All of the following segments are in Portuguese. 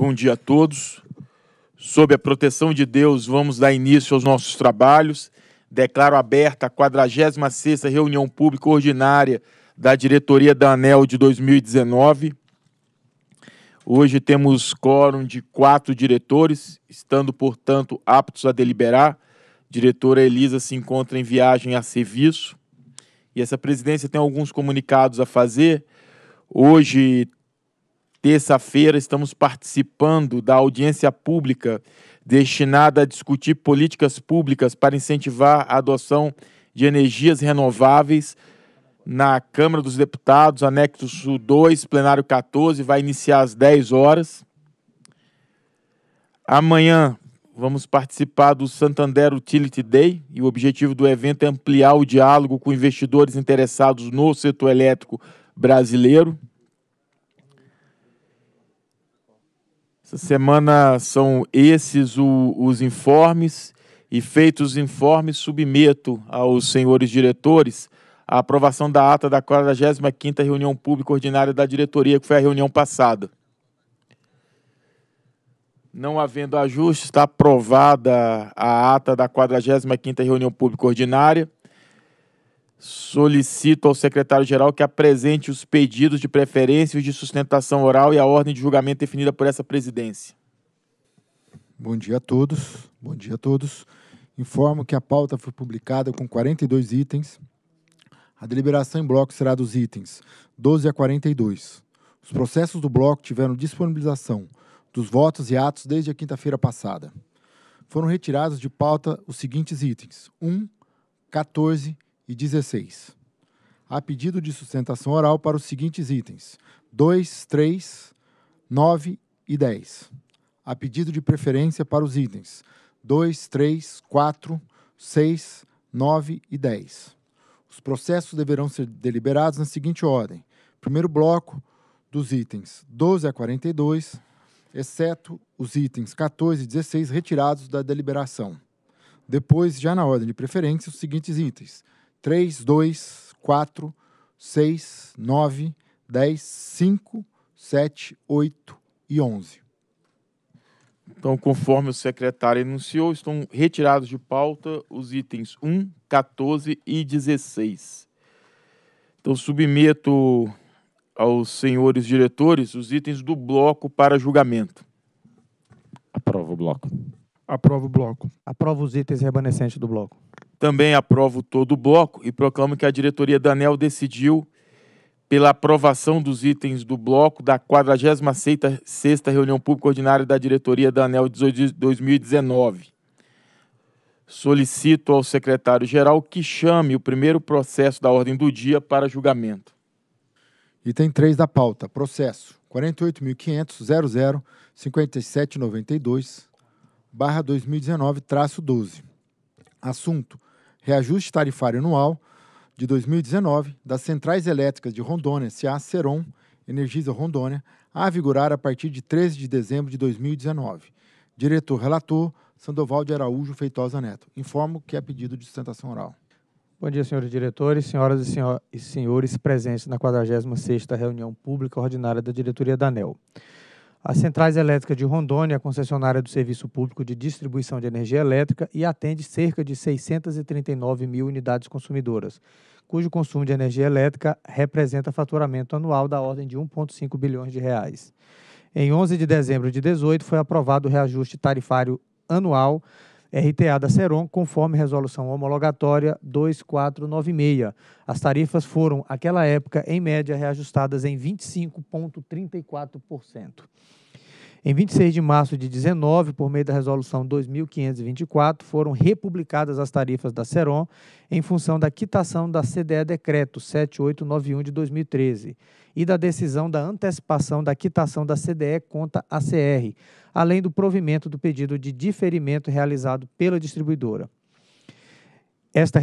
Bom dia a todos. Sob a proteção de Deus, vamos dar início aos nossos trabalhos. Declaro aberta a 46 reunião pública ordinária da diretoria da ANEL de 2019. Hoje temos quórum de quatro diretores, estando, portanto, aptos a deliberar. Diretora Elisa se encontra em viagem a serviço. E essa presidência tem alguns comunicados a fazer. Hoje terça-feira, estamos participando da audiência pública destinada a discutir políticas públicas para incentivar a adoção de energias renováveis na Câmara dos Deputados, anexo 2, plenário 14, vai iniciar às 10 horas. Amanhã vamos participar do Santander Utility Day e o objetivo do evento é ampliar o diálogo com investidores interessados no setor elétrico brasileiro. Essa semana são esses o, os informes e feitos os informes, submeto aos senhores diretores a aprovação da ata da 45ª reunião pública ordinária da diretoria, que foi a reunião passada. Não havendo ajuste, está aprovada a ata da 45ª reunião pública ordinária. Solicito ao secretário-geral que apresente os pedidos de preferência e de sustentação oral e a ordem de julgamento definida por essa presidência. Bom dia a todos. Bom dia a todos. Informo que a pauta foi publicada com 42 itens. A deliberação em bloco será dos itens 12 a 42. Os processos do bloco tiveram disponibilização dos votos e atos desde a quinta-feira passada. Foram retirados de pauta os seguintes itens: 1, 14, e 16. Há pedido de sustentação oral para os seguintes itens: 2, 3, 9 e 10. Há pedido de preferência para os itens 2, 3, 4, 6, 9 e 10. Os processos deverão ser deliberados na seguinte ordem: primeiro bloco dos itens 12 a 42, exceto os itens 14 e 16 retirados da deliberação. Depois, já na ordem de preferência, os seguintes itens: 3, 2, 4, 6, 9, 10, 5, 7, 8 e 11. Então, conforme o secretário enunciou, estão retirados de pauta os itens 1, 14 e 16. Então, submeto aos senhores diretores os itens do bloco para julgamento. Aprova o bloco. Aprova o bloco. Aprova os itens remanescentes do bloco. Também aprovo todo o bloco e proclamo que a diretoria da ANEL decidiu pela aprovação dos itens do bloco da 46ª reunião pública ordinária da diretoria da ANEL 2019. Solicito ao secretário-geral que chame o primeiro processo da ordem do dia para julgamento. Item 3 da pauta, processo 48.500.005792, barra 2019, traço 12. Assunto, reajuste tarifário anual de 2019 das centrais elétricas de Rondônia, CA Seron, Energisa Rondônia, a vigorar a partir de 13 de dezembro de 2019. Diretor relator Sandoval de Araújo Feitosa Neto. Informo que é pedido de sustentação oral. Bom dia, senhores diretores, senhoras e, e senhores presentes na 46ª reunião pública ordinária da diretoria da ANEL. As centrais elétricas de Rondônia é concessionária do Serviço Público de Distribuição de Energia Elétrica e atende cerca de 639 mil unidades consumidoras, cujo consumo de energia elétrica representa faturamento anual da ordem de 1,5 bilhões de reais. Em 11 de dezembro de 18 foi aprovado o reajuste tarifário anual RTA da Seron, conforme resolução homologatória 2496. As tarifas foram, àquela época, em média, reajustadas em 25,34%. Em 26 de março de 19, por meio da resolução 2524, foram republicadas as tarifas da Seron em função da quitação da CDE decreto 7891 de 2013 e da decisão da antecipação da quitação da CDE contra ACR, além do provimento do pedido de diferimento realizado pela distribuidora. Esta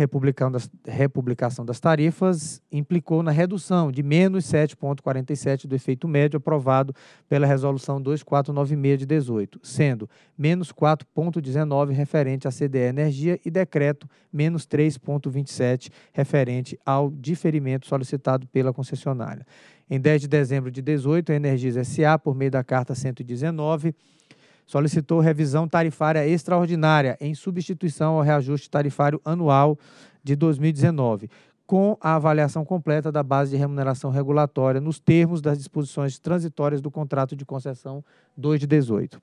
republicação das tarifas implicou na redução de menos 7,47 do efeito médio aprovado pela Resolução 2496 de 18, sendo menos 4,19 referente à CDE Energia e decreto menos 3,27 referente ao diferimento solicitado pela concessionária. Em 10 de dezembro de 18, a Energisa SA, por meio da Carta 119, solicitou revisão tarifária extraordinária em substituição ao reajuste tarifário anual de 2019, com a avaliação completa da base de remuneração regulatória nos termos das disposições transitórias do contrato de concessão 2 de 18.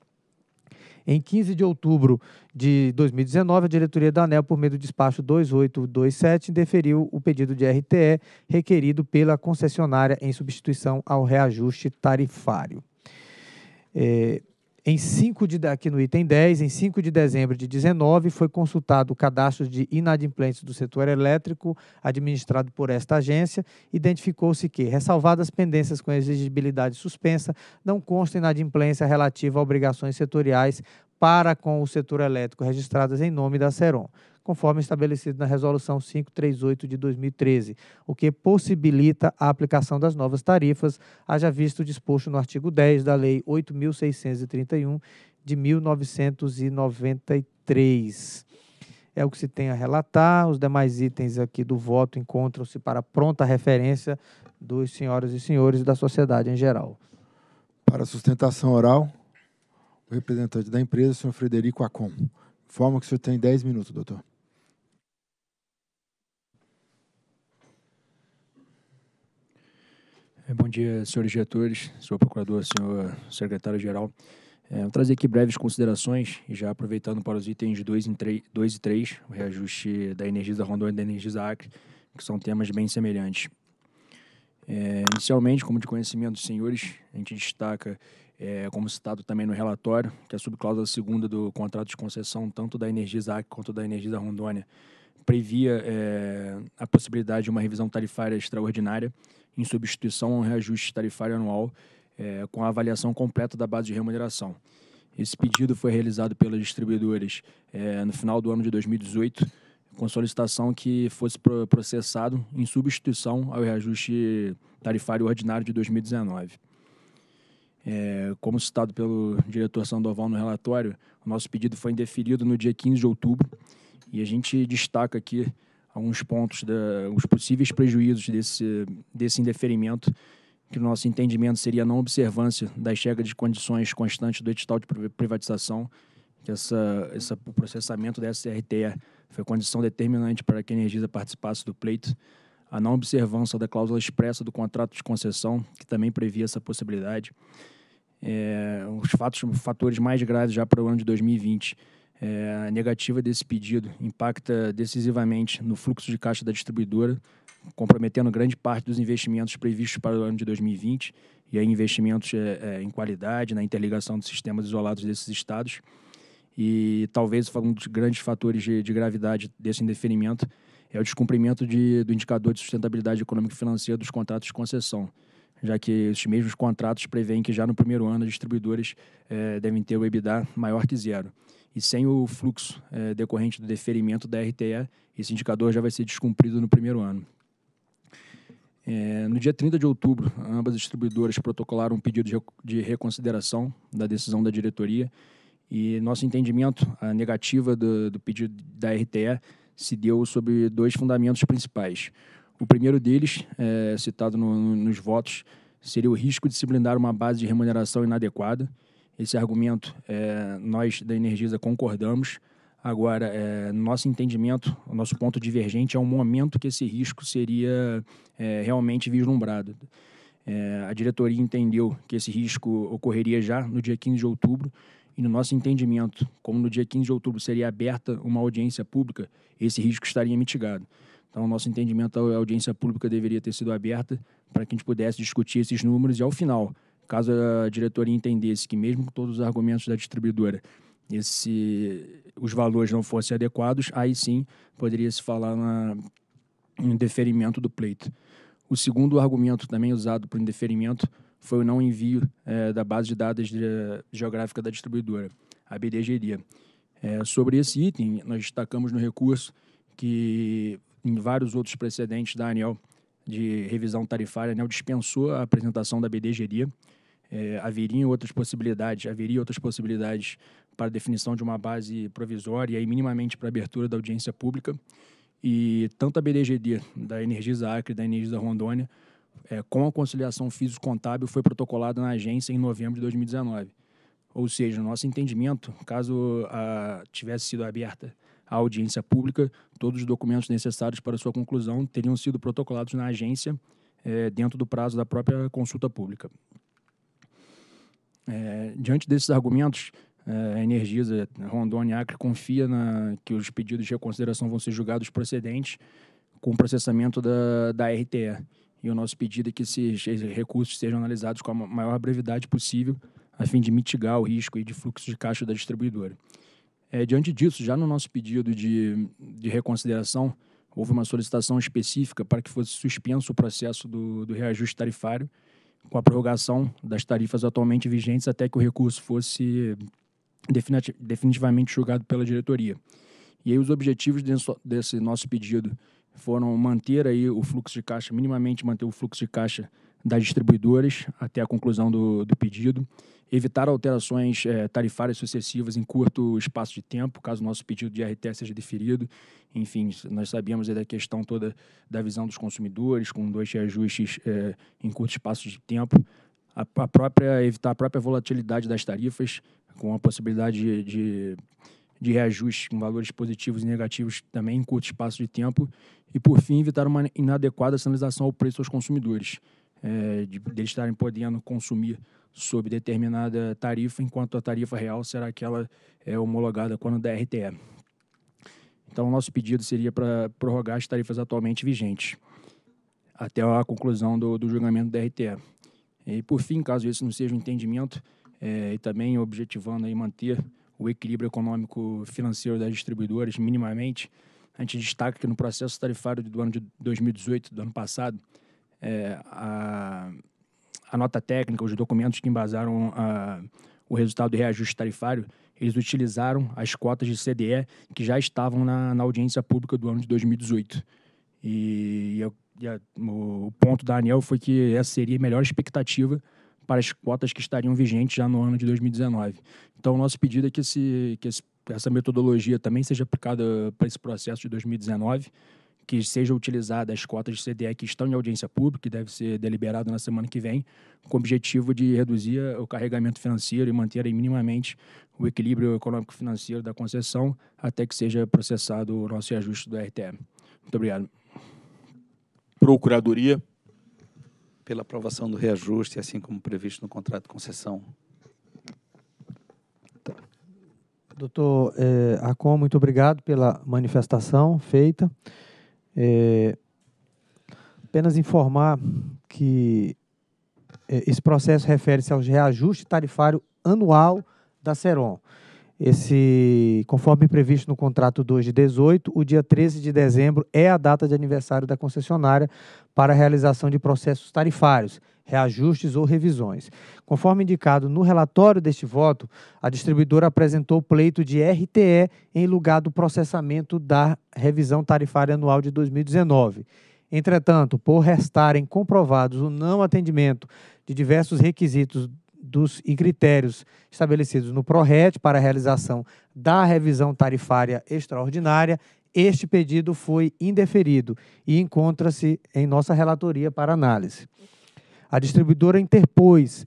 Em 15 de outubro de 2019, a diretoria da ANEL, por meio do despacho 2827, deferiu o pedido de RTE requerido pela concessionária em substituição ao reajuste tarifário. É, em 5 de aqui no item 10, em 5 de dezembro de 19, foi consultado o cadastro de inadimplentes do setor elétrico administrado por esta agência, identificou-se que, ressalvadas pendências com exigibilidade suspensa, não consta inadimplência relativa a obrigações setoriais para com o setor elétrico registradas em nome da Seron conforme estabelecido na Resolução 538 de 2013, o que possibilita a aplicação das novas tarifas, haja visto disposto no artigo 10 da Lei 8.631 de 1993. É o que se tem a relatar. Os demais itens aqui do voto encontram-se para pronta referência dos senhoras e senhores da sociedade em geral. Para sustentação oral, o representante da empresa, o senhor Frederico Acom. Informa que o senhor tem 10 minutos, doutor. É, bom dia, senhores diretores, senhor procurador, senhor secretário-geral. É, vou trazer aqui breves considerações, e já aproveitando para os itens 2 e 3, o reajuste da da Rondônia e da da Acre, que são temas bem semelhantes. É, inicialmente, como de conhecimento dos senhores, a gente destaca, é, como citado também no relatório, que a subcláusula segunda do contrato de concessão, tanto da Energisa Acre quanto da da Rondônia, previa é, a possibilidade de uma revisão tarifária extraordinária, em substituição a um reajuste tarifário anual é, com a avaliação completa da base de remuneração. Esse pedido foi realizado pelas distribuidoras é, no final do ano de 2018, com solicitação que fosse processado em substituição ao reajuste tarifário ordinário de 2019. É, como citado pelo diretor Sandoval no relatório, o nosso pedido foi indeferido no dia 15 de outubro e a gente destaca aqui alguns pontos, da, os possíveis prejuízos desse, desse indeferimento, que no nosso entendimento seria a não observância das chegas de condições constantes do edital de privatização, que essa, essa, o processamento da SRTE foi condição determinante para que a Energisa participasse do pleito, a não observância da cláusula expressa do contrato de concessão, que também previa essa possibilidade. É, os fatos, fatores mais graves já para o ano de 2020 é, a negativa desse pedido impacta decisivamente no fluxo de caixa da distribuidora, comprometendo grande parte dos investimentos previstos para o ano de 2020, e aí investimentos é, é, em qualidade, na interligação dos sistemas isolados desses estados. E talvez um dos grandes fatores de, de gravidade desse indeferimento é o descumprimento de, do indicador de sustentabilidade econômica e financeira dos contratos de concessão, já que esses mesmos contratos prevêem que já no primeiro ano as distribuidoras é, devem ter o EBITDA maior que zero e sem o fluxo é, decorrente do deferimento da RTE, esse indicador já vai ser descumprido no primeiro ano. É, no dia 30 de outubro, ambas distribuidoras protocolaram um pedido de reconsideração da decisão da diretoria e nosso entendimento, a negativa do, do pedido da RTE se deu sobre dois fundamentos principais. O primeiro deles, é, citado no, nos votos, seria o risco de se blindar uma base de remuneração inadequada, esse argumento é, nós da Energisa concordamos. Agora, é, nosso entendimento, o nosso ponto divergente é o momento que esse risco seria é, realmente vislumbrado. É, a diretoria entendeu que esse risco ocorreria já no dia 15 de outubro, e no nosso entendimento, como no dia 15 de outubro seria aberta uma audiência pública, esse risco estaria mitigado. Então, nosso entendimento, é a audiência pública deveria ter sido aberta para que a gente pudesse discutir esses números e, ao final, Caso a diretoria entendesse que, mesmo com todos os argumentos da distribuidora, esse, os valores não fossem adequados, aí sim poderia se falar na, em deferimento do pleito. O segundo argumento também usado para o indeferimento foi o não envio é, da base de dados de, geográfica da distribuidora, a BDG, É, sobre esse item, nós destacamos no recurso que, em vários outros precedentes da ANEL, de revisão tarifária, a né? ANEL dispensou a apresentação da BDGD. É, haveria outras possibilidades, haveria outras possibilidades para definição de uma base provisória e minimamente para abertura da audiência pública. E tanto a BDGD da Energisa Acre e da Energisa Rondônia, é, com a conciliação físico-contábil, foi protocolada na agência em novembro de 2019. Ou seja, no nosso entendimento, caso a, tivesse sido aberta à audiência pública. Todos os documentos necessários para sua conclusão teriam sido protocolados na agência é, dentro do prazo da própria consulta pública. É, diante desses argumentos, é, a Energisa, Rondônia Acre confia na, que os pedidos de reconsideração vão ser julgados procedentes com o processamento da, da RTE. E o nosso pedido é que esses recursos sejam analisados com a maior brevidade possível, a fim de mitigar o risco de fluxo de caixa da distribuidora. É, diante disso, já no nosso pedido de, de reconsideração, houve uma solicitação específica para que fosse suspenso o processo do, do reajuste tarifário, com a prorrogação das tarifas atualmente vigentes até que o recurso fosse definitivamente julgado pela diretoria. E aí os objetivos desse nosso pedido foram manter aí o fluxo de caixa, minimamente manter o fluxo de caixa das distribuidoras até a conclusão do, do pedido, evitar alterações é, tarifárias sucessivas em curto espaço de tempo, caso o nosso pedido de RT seja deferido. Enfim, nós sabíamos da questão toda da visão dos consumidores, com dois reajustes é, em curto espaço de tempo. A, a, própria, evitar a própria volatilidade das tarifas, com a possibilidade de, de de reajuste com valores positivos e negativos também em curto espaço de tempo e, por fim, evitar uma inadequada sinalização ao preço aos consumidores é, de, de estarem podendo consumir sob determinada tarifa, enquanto a tarifa real será aquela é, homologada quando da RTE. Então, nosso pedido seria para prorrogar as tarifas atualmente vigentes até a conclusão do, do, julgamento da RTE. E, por fim, caso esse não seja um entendimento, é, e também objetivando aí manter o equilíbrio econômico financeiro das distribuidoras minimamente, a gente destaca que no processo tarifário do ano de 2018, do ano passado, é, a, a, nota técnica, os documentos que embasaram a, o resultado do reajuste tarifário, eles utilizaram as cotas de CDE que já estavam na, na audiência pública do ano de 2018. E, e, a, e a, o ponto da ANEL foi que essa seria a melhor expectativa para as cotas que estariam vigentes já no ano de 2019. Então, nosso pedido é que, esse, que esse, essa metodologia também seja aplicada para esse processo de 2019 que seja utilizada as cotas de CDE que estão em audiência pública, que deve ser deliberado na semana que vem, com o objetivo de reduzir o carregamento financeiro e manter aí, minimamente o equilíbrio econômico-financeiro da concessão até que seja processado o nosso reajuste do RTM. Muito obrigado. Procuradoria. Pela aprovação do reajuste, assim como previsto no contrato de concessão. Tá. Doutor eh, Acom, muito obrigado pela manifestação feita. É, apenas informar que é, esse processo refere-se ao reajuste tarifário anual da Seron. Esse, conforme previsto no contrato 2 de 18, o dia 13 de dezembro é a data de aniversário da concessionária para a realização de processos tarifários, reajustes ou revisões. Conforme indicado no relatório deste voto, a distribuidora apresentou pleito de RTE em lugar do processamento da revisão tarifária anual de 2019. Entretanto, por restarem comprovados o não atendimento de diversos requisitos dos, e critérios estabelecidos no PRORET para a realização da revisão tarifária extraordinária, este pedido foi indeferido e encontra-se em nossa relatoria para análise. A distribuidora interpôs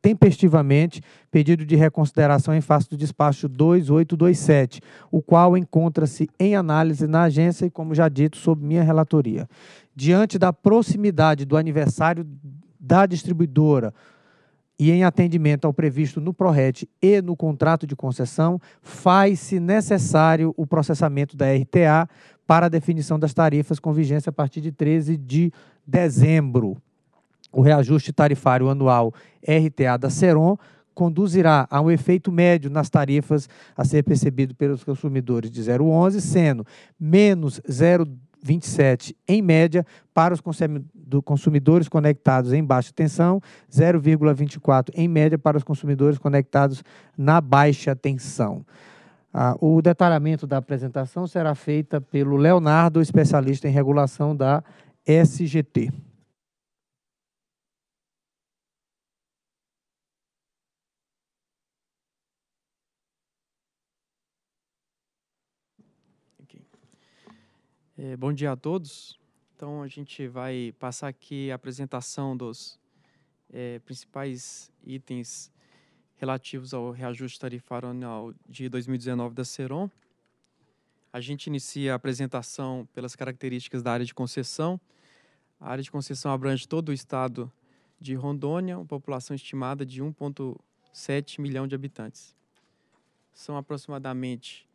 tempestivamente pedido de reconsideração em face do despacho 2827, o qual encontra-se em análise na agência e, como já dito, sob minha relatoria. Diante da proximidade do aniversário da distribuidora, e em atendimento ao previsto no PRORET e no contrato de concessão, faz-se necessário o processamento da RTA para a definição das tarifas com vigência a partir de 13 de dezembro. O reajuste tarifário anual RTA da Seron conduzirá a um efeito médio nas tarifas a ser percebido pelos consumidores de 0,11, sendo menos 0,12 27 em média para os consumidores conectados em baixa tensão, 0,24 em média para os consumidores conectados na baixa tensão. Ah, o detalhamento da apresentação será feita pelo Leonardo, especialista em regulação da SGT. É, bom dia a todos. Então, a gente vai passar aqui a apresentação dos é, principais itens relativos ao reajuste tarifário anual de 2019 da Ceron. A gente inicia a apresentação pelas características da área de concessão. A área de concessão abrange todo o estado de Rondônia, uma população estimada de 1,7 milhão de habitantes. São aproximadamente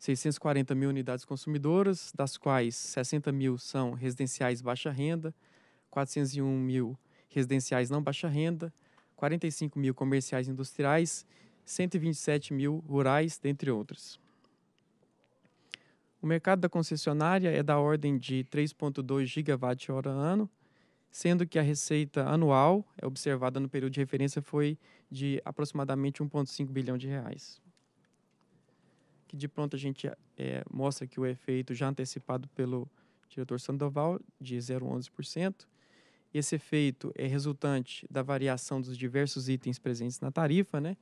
640 mil unidades consumidoras, das quais 60 mil são residenciais baixa renda, 401 mil residenciais não baixa renda, 45 mil comerciais industriais, 127 mil rurais, dentre outras. O mercado da concessionária é da ordem de 3,2 gigawatt-hora ano, sendo que a receita anual é observada no período de referência foi de aproximadamente 1,5 bilhão de reais que de pronto a gente é, mostra que o efeito já antecipado pelo diretor Sandoval, de 0,11%. Esse efeito é resultante da variação dos diversos itens presentes na tarifa, né?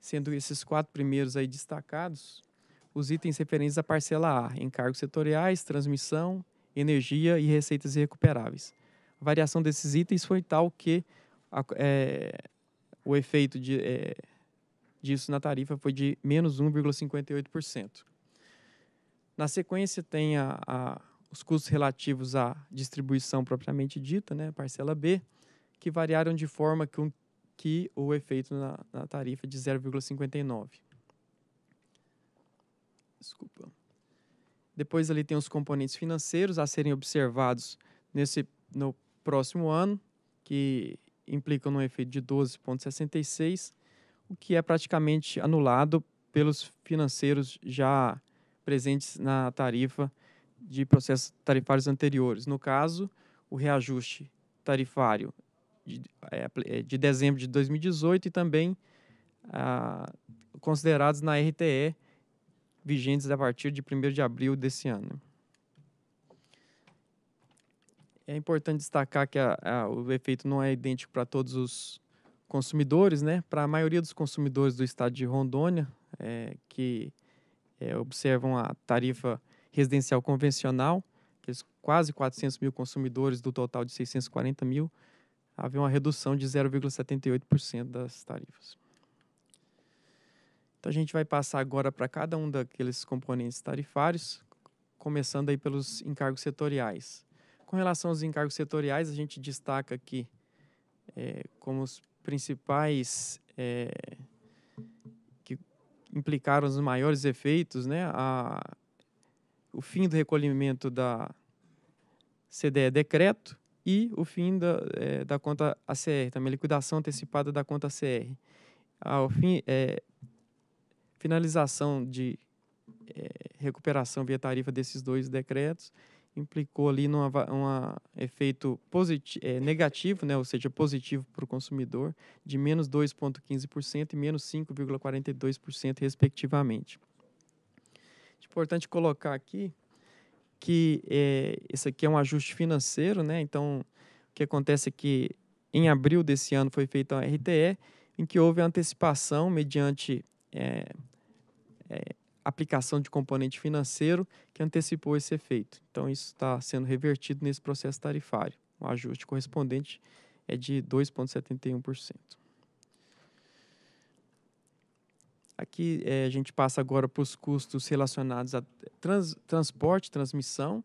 sendo esses quatro primeiros aí destacados os itens referentes à parcela A, encargos setoriais, transmissão, energia e receitas irrecuperáveis. A variação desses itens foi tal que a, é, o efeito de, é, disso na tarifa foi de menos 1,58%. Na sequência, tem a, a, os custos relativos à distribuição propriamente dita, né, parcela B, que variaram de forma com que o efeito na, na tarifa de 0,59. Desculpa. Depois ali tem os componentes financeiros a serem observados nesse no próximo ano, que implicam um efeito de 12,66 o que é praticamente anulado pelos financeiros já presentes na tarifa de processos tarifários anteriores. No caso, o reajuste tarifário de, é, é de dezembro de 2018 e também ah, considerados na RTE, vigentes a partir de 1 de abril desse ano. É importante destacar que a, a, o efeito não é idêntico para todos os consumidores, né, para a maioria dos consumidores do estado de Rondônia, é, que é, observam a tarifa residencial convencional, quase 400 mil consumidores do total de 640 mil, havia uma redução de 0,78% das tarifas. Então a gente vai passar agora para cada um daqueles componentes tarifários, começando aí pelos encargos setoriais. Com relação aos encargos setoriais, a gente destaca aqui é, como os principais é, que implicaram os maiores efeitos, né? A, o fim do recolhimento da CDE decreto e o fim da, é, da conta ACR, também liquidação antecipada da conta ACR. Ao ah, fim, é, finalização de é, recuperação via tarifa desses dois decretos implicou ali num efeito positivo, é, eh, negativo, né, ou seja, positivo para o consumidor, de menos 2,15% e menos 5,42%, respectivamente. importante colocar aqui que é, esse aqui é um ajuste financeiro, né? Então, o que acontece é que em abril desse ano foi feita a RTE, em que houve antecipação mediante é, é, aplicação de componente financeiro que antecipou esse efeito. Então, isso está sendo revertido nesse processo tarifário. O ajuste correspondente é de 2,71%. Aqui é, a gente passa agora para os custos relacionados a trans, transporte, transmissão.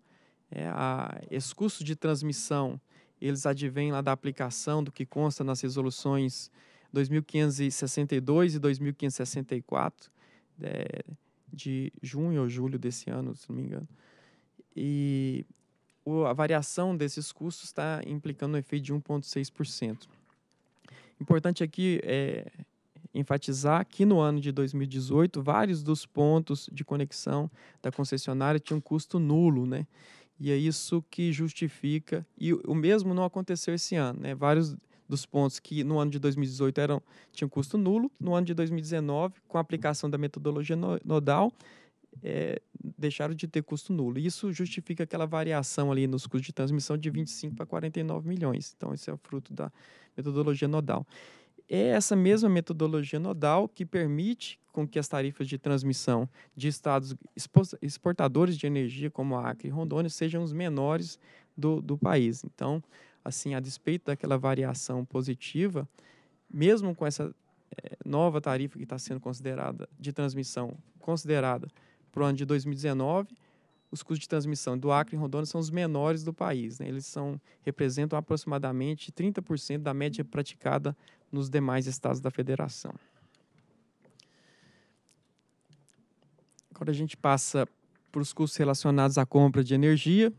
É, a, esses custos de transmissão, eles advêm lá da aplicação do que consta nas resoluções 2562 e 2564, é, de junho ou julho desse ano, se não me engano. E o, a variação desses custos está implicando um efeito de 1,6%. Importante aqui é enfatizar que no ano de 2018, vários dos pontos de conexão da concessionária tinham custo nulo, né? E é isso que justifica, e o mesmo não aconteceu esse ano, né? Vários dos pontos que no ano de 2018 eram, tinham custo nulo, no ano de 2019, com a aplicação da metodologia nodal, é, deixaram de ter custo nulo. Isso justifica aquela variação ali nos custos de transmissão de 25 para 49 milhões. Então, esse é o fruto da metodologia nodal. É essa mesma metodologia nodal que permite com que as tarifas de transmissão de estados exportadores de energia, como a Acre e Rondônia, sejam os menores do, do país. Então, assim, a despeito daquela variação positiva, mesmo com essa é, nova tarifa que está sendo considerada de transmissão considerada para o ano de 2019, os custos de transmissão do Acre e Rondônia são os menores do país. Né? Eles são, representam aproximadamente 30% da média praticada nos demais estados da federação. Agora a gente passa para os custos relacionados à compra de energia.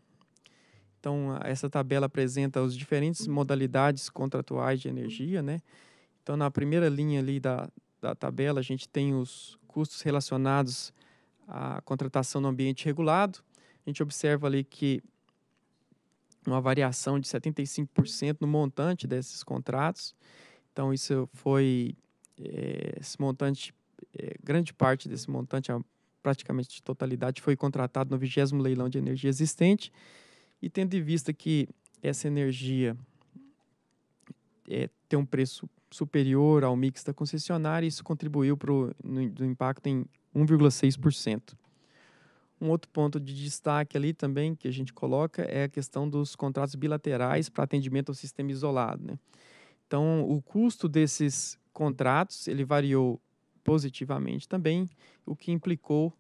Então, essa tabela apresenta as diferentes modalidades contratuais de energia, né? Então, na primeira linha ali da, da tabela, a gente tem os custos relacionados à contratação no ambiente regulado. A gente observa ali que uma variação de 75% no montante desses contratos. Então, isso foi é, esse montante, é, grande parte desse montante, praticamente de totalidade, foi contratado no vigésimo leilão de energia existente e tendo em vista que essa energia é, tem um preço superior ao mix da concessionária, isso contribuiu para o impacto em 1,6%. Um outro ponto de destaque ali também que a gente coloca é a questão dos contratos bilaterais para atendimento ao sistema isolado. Né? Então, o custo desses contratos ele variou positivamente também, o que implicou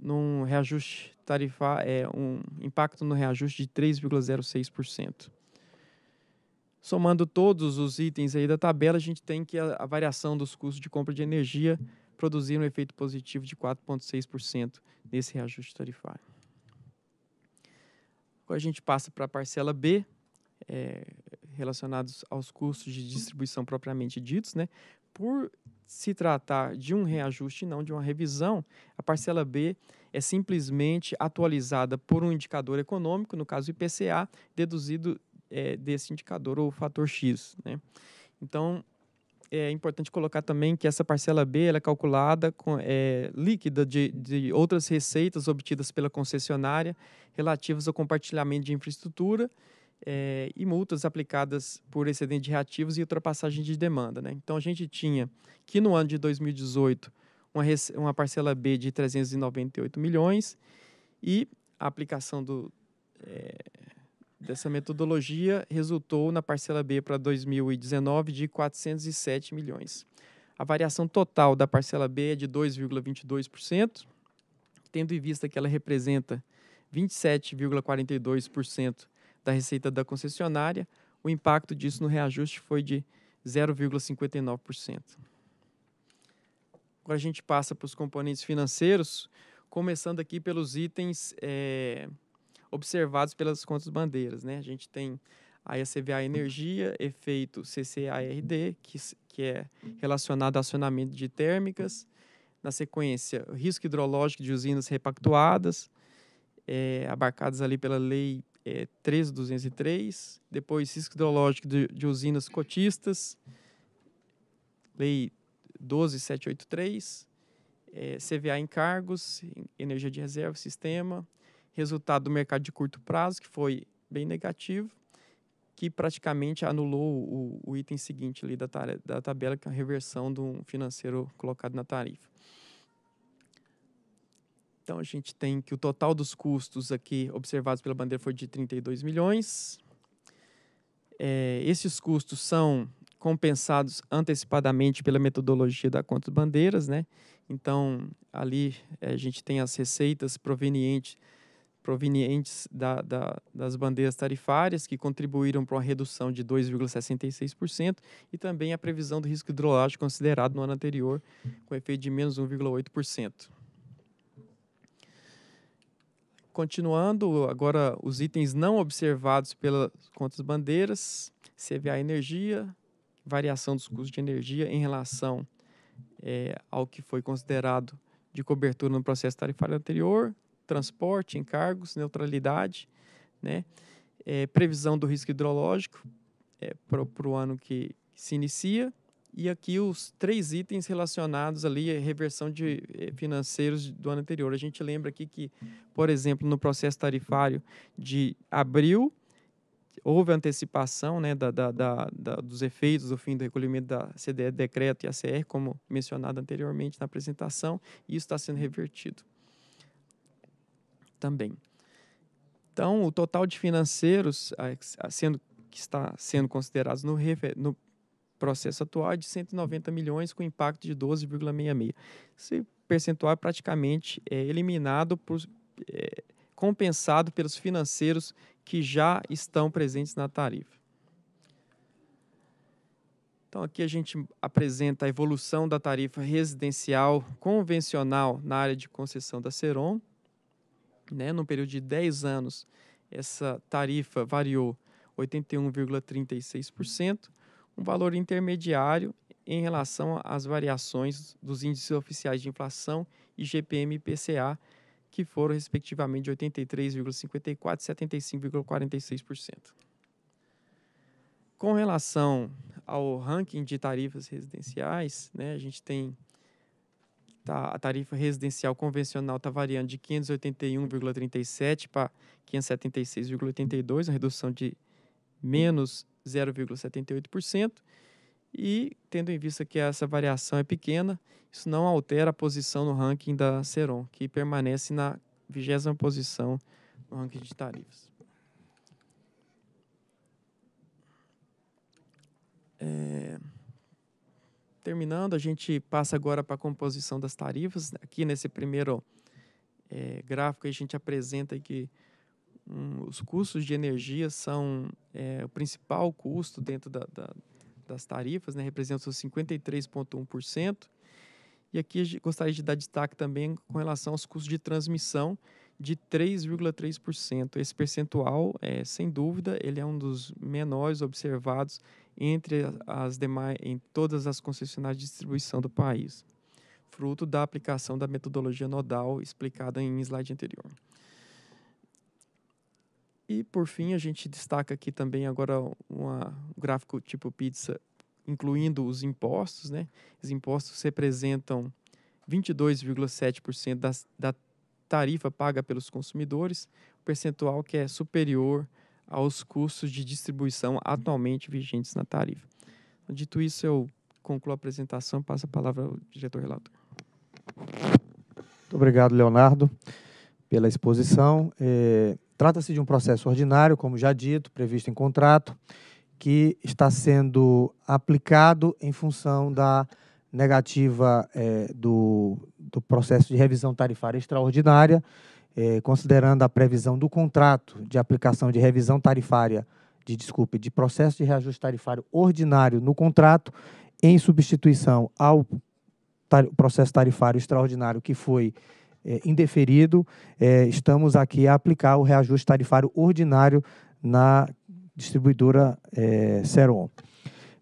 num reajuste tarifar, é, um impacto no reajuste de 3,06%. Somando todos os itens aí da tabela, a gente tem que a, a variação dos custos de compra de energia produziram um efeito positivo de 4,6% nesse reajuste tarifário. Agora a gente passa para a parcela B, é, relacionados aos custos de distribuição propriamente ditos, né? Por se tratar de um reajuste não de uma revisão, a parcela B é simplesmente atualizada por um indicador econômico, no caso IPCA, deduzido é, desse indicador ou fator X. Né? Então, é importante colocar também que essa parcela B ela é calculada com, é, líquida de, de outras receitas obtidas pela concessionária relativas ao compartilhamento de infraestrutura, é, e multas aplicadas por excedente de reativos e ultrapassagem de demanda. Né? Então, a gente tinha que no ano de 2018 uma, uma parcela B de 398 milhões e a aplicação do, é, dessa metodologia resultou na parcela B para 2019 de 407 milhões. A variação total da parcela B é de 2,22%, tendo em vista que ela representa 27,42% da receita da concessionária, o impacto disso no reajuste foi de 0,59%. Agora a gente passa para os componentes financeiros, começando aqui pelos itens é, observados pelas contas bandeiras. Né? A gente tem aí a CVA Energia, efeito CCARD, que, que é relacionado a acionamento de térmicas. Na sequência, risco hidrológico de usinas repactuadas, é, abarcadas ali pela Lei é, 13203, depois risco Hidrológico de, de, Usinas Cotistas, Lei 12783, é, CVA Encargos, Energia de Reserva, Sistema, resultado do mercado de curto prazo, que foi bem negativo, que praticamente anulou o, o item seguinte ali da, da tabela, que é a reversão do financeiro colocado na tarifa. Então a gente tem que o total dos custos aqui observados pela bandeira foi de 32 milhões. É, esses custos são compensados antecipadamente pela metodologia da conta de bandeiras, né? Então ali é, a gente tem as receitas provenientes provenientes da, da, das bandeiras tarifárias, que contribuíram para uma redução de 2,66%, e também a previsão do risco hidrológico considerado no ano anterior, com efeito de menos 1,8%. Continuando agora os itens não observados pelas contas bandeiras, CVA energia, variação dos custos de energia em relação é, ao que foi considerado de cobertura no processo tarifário anterior, transporte, encargos, neutralidade, né? É, previsão do risco hidrológico é, para o ano que se inicia e aqui os três itens relacionados ali à eh, reversão de eh, financeiros do ano anterior. A gente lembra aqui que, por exemplo, no processo tarifário de abril, houve antecipação né, da, da, da, dos efeitos do fim do recolhimento da CDE decreto e ACR, como mencionado anteriormente na apresentação, e isso está sendo revertido também. Então, o total de financeiros, eh, sendo que está sendo considerados no, no processo atual é de 190 milhões com impacto de 12,66. Esse percentual é praticamente é, eliminado, por, é, compensado pelos financeiros que já estão presentes na tarifa. Então, aqui a gente apresenta a evolução da tarifa residencial convencional na área de concessão da Ceron. Né? No período de 10 anos, essa tarifa variou 81,36% um valor intermediário em relação às variações dos índices oficiais de inflação e GPM e PCA, que foram respectivamente de 83,54% e 75,46%. Com relação ao ranking de tarifas residenciais, né, a gente tem tá, a tarifa residencial convencional está variando de 581,37 para 576,82, uma redução de menos 0,78%. E, tendo em vista que essa variação é pequena, isso não altera a posição no ranking da Ceron, que permanece na vigésima posição no ranking de tarifas. É... Terminando, a gente passa agora para a composição das tarifas. Aqui nesse primeiro é, gráfico, a gente apresenta que um, os custos de energia são é, o principal custo dentro da, da, das tarifas, né, representam 53,1%. E aqui gostaria de dar destaque também com relação aos custos de transmissão de 3,3%. Esse percentual, é, sem dúvida, ele é um dos menores observados entre as demais, em todas as concessionárias de distribuição do país, fruto da aplicação da metodologia nodal explicada em slide anterior. E por fim, a gente destaca aqui também agora uma, um gráfico tipo pizza, incluindo os impostos, né? Os impostos representam 22,7% da, da tarifa paga pelos consumidores, percentual que é superior aos custos de distribuição atualmente vigentes na tarifa. Então, dito isso, eu concluo a apresentação, passo a palavra ao diretor relator. Muito obrigado, Leonardo, pela exposição. É Trata-se de um processo ordinário, como já dito, previsto em contrato, que está sendo aplicado em função da negativa é, do, do processo de revisão tarifária extraordinária, é, considerando a previsão do contrato de aplicação de revisão tarifária, de desculpe, de processo de reajuste tarifário ordinário no contrato, em substituição ao tar processo tarifário extraordinário que foi é, indeferido, é, estamos aqui a aplicar o reajuste tarifário ordinário na distribuidora é, Seron.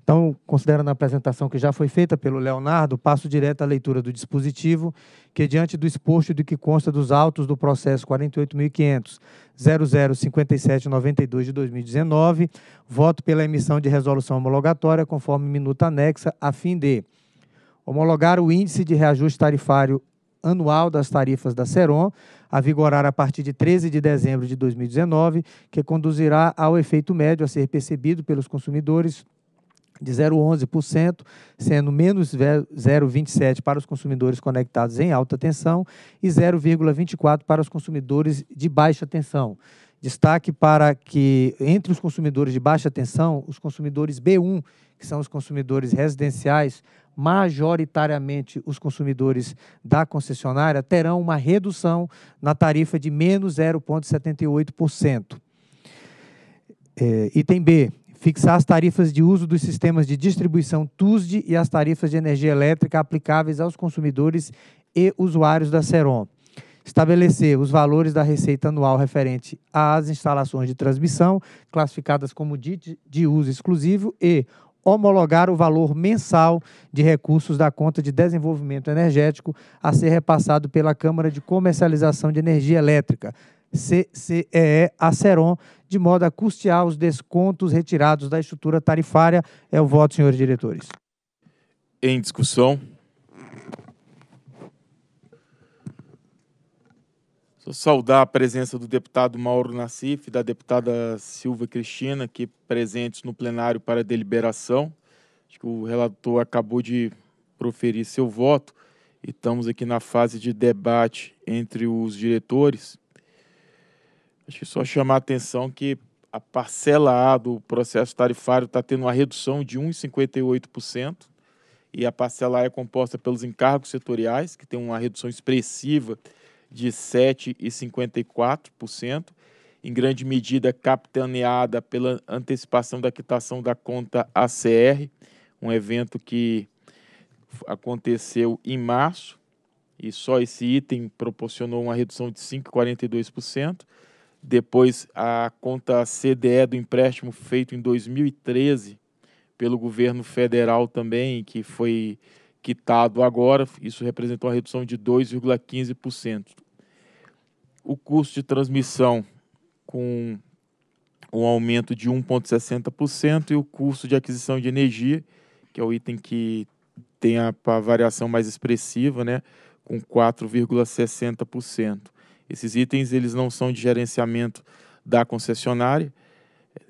Então, considerando a apresentação que já foi feita pelo Leonardo, passo direto à leitura do dispositivo, que diante do exposto de que consta dos autos do processo 48.500.005792 de 2019, voto pela emissão de resolução homologatória conforme minuta anexa, a fim de homologar o índice de reajuste tarifário anual das tarifas da Seron, a vigorar a partir de 13 de dezembro de 2019, que conduzirá ao efeito médio a ser percebido pelos consumidores de 0,11%, sendo menos 0,27% para os consumidores conectados em alta tensão e 0,24% para os consumidores de baixa tensão. Destaque para que, entre os consumidores de baixa tensão, os consumidores B1, que são os consumidores residenciais, majoritariamente os consumidores da concessionária terão uma redução na tarifa de menos 0,78%. É, item B, fixar as tarifas de uso dos sistemas de distribuição TUSD e as tarifas de energia elétrica aplicáveis aos consumidores e usuários da Seron. Estabelecer os valores da receita anual referente às instalações de transmissão, classificadas como de, de uso exclusivo e homologar o valor mensal de recursos da conta de desenvolvimento energético a ser repassado pela Câmara de Comercialização de Energia Elétrica, CCEE Aceron, de modo a custear os descontos retirados da estrutura tarifária. É o voto, senhores diretores. Em discussão. saudar a presença do deputado Mauro Nassif, da deputada Silva Cristina, aqui presentes no plenário para deliberação. Acho que o relator acabou de proferir seu voto e estamos aqui na fase de debate entre os diretores. Acho que só chamar a atenção que a parcela A do processo tarifário está tendo uma redução de 1,58%, e a parcela A é composta pelos encargos setoriais, que tem uma redução expressiva de 7,54%, em grande medida capitaneada pela antecipação da quitação da conta ACR, um evento que aconteceu em março, e só esse item proporcionou uma redução de 5,42%. Depois, a conta CDE do empréstimo feito em 2013 pelo governo federal também, que foi quitado agora, isso representou uma redução de 2,15%. O custo de transmissão com um aumento de 1,60% e o custo de aquisição de energia, que é o item que tem a, a variação mais expressiva, né, com 4,60%. Esses itens eles não são de gerenciamento da concessionária,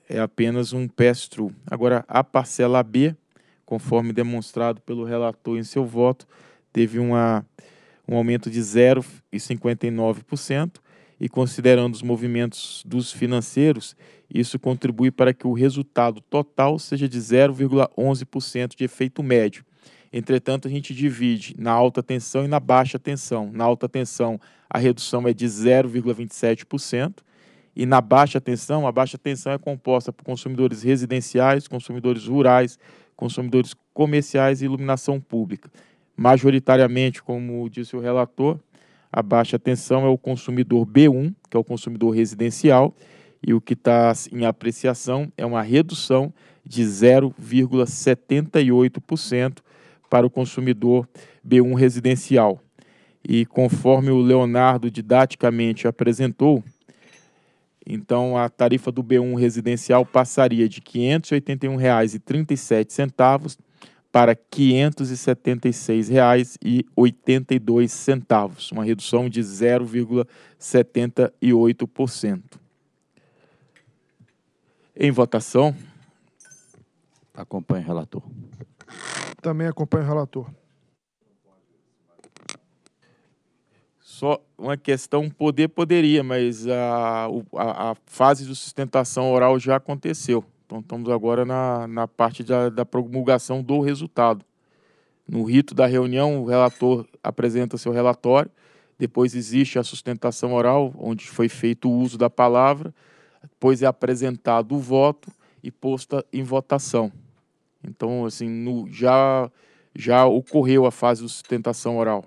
é apenas um pass-through. Agora, a parcela B conforme demonstrado pelo relator em seu voto, teve uma, um aumento de 0,59%, e considerando os movimentos dos financeiros, isso contribui para que o resultado total seja de 0,11% de efeito médio. Entretanto, a gente divide na alta tensão e na baixa tensão. Na alta tensão, a redução é de 0,27%, e na baixa tensão, a baixa tensão é composta por consumidores residenciais, consumidores rurais, consumidores comerciais e iluminação pública. Majoritariamente, como disse o relator, a baixa tensão é o consumidor B1, que é o consumidor residencial, e o que está em apreciação é uma redução de 0,78% para o consumidor B1 residencial. E conforme o Leonardo didaticamente apresentou, então, a tarifa do B1 residencial passaria de R$ 581,37 para R$ 576,82, uma redução de 0,78%. Em votação. Acompanhe o relator. Também acompanho o relator. só uma questão poder poderia, mas a, a, a, fase de sustentação oral já aconteceu. Então estamos agora na, na parte da, da promulgação do resultado. No rito da reunião, o relator apresenta seu relatório, depois existe a sustentação oral, onde foi feito o uso da palavra, depois é apresentado o voto e posta em votação. Então, assim, no, já, já ocorreu a fase de sustentação oral.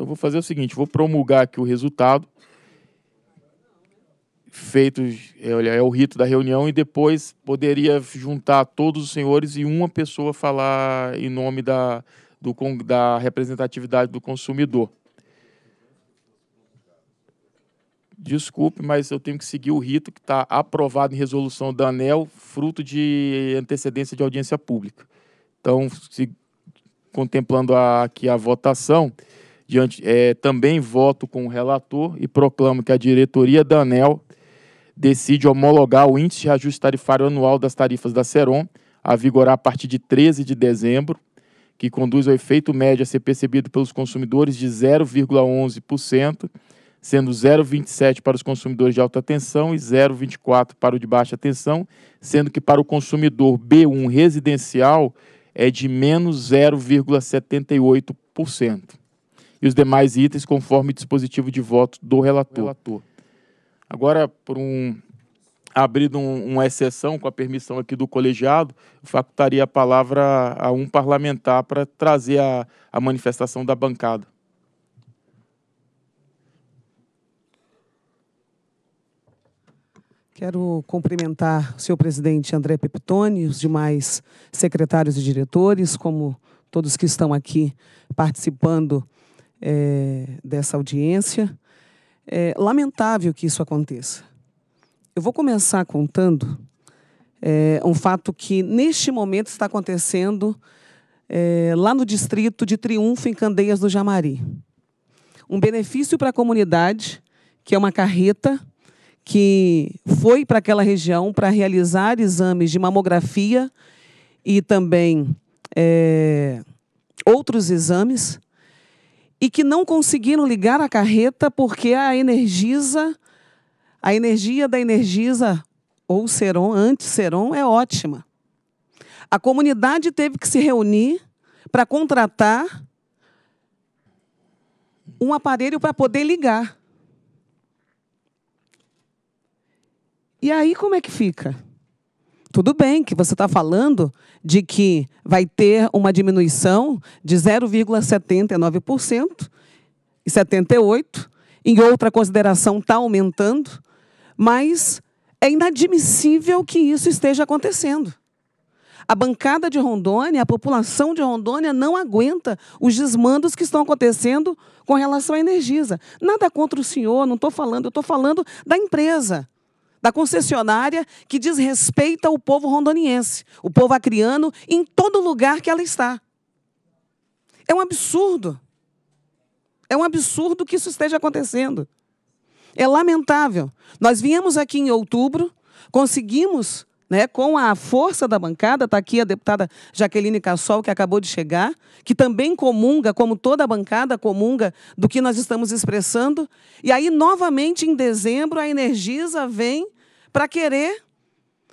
Então vou fazer o seguinte, vou promulgar aqui o resultado feitos, é, olha, é o rito da reunião e depois poderia juntar todos os senhores e uma pessoa falar em nome da, do, da representatividade do consumidor. Desculpe, mas eu tenho que seguir o rito que está aprovado em resolução da ANEL, fruto de antecedência de audiência pública. Então, se, contemplando a, aqui a votação, Diante, é, também voto com o relator e proclamo que a diretoria da ANEL decide homologar o índice de ajuste tarifário anual das tarifas da Seron, a vigorar a partir de 13 de dezembro, que conduz ao efeito médio a ser percebido pelos consumidores de 0,11%, sendo 0,27 para os consumidores de alta tensão e 0,24 para o de baixa tensão, sendo que para o consumidor B1 residencial é de menos 0,78% e os demais itens conforme dispositivo de voto do relator. relator. Agora, por um abrido um, uma exceção com a permissão aqui do colegiado, facultaria a palavra a, um parlamentar para trazer a, a manifestação da bancada. Quero cumprimentar o senhor presidente André Pepitone, os demais secretários e diretores, como todos que estão aqui participando é, dessa audiência. É lamentável que isso aconteça. Eu vou começar contando é, um fato que, neste momento, está acontecendo é, lá no distrito de Triunfo, em Candeias do Jamari. Um benefício para a comunidade, que é uma carreta que foi para aquela região para realizar exames de mamografia e também é, outros exames e que não conseguiram ligar a carreta porque a Energisa, a energia da Energisa ou Seron, antes seron é ótima. A comunidade teve que se reunir para contratar um aparelho para poder ligar. E aí como é que fica? tudo bem que você está falando de que vai ter uma diminuição de 0,79% e 78%, em outra consideração está aumentando, mas é inadmissível que isso esteja acontecendo. A bancada de Rondônia, a população de Rondônia não aguenta os desmandos que estão acontecendo com relação à Energisa. Nada contra o senhor, não estou falando, eu estou falando da empresa da concessionária que desrespeita o povo rondoniense, o povo acriano, em todo lugar que ela está. É um absurdo. É um absurdo que isso esteja acontecendo. É lamentável. Nós viemos aqui em outubro, conseguimos né, com a força da bancada, está aqui a deputada Jaqueline Cassol, que acabou de chegar, que também comunga, como toda a bancada comunga, do que nós estamos expressando. E aí, novamente, em dezembro, a Energisa vem para querer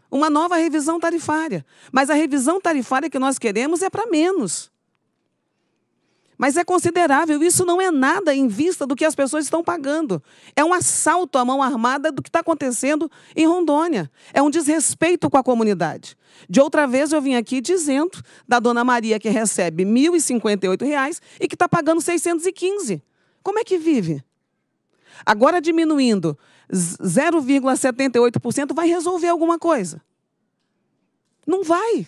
uma nova revisão tarifária. Mas a revisão tarifária que nós queremos é para menos. Mas é considerável, isso não é nada em vista do que as pessoas estão pagando. É um assalto à mão armada do que está acontecendo em Rondônia. É um desrespeito com a comunidade. De outra vez eu vim aqui dizendo da dona Maria que recebe R$ 1.058 e que está pagando 615. Como é que vive? Agora diminuindo 0,78% vai resolver alguma coisa? Não vai.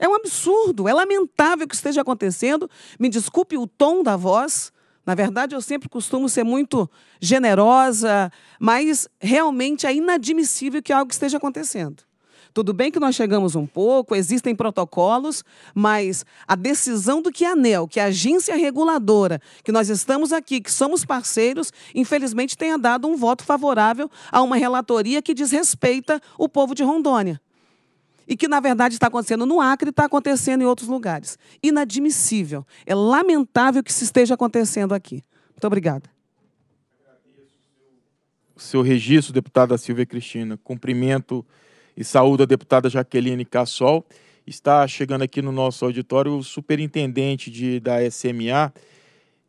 É um absurdo, é lamentável que esteja acontecendo. Me desculpe o tom da voz. Na verdade, eu sempre costumo ser muito generosa, mas realmente é inadmissível que algo esteja acontecendo. Tudo bem que nós chegamos um pouco, existem protocolos, mas a decisão do que a ANEL, que é a agência reguladora, que nós estamos aqui, que somos parceiros, infelizmente tenha dado um voto favorável a uma relatoria que desrespeita o povo de Rondônia e que, na verdade, está acontecendo no Acre e está acontecendo em outros lugares. Inadmissível. É lamentável que isso esteja acontecendo aqui. Muito obrigada. O Seu registro, deputada Silvia Cristina. Cumprimento e saúdo a deputada Jaqueline Cassol. Está chegando aqui no nosso auditório o superintendente de, da SMA,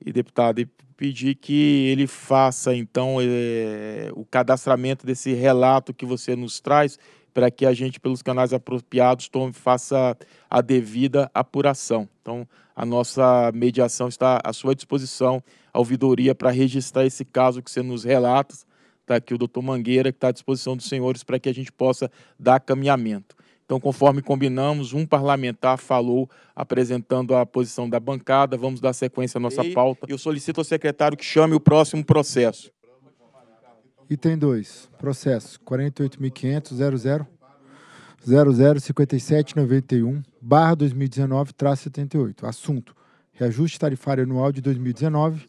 e deputado, e pedir que ele faça, então, é, o cadastramento desse relato que você nos traz para que a gente, pelos canais apropriados, tome, faça a devida apuração. Então, a nossa mediação está à sua disposição, a ouvidoria, para registrar esse caso que você nos relata. Está aqui o doutor Mangueira, que está à disposição dos senhores para que a gente possa dar caminhamento. Então, conforme combinamos, um parlamentar falou apresentando a posição da bancada. Vamos dar sequência à nossa pauta. Eu solicito ao secretário que chame o próximo processo. Item 2, processo 48.500.00.005791, barra 2019, traço 78. Assunto, reajuste tarifário anual de 2019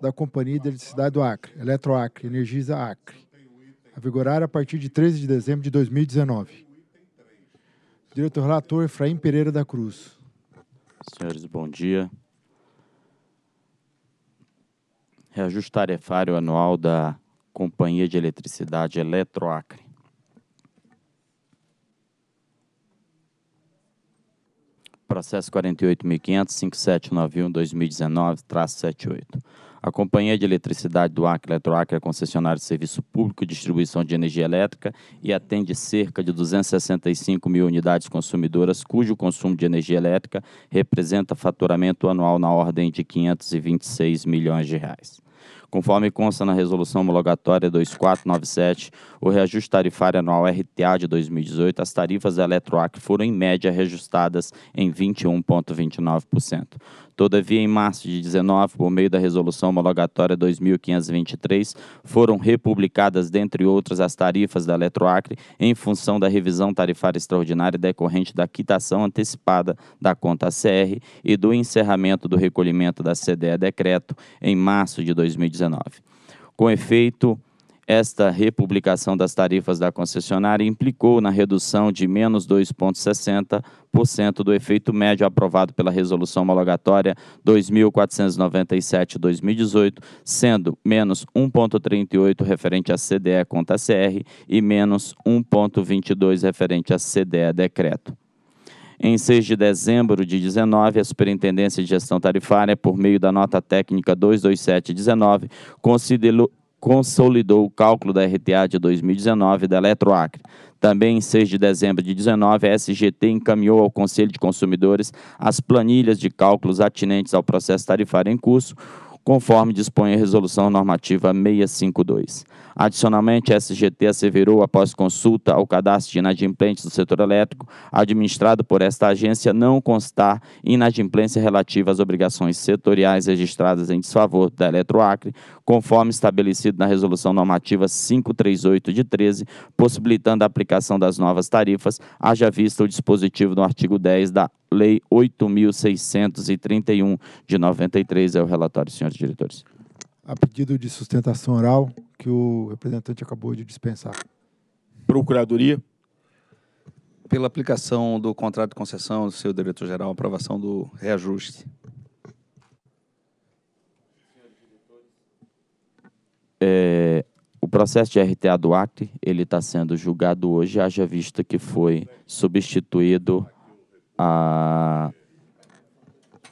da Companhia de Eletricidade do Acre, Eletroacre, Energisa Acre, a vigorar a partir de 13 de dezembro de 2019. Diretor-relator Efraim Pereira da Cruz. Senhores, bom dia. reajuste tarifário anual da Companhia de Eletricidade Eletroacre. Processo 48.500, 2019, 78. A Companhia de Eletricidade do Acre Eletroacre é concessionária de serviço público e distribuição de energia elétrica e atende cerca de 265 mil unidades consumidoras, cujo consumo de energia elétrica representa faturamento anual na ordem de 526 milhões de reais. Conforme consta na resolução homologatória 2497, o reajuste tarifário anual RTA de 2018, as tarifas da Eletroacre foram em média reajustadas em 21,29%. Todavia, em março de 19, por meio da Resolução Homologatória 2523, foram republicadas, dentre outras, as tarifas da Eletroacre em função da revisão tarifária extraordinária decorrente da quitação antecipada da conta CR e do encerramento do recolhimento da CDE decreto em março de 2019. Com efeito esta republicação das tarifas da concessionária implicou na redução de menos 2,60% do efeito médio aprovado pela Resolução Homologatória 2497-2018, sendo menos 1,38% referente à CDE conta CR e menos 1,22% referente à CDE decreto. Em 6 de dezembro de 19, a Superintendência de Gestão Tarifária, por meio da nota técnica 22719, considerou, consolidou o cálculo da RTA de 2019 da Eletroacre. Também em 6 de dezembro de 19, a SGT encaminhou ao Conselho de Consumidores as planilhas de cálculos atinentes ao processo tarifário em curso, conforme dispõe a Resolução Normativa 652. Adicionalmente, a SGT asseverou, após consulta ao cadastro de inadimplentes do setor elétrico, administrado por esta agência, não constar inadimplência relativa às obrigações setoriais registradas em desfavor da Eletroacre, conforme estabelecido na Resolução Normativa 538 de 13, possibilitando a aplicação das novas tarifas, haja vista o dispositivo do artigo 10 da Lei 8.631 de 93. É o relatório, senhores diretores. A pedido de sustentação oral que o representante acabou de dispensar. Procuradoria. Pela aplicação do contrato de concessão, seu diretor-geral, aprovação do reajuste. É, o processo de RTA do Acre, ele está sendo julgado hoje, haja vista que foi substituído a...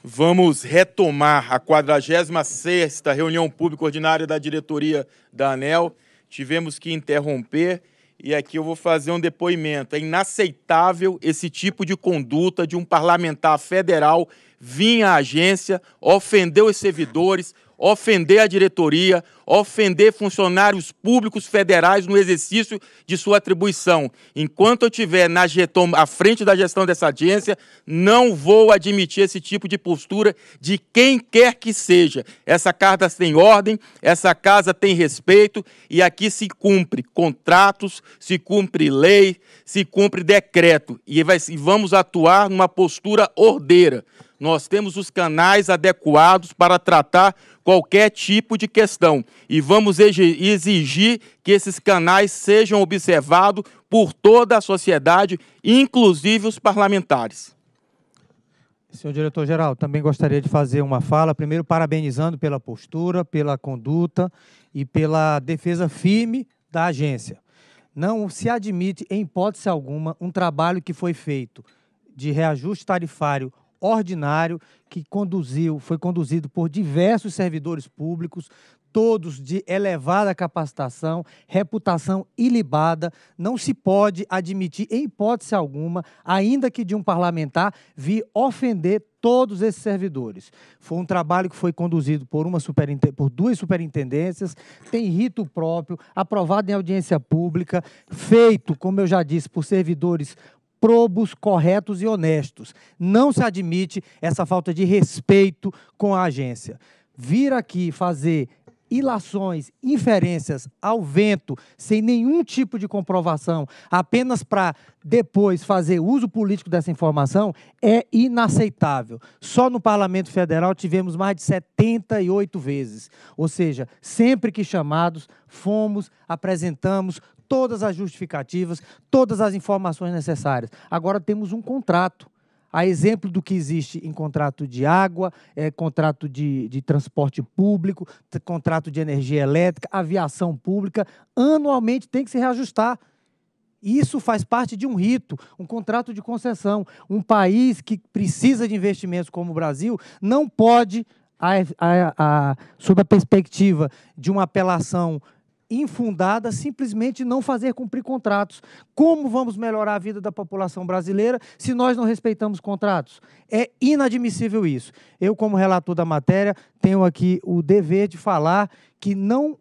Vamos retomar a 46 reunião pública ordinária da diretoria da ANEL. Tivemos que interromper e aqui eu vou fazer um depoimento. É inaceitável esse tipo de conduta de um parlamentar federal vir à agência, ofender os servidores, ofender a diretoria, ofender funcionários públicos federais no exercício de sua atribuição. Enquanto eu estiver na getom, à frente da gestão dessa agência, não vou admitir esse tipo de postura de quem quer que seja. Essa casa tem ordem, essa casa tem respeito e aqui se cumpre contratos, se cumpre lei, se cumpre decreto e vai, vamos atuar numa postura ordeira. Nós temos os canais adequados para tratar qualquer tipo de questão e vamos exigir que esses canais sejam observados por toda a sociedade, inclusive os parlamentares. Senhor diretor-geral, também gostaria de fazer uma fala, primeiro parabenizando pela postura, pela conduta e pela defesa firme da agência. Não se admite, em hipótese alguma, um trabalho que foi feito de reajuste tarifário ordinário que conduziu, foi conduzido por diversos servidores públicos, todos de elevada capacitação, reputação ilibada, não se pode admitir, em hipótese alguma, ainda que de um parlamentar, vir ofender todos esses servidores. Foi um trabalho que foi conduzido por, uma superintendência, por duas superintendências, tem rito próprio, aprovado em audiência pública, feito, como eu já disse, por servidores probos, corretos e honestos. Não se admite essa falta de respeito com a agência. Vir aqui fazer ilações, inferências ao vento, sem nenhum tipo de comprovação, apenas para depois fazer uso político dessa informação, é inaceitável. Só no Parlamento Federal tivemos mais de 78 vezes. Ou seja, sempre que chamados, fomos, apresentamos todas as justificativas, todas as informações necessárias. Agora temos um contrato. A exemplo do que existe em contrato de água, é, contrato de, de transporte público, contrato de energia elétrica, aviação pública, anualmente tem que se reajustar. Isso faz parte de um rito, um contrato de concessão. Um país que precisa de investimentos como o Brasil não pode, a, a, a, sob a perspectiva de uma apelação infundada simplesmente não fazer cumprir contratos. Como vamos melhorar a vida da população brasileira se nós não respeitamos contratos? É inadmissível isso. Eu, como relator da matéria, tenho aqui o dever de falar que não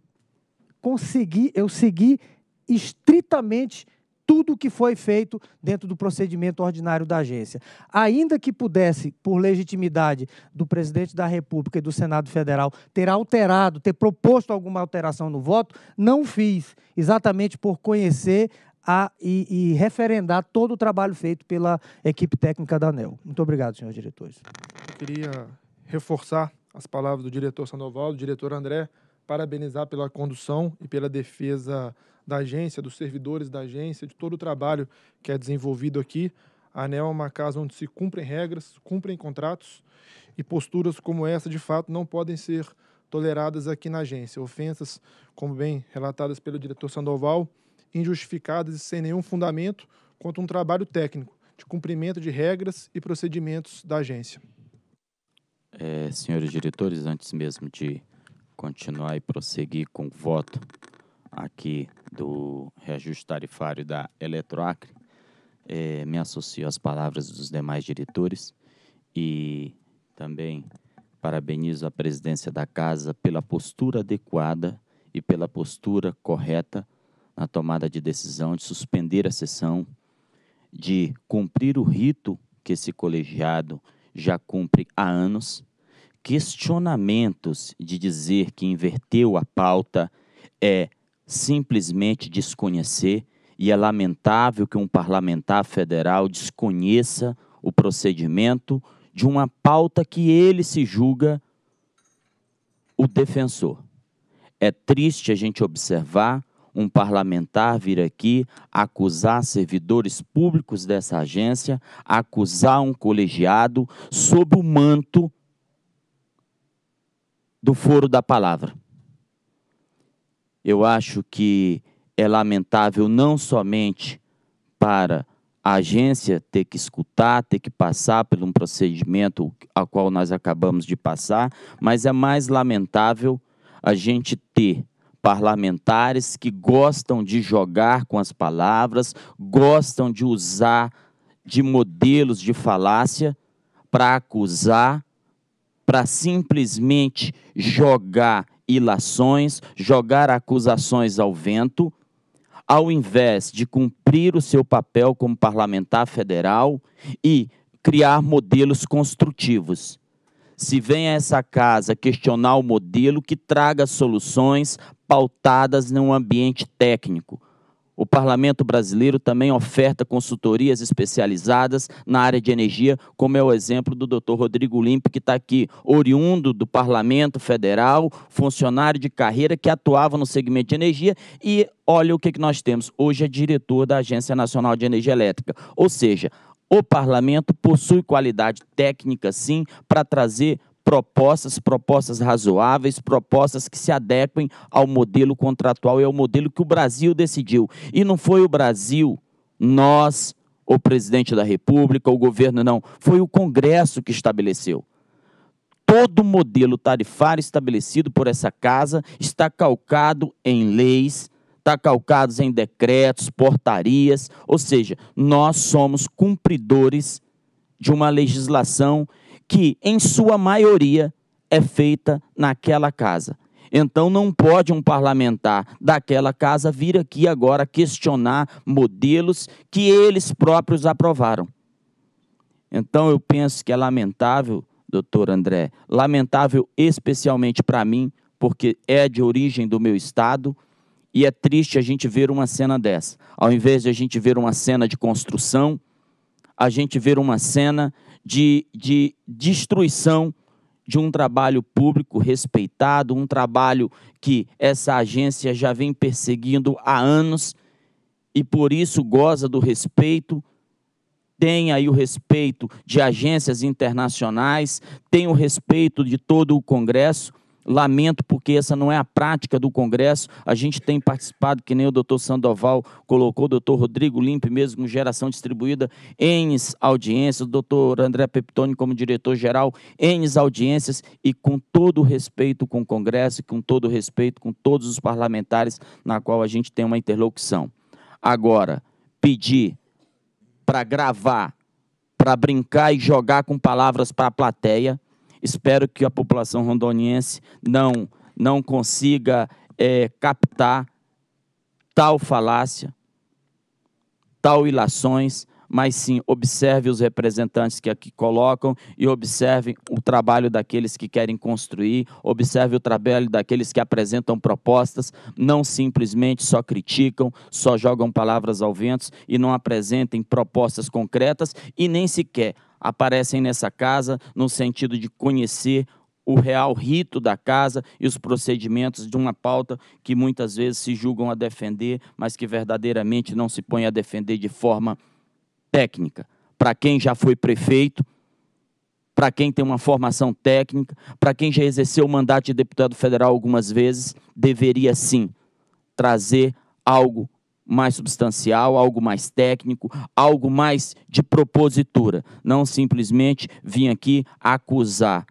consegui, eu segui estritamente tudo o que foi feito dentro do procedimento ordinário da agência. Ainda que pudesse, por legitimidade do presidente da República e do Senado Federal, ter alterado, ter proposto alguma alteração no voto, não fiz, exatamente por conhecer a, e, e referendar todo o trabalho feito pela equipe técnica da ANEL. Muito obrigado, senhores diretores. Eu queria reforçar as palavras do diretor Sandoval, do diretor André, parabenizar pela condução e pela defesa da agência, dos servidores da agência, de todo o trabalho que é desenvolvido aqui. A ANEL é uma casa onde se cumprem regras, cumprem contratos e posturas como essa, de fato, não podem ser toleradas aqui na agência. Ofensas, como bem relatadas pelo diretor Sandoval, injustificadas e sem nenhum fundamento, quanto um trabalho técnico de cumprimento de regras e procedimentos da agência. É, senhores diretores, antes mesmo de continuar e prosseguir com o voto aqui do reajuste tarifário da Eletroacre, é, me associo às palavras dos demais diretores e também parabenizo a presidência da Casa pela postura adequada e pela postura correta na tomada de decisão de suspender a sessão, de cumprir o rito que esse colegiado já cumpre há anos questionamentos de dizer que inverteu a pauta é simplesmente desconhecer e é lamentável que um parlamentar federal desconheça o procedimento de uma pauta que ele se julga o defensor. É triste a gente observar um parlamentar vir aqui acusar servidores públicos dessa agência, acusar um colegiado sob o manto do foro da palavra. Eu acho que é lamentável não somente para a agência ter que escutar, ter que passar por um procedimento ao qual nós acabamos de passar, mas é mais lamentável a gente ter parlamentares que gostam de jogar com as palavras, gostam de usar de modelos de falácia para acusar para simplesmente jogar ilações, jogar acusações ao vento, ao invés de cumprir o seu papel como parlamentar federal e criar modelos construtivos. Se vem a essa casa questionar o modelo que traga soluções pautadas num ambiente técnico, o parlamento brasileiro também oferta consultorias especializadas na área de energia, como é o exemplo do Dr. Rodrigo Limpe, que está aqui, oriundo do parlamento federal, funcionário de carreira que atuava no segmento de energia e olha o que, que nós temos. Hoje é diretor da Agência Nacional de Energia Elétrica. Ou seja, o parlamento possui qualidade técnica, sim, para trazer propostas, propostas razoáveis, propostas que se adequem ao modelo contratual e ao modelo que o Brasil decidiu. E não foi o Brasil, nós, o presidente da República, o governo, não. Foi o Congresso que estabeleceu. Todo modelo tarifário estabelecido por essa casa está calcado em leis, está calcado em decretos, portarias, ou seja, nós somos cumpridores de uma legislação que, em sua maioria, é feita naquela casa. Então não pode um parlamentar daquela casa vir aqui agora questionar modelos que eles próprios aprovaram. Então eu penso que é lamentável, doutor André, lamentável especialmente para mim, porque é de origem do meu estado, e é triste a gente ver uma cena dessa. Ao invés de a gente ver uma cena de construção, a gente ver uma cena de, de destruição de um trabalho público respeitado, um trabalho que essa agência já vem perseguindo há anos e por isso goza do respeito. Tem aí o respeito de agências internacionais, tem o respeito de todo o Congresso Lamento porque essa não é a prática do Congresso. A gente tem participado, que nem o doutor Sandoval colocou, o doutor Rodrigo Limpe mesmo, geração distribuída, em audiências, o doutor André Peptoni como diretor-geral, em audiências, e com todo o respeito com o Congresso, e com todo o respeito com todos os parlamentares, na qual a gente tem uma interlocução. Agora, pedir para gravar, para brincar e jogar com palavras para a plateia, Espero que a população rondoniense não, não consiga é, captar tal falácia, tal ilações, mas sim observe os representantes que aqui colocam e observe o trabalho daqueles que querem construir, observe o trabalho daqueles que apresentam propostas, não simplesmente só criticam, só jogam palavras ao vento e não apresentem propostas concretas e nem sequer aparecem nessa casa no sentido de conhecer o real rito da casa e os procedimentos de uma pauta que muitas vezes se julgam a defender, mas que verdadeiramente não se põe a defender de forma técnica. Para quem já foi prefeito, para quem tem uma formação técnica, para quem já exerceu o mandato de deputado federal algumas vezes, deveria sim trazer algo mais substancial, algo mais técnico, algo mais de propositura. Não simplesmente vim aqui acusar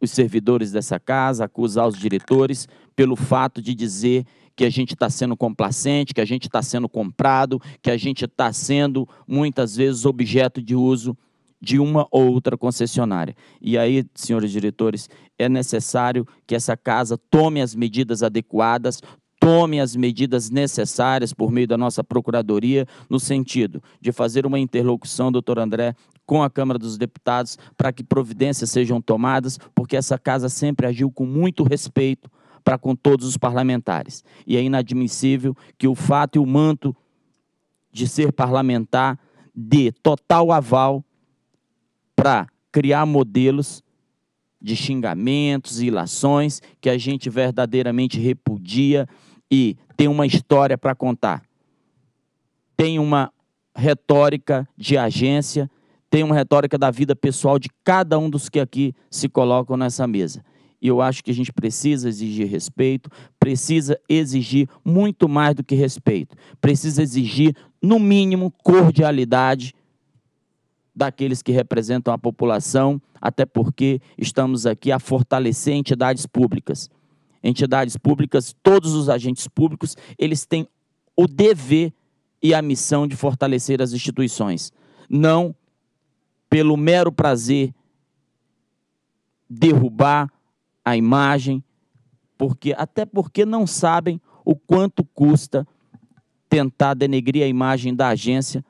os servidores dessa casa, acusar os diretores pelo fato de dizer que a gente está sendo complacente, que a gente está sendo comprado, que a gente está sendo muitas vezes objeto de uso de uma ou outra concessionária. E aí, senhores diretores, é necessário que essa casa tome as medidas adequadas, tome as medidas necessárias por meio da nossa Procuradoria, no sentido de fazer uma interlocução, doutor André, com a Câmara dos Deputados, para que providências sejam tomadas, porque essa casa sempre agiu com muito respeito para com todos os parlamentares. E é inadmissível que o fato e o manto de ser parlamentar dê total aval para criar modelos de xingamentos e ilações que a gente verdadeiramente repudia e tem uma história para contar. Tem uma retórica de agência, tem uma retórica da vida pessoal de cada um dos que aqui se colocam nessa mesa. E eu acho que a gente precisa exigir respeito, precisa exigir muito mais do que respeito. Precisa exigir, no mínimo, cordialidade daqueles que representam a população, até porque estamos aqui a fortalecer entidades públicas entidades públicas, todos os agentes públicos, eles têm o dever e a missão de fortalecer as instituições, não pelo mero prazer derrubar a imagem, porque até porque não sabem o quanto custa tentar denegrir a imagem da agência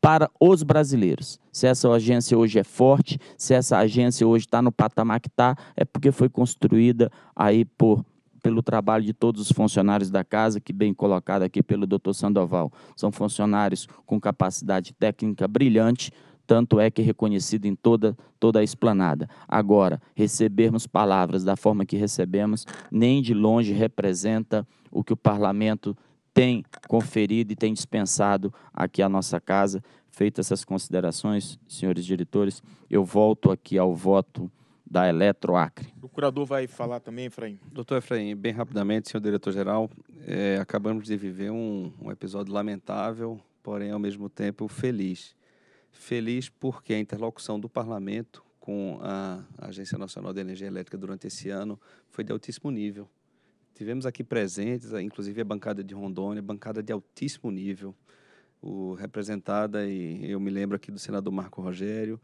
para os brasileiros. Se essa agência hoje é forte, se essa agência hoje está no patamar que está, é porque foi construída aí por pelo trabalho de todos os funcionários da casa, que bem colocado aqui pelo Dr. Sandoval. São funcionários com capacidade técnica brilhante, tanto é que é reconhecido em toda, toda a esplanada. Agora, recebermos palavras da forma que recebemos, nem de longe representa o que o parlamento tem conferido e tem dispensado aqui à nossa casa. Feitas essas considerações, senhores diretores, eu volto aqui ao voto da Eletroacre. O curador vai falar também, Efraim. Doutor Efraim, bem rapidamente, senhor diretor-geral, é, acabamos de viver um, um episódio lamentável, porém, ao mesmo tempo, feliz. Feliz porque a interlocução do parlamento com a Agência Nacional de Energia Elétrica durante esse ano foi de altíssimo nível. Tivemos aqui presentes, eh, inclusive a bancada de Rondônia, bancada de altíssimo nível, o, representada, e eu me lembro aqui do senador Marco Rogério,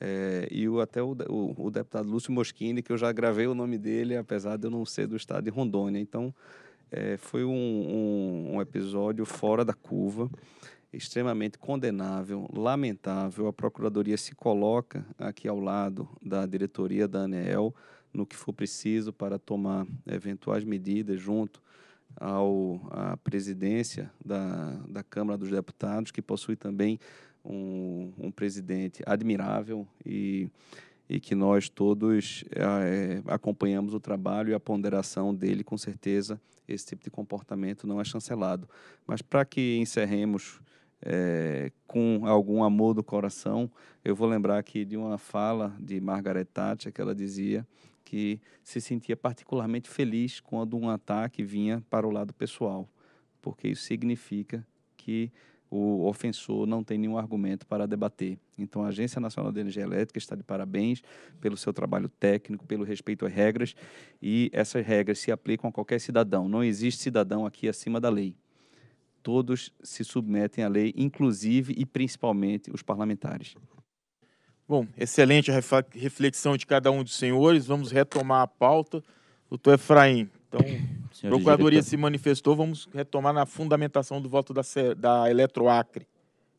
é, e o, até o, o, o, deputado Lúcio Moschini, que eu já gravei o nome dele, apesar de eu não ser do estado de Rondônia. Então, é, foi um, um, um, episódio fora da curva, extremamente condenável, lamentável. A Procuradoria se coloca aqui ao lado da diretoria da ANEEL no que for preciso para tomar eventuais medidas junto ao, à presidência da, da Câmara dos Deputados, que possui também um, um presidente admirável e, e que nós todos é, é, acompanhamos o trabalho e a ponderação dele, com certeza esse tipo de comportamento não é chancelado. Mas para que encerremos é, com algum amor do coração, eu vou lembrar aqui de uma fala de Margaret Thatcher que ela dizia que se sentia particularmente feliz quando um ataque vinha para o lado pessoal, porque isso significa que o ofensor não tem nenhum argumento para debater. Então, a Agência Nacional de Energia Elétrica está de parabéns pelo seu trabalho técnico, pelo respeito às regras, e essas regras se aplicam a qualquer cidadão. Não existe cidadão aqui acima da lei. Todos se submetem à lei, inclusive e principalmente os parlamentares. Bom, excelente a reflexão de cada um dos senhores. Vamos retomar a pauta. Doutor Efraim, então senhor Procuradoria diretor. se manifestou, vamos retomar na fundamentação do voto da, da Eletroacre.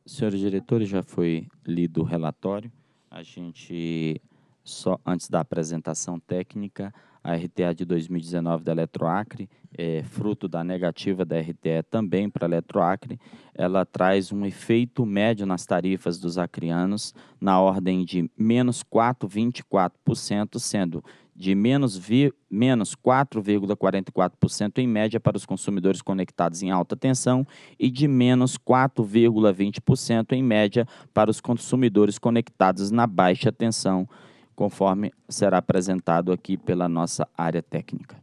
Senhores diretores, já foi lido o relatório. A gente, só antes da apresentação técnica, a RTA de 2019 da Eletroacre, é, fruto da negativa da RTE também para a Eletroacre, ela traz um efeito médio nas tarifas dos acrianos na ordem de menos 4,24%, sendo de menos, menos 4,44% em média para os consumidores conectados em alta tensão e de menos 4,20% em média para os consumidores conectados na baixa tensão, conforme será apresentado aqui pela nossa área técnica.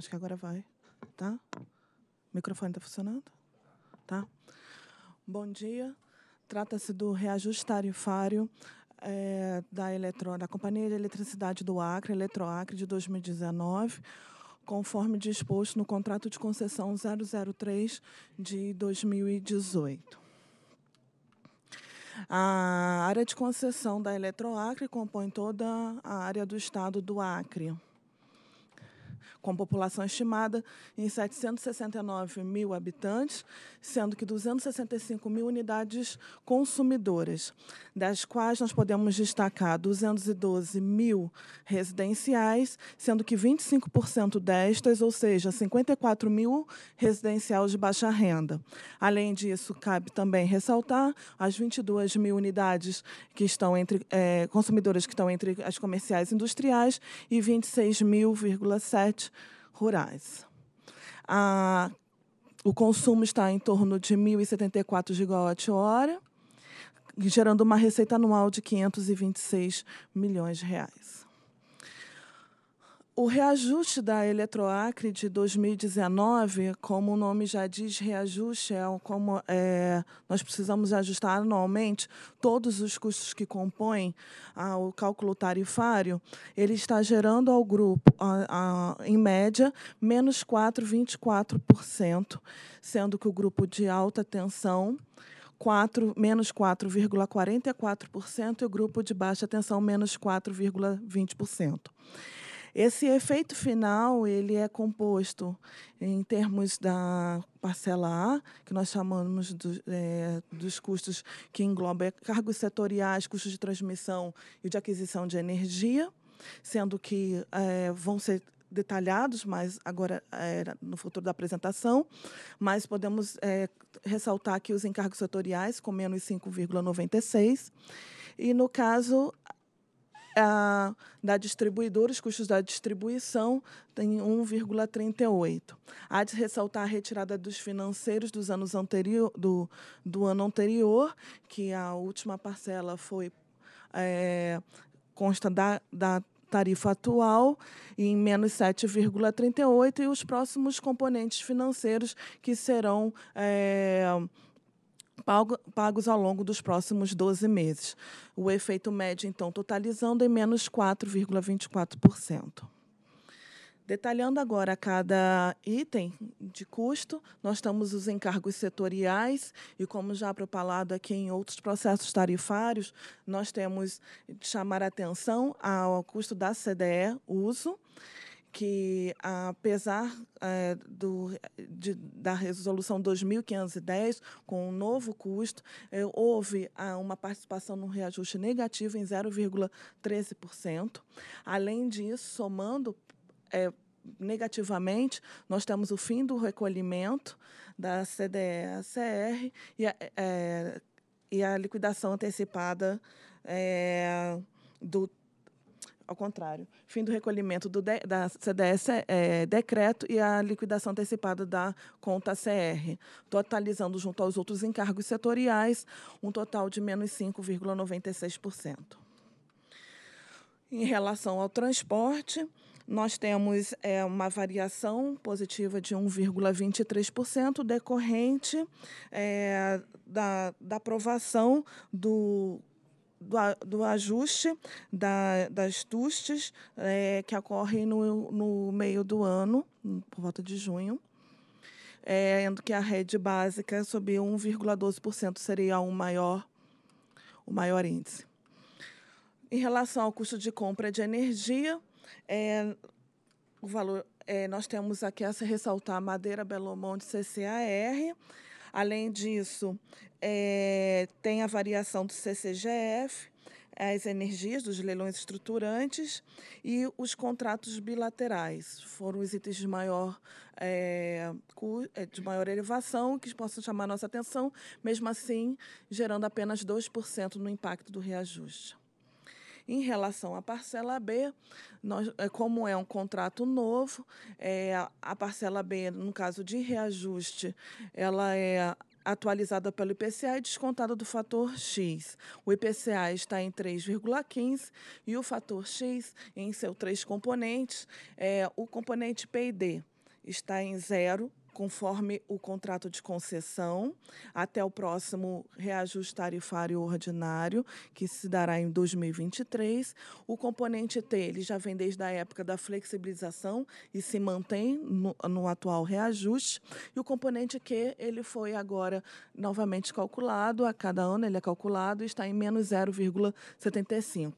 Acho que agora vai, tá? O microfone está funcionando? Tá? Bom dia. Trata-se do reajuste tarifário é, da, eletro, da Companhia de Eletricidade do Acre, Eletroacre, de 2019, conforme disposto no contrato de concessão 003 de 2018. A área de concessão da Eletroacre compõe toda a área do estado do Acre com população estimada em 769 mil habitantes, sendo que 265 mil unidades consumidoras, das quais nós podemos destacar 212 mil residenciais, sendo que 25% destas, ou seja, 54 mil residenciais de baixa renda. Além disso, cabe também ressaltar as 22 mil unidades que estão entre é, consumidoras que estão entre as comerciais industriais e 26.007 rurais. A, o consumo está em torno de 1.074 gigawatt-hora, gerando uma receita anual de 526 milhões de reais. O reajuste da Eletroacre de 2019, como o nome já diz, reajuste é como é, nós precisamos ajustar anualmente todos os custos que compõem o cálculo tarifário, ele está gerando ao grupo, em média, menos 4,24%, sendo que o grupo de alta tensão 4, menos 4,44% e o grupo de baixa tensão menos 4,20%. Esse efeito final ele é composto em termos da parcela A, que nós chamamos do, é, dos custos que engloba é, cargos setoriais, custos de transmissão e de aquisição de energia, sendo que é, vão ser detalhados, mas agora é, no futuro da apresentação. Mas podemos é, ressaltar aqui os encargos setoriais, com menos 5,96. E no caso a, da distribuidora, os custos da distribuição tem 1,38. Há de ressaltar a retirada dos financeiros dos anos anterior, do, do ano anterior, que a última parcela foi é, consta da, da tarifa atual em menos 7,38 e os próximos componentes financeiros que serão é, pagos ao longo dos próximos 12 meses. O efeito médio, então, totalizando em menos 4,24%. Detalhando agora cada item de custo, nós temos os encargos setoriais e, como já propalado aqui em outros processos tarifários, nós temos de chamar atenção ao custo da CDE uso que, apesar é, do, de, da resolução 2510, com um novo custo, é, houve a, ah, uma participação no reajuste negativo em 0,13%. Além disso, somando é, negativamente, nós temos o fim do recolhimento da cde acr e, é, e, a liquidação antecipada é, do ao contrário, fim do recolhimento do de, da CDS é, decreto e a liquidação antecipada da conta CR, totalizando junto aos outros encargos setoriais um total de menos 5,96%. Em relação ao transporte, nós temos é, uma variação positiva de 1,23% decorrente é, da, da aprovação do do, do ajuste da, das tustes, é, que ocorre no, no meio do ano, hum, por volta de junho. É, que a rede básica sob 1,12% seria o maior, o maior índice. Em relação ao custo de compra de energia, é, o valor, é, nós temos aqui a ressaltar Madeira, Belo Monte, CCAR, Além disso, é, tem a variação do CCGF, as energias dos leilões estruturantes e os contratos bilaterais. Foram os itens de maior, é, é de maior elevação que possam chamar nossa atenção, mesmo assim gerando apenas 2% no impacto do reajuste. Em relação à parcela B, nós, é, como é um contrato novo, é, a parcela B, no caso de reajuste, ela é atualizada pelo IPCA e descontada do fator X. O IPCA está em 3,15 e o fator X, em seus três componentes, é, o componente P e D está em zero conforme o contrato de concessão, até o próximo reajuste tarifário ordinário, que se dará em 2023. O componente T ele já vem desde a época da flexibilização e se mantém no, no atual reajuste. E o componente Q ele foi agora novamente calculado, a cada ano ele é calculado e está em menos 0,75.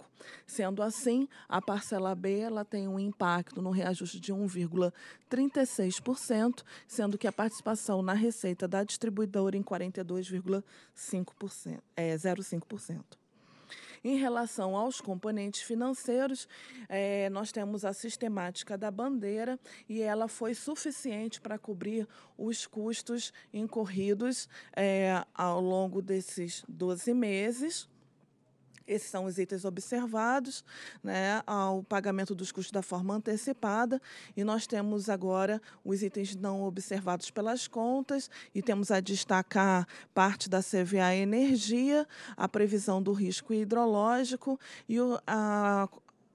Sendo assim, a parcela B ela tem um impacto no reajuste de 1,36%, sendo sendo que a participação na receita da distribuidora em 42,05%, é, 0,5%. Em relação aos componentes financeiros, é, nós temos a sistemática da bandeira e ela foi suficiente para cobrir os custos incorridos é, ao longo desses 12 meses. Esses são os itens observados, né, ao pagamento dos custos da forma antecipada. E nós temos agora os itens não observados pelas contas e temos a destacar parte da CVA Energia, a previsão do risco hidrológico e o, a,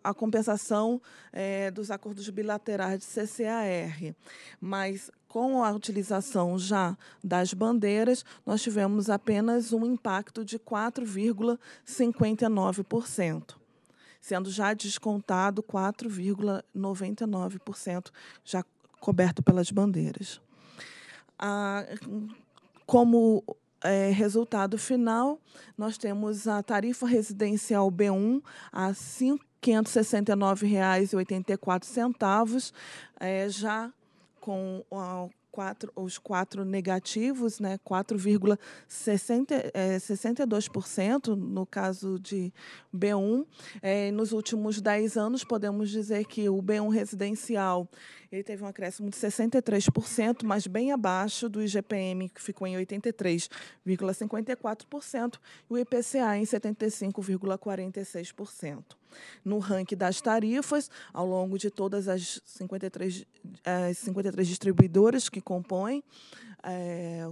a compensação é, dos acordos bilaterais de CCAR. Mas com a utilização já das bandeiras, nós tivemos apenas um impacto de 4,59%, sendo já descontado 4,99% já coberto pelas bandeiras. Ah, como é, resultado final, nós temos a tarifa residencial B1 a R$ 569,84, é, já com Quatro, os quatro negativos, né, 4,62% é, no caso de B1. É, nos últimos 10 anos, podemos dizer que o B1 residencial ele teve um acréscimo de 63%, mas bem abaixo do IGPM, que ficou em 83,54%, e o IPCA em 75,46% no ranking das tarifas ao longo de todas as 53, as 53 distribuidoras que compõem é,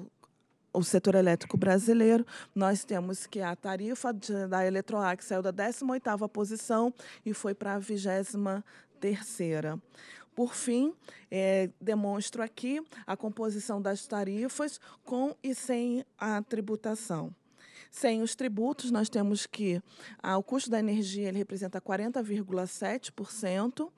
o setor elétrico brasileiro, nós temos que a tarifa da Eletroac saiu da 18ª posição e foi para a 23ª. Por fim, é, demonstro aqui a composição das tarifas com e sem a tributação. Sem os tributos, nós temos que ah, o custo da energia ele representa 40,7%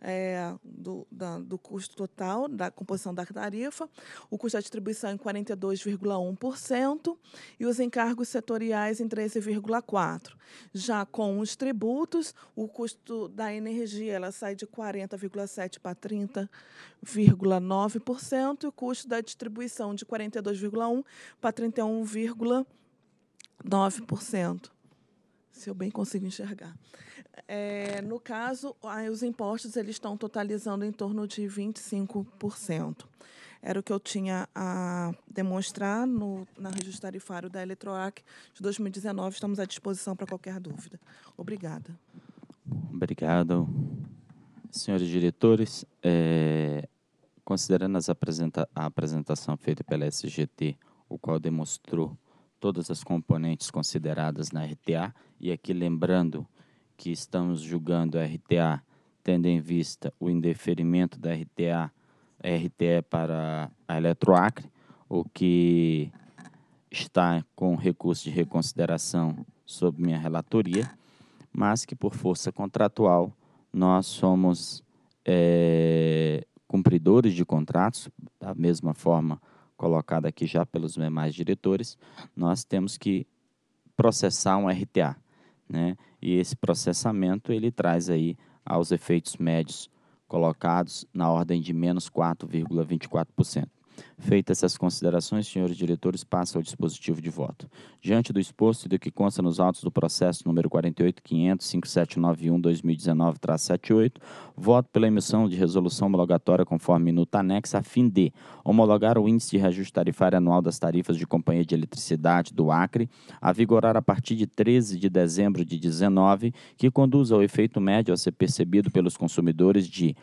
é, eh, do, da, do custo total da composição da tarifa, o custo da distribuição em 42,1% e os encargos setoriais em 13,4%. Já com os tributos, o custo da energia ela sai de 40,7% para 30,9% e o custo da distribuição de 42,1% para 31,9%. 9%, se eu bem consigo enxergar. É, no caso, os impostos eles estão totalizando em torno de 25%. Era o que eu tinha a demonstrar no, na registro tarifário da Eletroac de 2019. Estamos à disposição para qualquer dúvida. Obrigada. Obrigado. Senhores diretores, é, considerando a apresentação feita pela SGT, o qual demonstrou todas as componentes consideradas na RTA, e aqui lembrando que estamos julgando a RTA tendo em vista o indeferimento da RTA, RTE para a Eletroacre, o que está com recurso de reconsideração sob minha relatoria, mas que por força contratual nós somos é, cumpridores de contratos, da mesma forma colocada aqui já pelos demais diretores, nós temos que processar um RTA, né? E esse processamento ele traz aí aos efeitos médios colocados na ordem de menos 4,24%. Feitas essas considerações, senhores diretores, passa ao dispositivo de voto. Diante do exposto e do que consta nos autos do processo número 48.500.5791-2019-78, voto pela emissão de resolução homologatória conforme minuta anexa a fim de homologar o índice de reajuste tarifário anual das tarifas de companhia de eletricidade do Acre, a vigorar a partir de 13 de dezembro de 19, que conduz ao efeito médio a ser percebido pelos consumidores de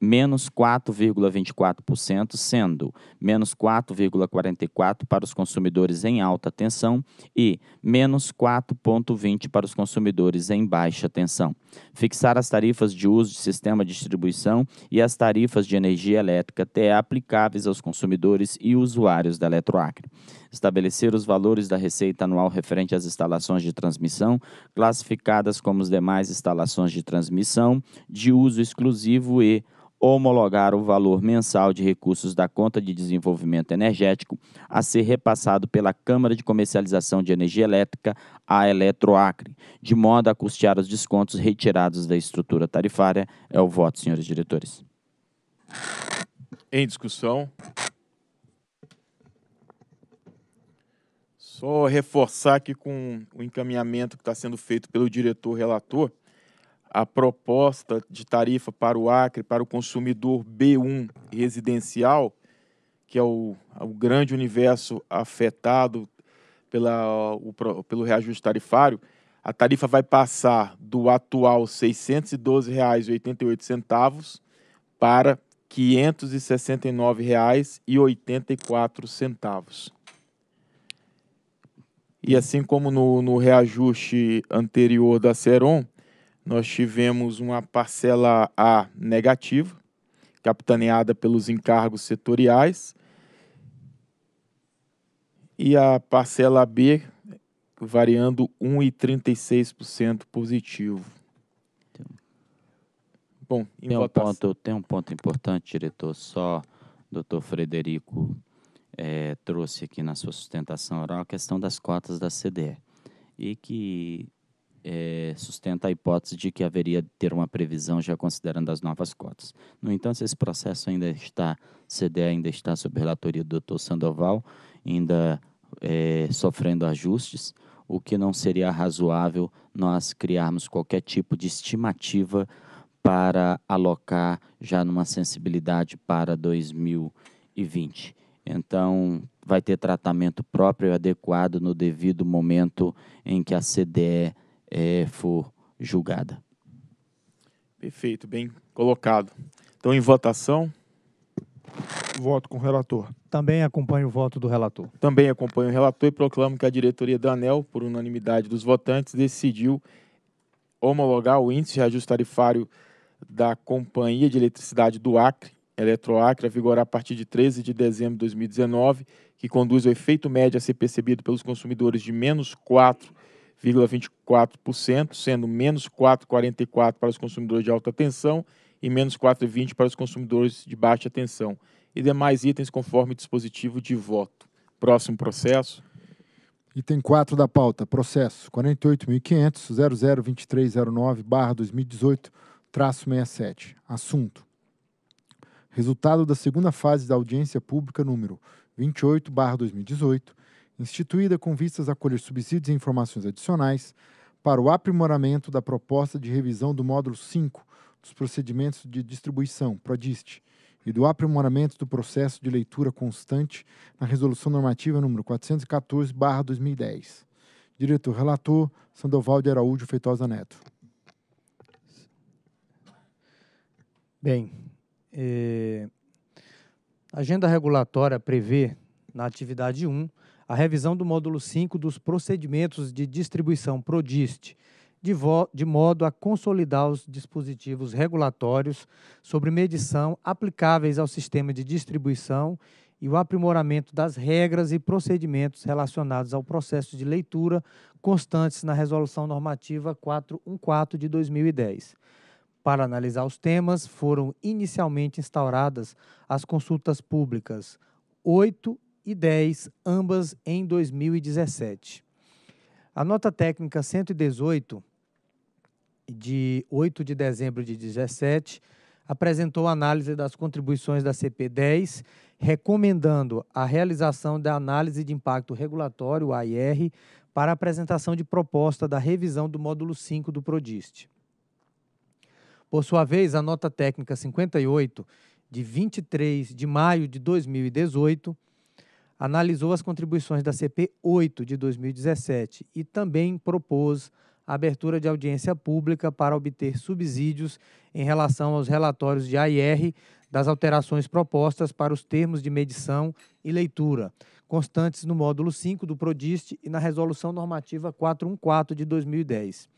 menos 4,24%, sendo menos 4,44% para os consumidores em alta tensão e menos 4,20% para os consumidores em baixa tensão. Fixar as tarifas de uso de sistema de distribuição e as tarifas de energia elétrica TE aplicáveis aos consumidores e usuários da Eletroacre. Estabelecer os valores da receita anual referente às instalações de transmissão, classificadas como as demais instalações de transmissão de uso exclusivo e homologar o valor mensal de recursos da conta de desenvolvimento energético a ser repassado pela Câmara de Comercialização de Energia Elétrica à Eletroacre, de modo a custear os descontos retirados da estrutura tarifária. É o voto, senhores diretores. Em discussão. Só reforçar aqui com o encaminhamento que está sendo feito pelo diretor relator a proposta de tarifa para o Acre, para o consumidor B1 residencial, que é o, o grande universo afetado pela, o, pelo reajuste tarifário, a tarifa vai passar do atual R$ 612,88 para R$ 569,84. E assim como no, no reajuste anterior da Seron, nós tivemos uma parcela A negativa, capitaneada pelos encargos setoriais, e a parcela B variando 1,36% positivo. Bom, tem um, ponto, tem um ponto importante, diretor, só doutor Frederico é, trouxe aqui na sua sustentação oral a questão das cotas da CDE e que é, sustenta a hipótese de que haveria de ter uma previsão já considerando as novas cotas. No entanto, esse processo ainda está, CDE ainda está sob relatoria do Dr. Sandoval, ainda é, sofrendo ajustes, o que não seria razoável nós criarmos qualquer tipo de estimativa para alocar já numa sensibilidade para 2020. Então, vai ter tratamento próprio e adequado no devido momento em que a CDE é, for julgada. Perfeito, bem colocado. Então, em votação. Voto com o relator. Também acompanho o voto do relator. Também acompanho o relator e proclamo que a diretoria da ANEL, por unanimidade dos votantes, decidiu homologar o índice de ajuste tarifário da Companhia de Eletricidade do Acre, Eletroacre, a vigorar a partir de 13 de dezembro de 2019, que conduz ao efeito médio a ser percebido pelos consumidores de menos 4 0,24%, sendo menos 4,44% para os consumidores de alta tensão e menos 4,20% para os consumidores de baixa tensão, e demais itens conforme dispositivo de voto. Próximo processo. Item 4 da pauta, processo 48.500.002309-2018-67. Assunto. Resultado da segunda fase da audiência pública número 28-2018, instituída com vistas a colher subsídios e informações adicionais para o aprimoramento da proposta de revisão do módulo 5 dos procedimentos de distribuição, PRODIST, e do aprimoramento do processo de leitura constante na Resolução Normativa número 414/2010. Diretor relator Sandoval de Araújo Feitosa Neto. Bem, eh, a agenda regulatória prevê na atividade 1 a revisão do módulo 5 dos procedimentos de distribuição PRODIST, de, de, modo a consolidar os dispositivos regulatórios sobre medição aplicáveis ao sistema de distribuição e o aprimoramento das regras e procedimentos relacionados ao processo de leitura constantes na Resolução Normativa 414 de 2010. Para analisar os temas, foram inicialmente instauradas as consultas públicas 8 e 10, ambas em 2017. A nota técnica 118, de 8 de dezembro de 2017, apresentou análise das contribuições da CP10, recomendando a realização da análise de impacto regulatório, AIR, para apresentação de proposta da revisão do módulo 5 do PRODIST. Por sua vez, a nota técnica 58, de 23 de maio de 2018, analisou as contribuições da CP 8 de 2017 e também propôs a abertura de audiência pública para obter subsídios em relação aos relatórios de AIR das alterações propostas para os termos de medição e leitura, constantes no módulo 5 do PRODIST e na Resolução Normativa 414 de 2010.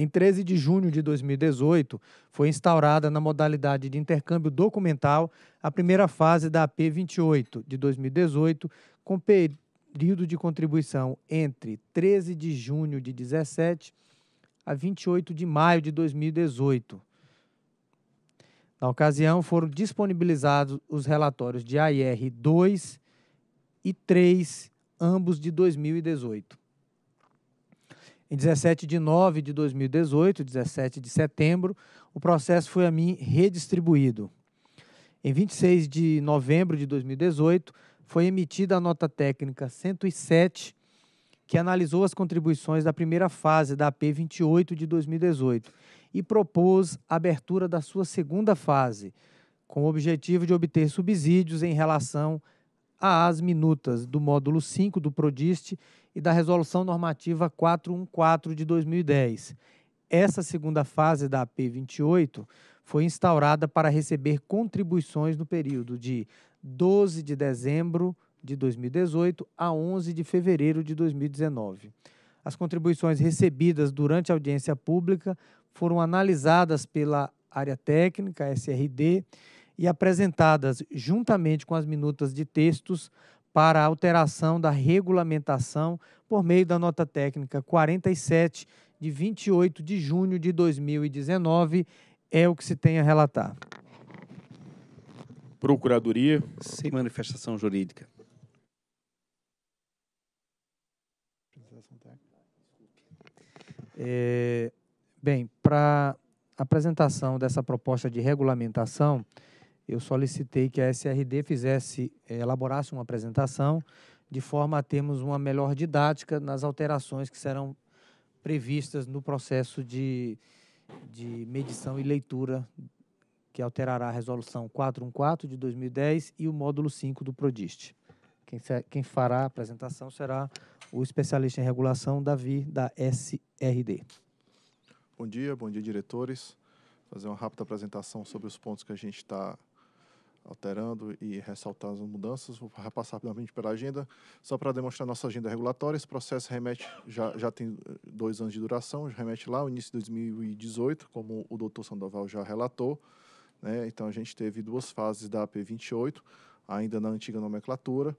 Em 13 de junho de 2018, foi instaurada na modalidade de intercâmbio documental a primeira fase da AP 28 de 2018, com período de contribuição entre 13 de junho de 17 a 28 de maio de 2018. Na ocasião, foram disponibilizados os relatórios de AIR 2 e 3, ambos de 2018. Em 17 de nove de 2018, 17 de setembro, o processo foi a mim redistribuído. Em 26 de novembro de 2018, foi emitida a nota técnica 107, que analisou as contribuições da primeira fase da AP 28 de 2018 e propôs a abertura da sua segunda fase, com o objetivo de obter subsídios em relação às minutas do módulo 5 do PRODIST e da Resolução Normativa 414 de 2010. Essa segunda fase da AP 28 foi instaurada para receber contribuições no período de 12 de dezembro de 2018 a 11 de fevereiro de 2019. As contribuições recebidas durante a audiência pública foram analisadas pela área técnica, SRD, e apresentadas juntamente com as minutas de textos para alteração da regulamentação por meio da nota técnica 47 de 28 de junho de 2019, é o que se tem a relatar. Procuradoria. Sem manifestação jurídica. É, bem, para apresentação dessa proposta de regulamentação, eu solicitei que a SRD fizesse, eh, elaborasse uma apresentação de forma a termos uma melhor didática nas alterações que serão previstas no processo de, de medição e leitura que alterará a resolução 414 de 2010 e o módulo 5 do Prodist. Quem, quem fará a apresentação será o especialista em regulação Davi da SRD. Bom dia, bom dia diretores. Fazer uma rápida apresentação sobre os pontos que a gente está alterando e ressaltando as mudanças. Vou repassar rapidamente pela agenda, só para demonstrar nossa agenda regulatória. Esse processo remete, já, já tem eh, dois anos de duração, remete lá ao início de 2018, como o doutor Sandoval já relatou. Né? Então, a gente teve duas fases da AP 28, ainda na antiga nomenclatura.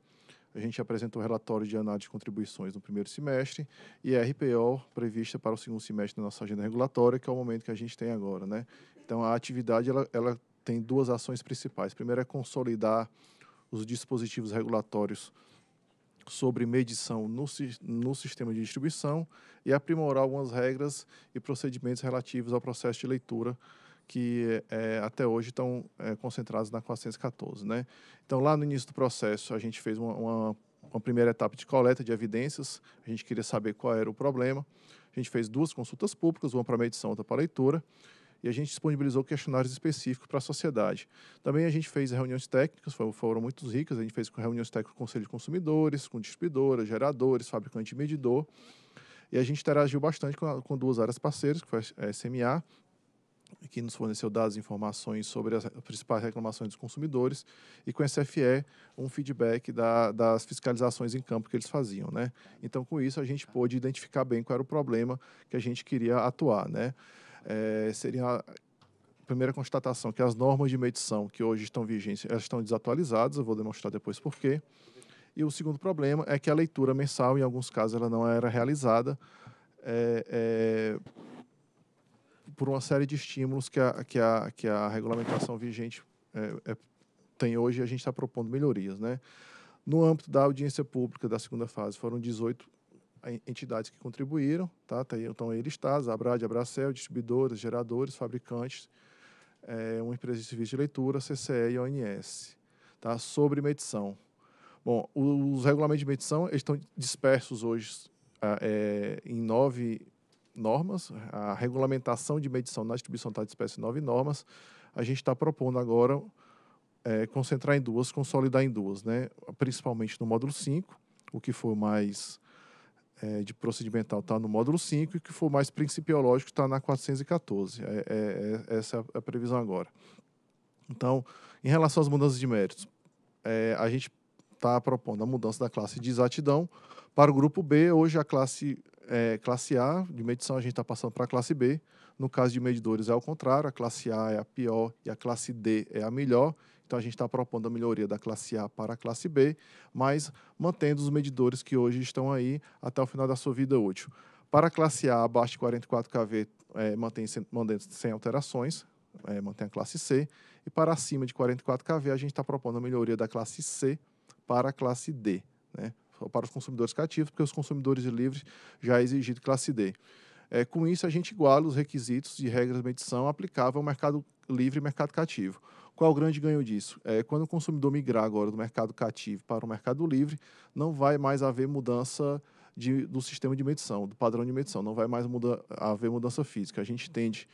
A gente apresentou o relatório de análise de contribuições no primeiro semestre e a RPO prevista para o segundo semestre da nossa agenda regulatória, que é o momento que a gente tem agora. Né? Então, a atividade ela, ela tem duas ações principais. Primeiro é consolidar os dispositivos regulatórios sobre medição no, no sistema de distribuição e aprimorar algumas regras e procedimentos relativos ao processo de leitura que é, até hoje estão é, concentrados na 414. Né? Então, lá no início do processo, a gente fez uma, uma, uma primeira etapa de coleta de evidências, a gente queria saber qual era o problema. A gente fez duas consultas públicas, uma para medição, outra para leitura, e a gente disponibilizou questionários específicos para a sociedade. Também a gente fez reuniões técnicas, foram muito ricas, a gente fez reuniões técnicas com o Conselho de Consumidores, com distribuidoras, geradores, fabricante de medidor, e a gente interagiu bastante com, a, com duas áreas parceiras, que foi a SMA, que nos forneceu dados e informações sobre as principais reclamações dos consumidores, e com a SFE, um feedback da, das fiscalizações em campo que eles faziam. Né? Então, com isso, a gente pôde identificar bem qual era o problema que a gente queria atuar. Né? é, seria a primeira constatação que as normas de medição que hoje estão vigentes elas estão desatualizadas, eu vou demonstrar depois por quê. E o segundo problema é que a leitura mensal, em alguns casos, ela não era realizada é, é, por uma série de estímulos que a, que a, que a regulamentação vigente é, é tem hoje e a gente está propondo melhorias. Né? No âmbito da audiência pública da segunda fase, foram 18 entidades que contribuíram, tá? tá então aí listados, Abrade, Abracel, distribuidoras, geradores, fabricantes, é, uma empresa de serviço de leitura, CCE e ONS, tá? Sobre medição. Bom, os regulamentos de medição estão dispersos hoje é, em nove normas. A regulamentação de medição na distribuição está dispersa em nove normas. A gente está propondo agora é, concentrar em duas, consolidar em duas, né? principalmente no módulo 5, o que foi mais é, de procedimental está no módulo 5 e que for mais principiológico está na 414. É, é, é, essa é a previsão agora. Então, em relação às mudanças de méritos, é, a gente está propondo a mudança da classe de exatidão para o grupo B. Hoje, a classe, é, classe A de medição, a gente está passando para a classe B. No caso de medidores, é o contrário: a classe A é a pior e a classe D é a melhor. Então a gente está propondo a melhoria da classe A para a classe B, mas mantendo os medidores que hoje estão aí até o final da sua vida útil. Para a classe A, abaixo de 44 kV, é, mantém, mantendo sem alterações, é, mantém a classe C. E para acima de 44 kV, a gente está propondo a melhoria da classe C para a classe D, né? para os consumidores cativos, porque os consumidores livres já é exigido classe D. É, com isso, a gente iguala os requisitos de regras de medição aplicável ao mercado livre e mercado cativo. Qual o grande ganho disso? É, quando o consumidor migrar agora do mercado cativo para o mercado livre, não vai mais haver mudança de, do sistema de medição, do padrão de medição, não vai mais muda, haver mudança física. A gente entende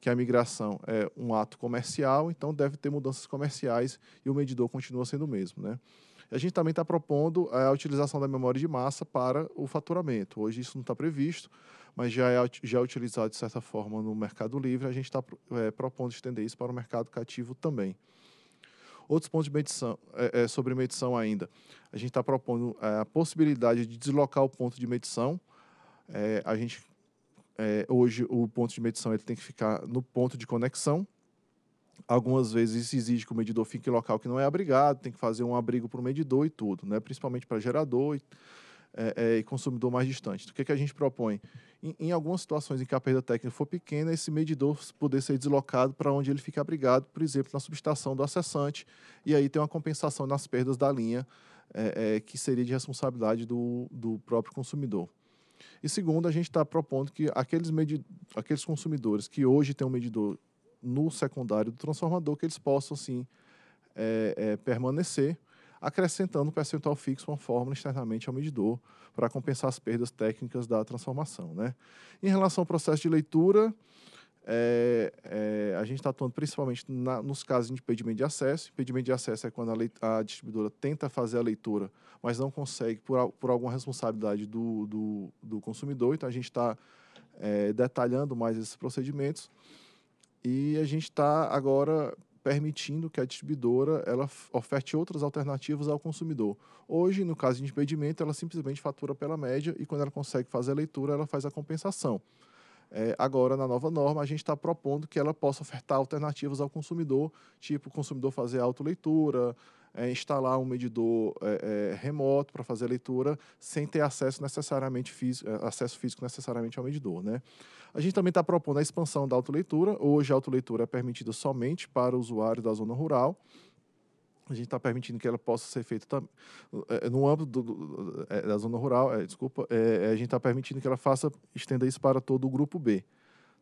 que a migração é um ato comercial, então deve ter mudanças comerciais e o medidor continua sendo o mesmo, né? A gente também está propondo eh, a utilização da memória de massa para o faturamento. Hoje isso não está previsto, mas já é, já é utilizado de certa forma no Mercado Livre. A gente está é, eh, propondo estender isso para o mercado cativo também. Outros pontos de medição, é, sobre medição ainda. A gente está propondo a possibilidade de deslocar o ponto de medição. a gente, hoje, o ponto de medição ele tem que ficar no ponto de conexão, Algumas vezes isso exige que o medidor fique em local que não é abrigado, tem que fazer um abrigo para o medidor e tudo, né? principalmente para gerador e, é, é, e, consumidor mais distante. O que, é que a gente propõe? Em, em, algumas situações em que a perda técnica for pequena, esse medidor poder ser deslocado para onde ele fica abrigado, por exemplo, na subestação do acessante, e aí tem uma compensação nas perdas da linha, é, é que seria de responsabilidade do, do próprio consumidor. E segundo, a gente está propondo que aqueles, aqueles consumidores que hoje têm um medidor no secundário do transformador que eles possam, sim, é, é, permanecer, acrescentando um percentual fixo uma fórmula externamente ao medidor para compensar as perdas técnicas da transformação. Né? Em relação ao processo de leitura, é, é, a gente está atuando principalmente na, nos casos de impedimento de acesso. Impedimento de acesso é quando a, a distribuidora tenta fazer a leitura, mas não consegue por, por alguma responsabilidade do, do, do, consumidor. Então, a gente está é, detalhando mais esses procedimentos. E a gente está agora permitindo que a distribuidora ela oferte outras alternativas ao consumidor. Hoje, no caso de impedimento, ela simplesmente fatura pela média e quando ela consegue fazer a leitura, ela faz a compensação. É, agora, na nova norma, a gente está propondo que ela possa ofertar alternativas ao consumidor, tipo o consumidor fazer autoleitura, é, instalar um medidor é, é remoto para fazer a leitura sem ter acesso necessariamente físico, é, acesso físico necessariamente ao medidor, né? A gente também está propondo a expansão da autoleitura. Hoje a autoleitura é permitida somente para usuários da zona rural. A gente está permitindo que ela possa ser feita é, no âmbito do, do, da zona rural, é, desculpa, é, a gente está permitindo que ela faça, estenda isso para todo o grupo B.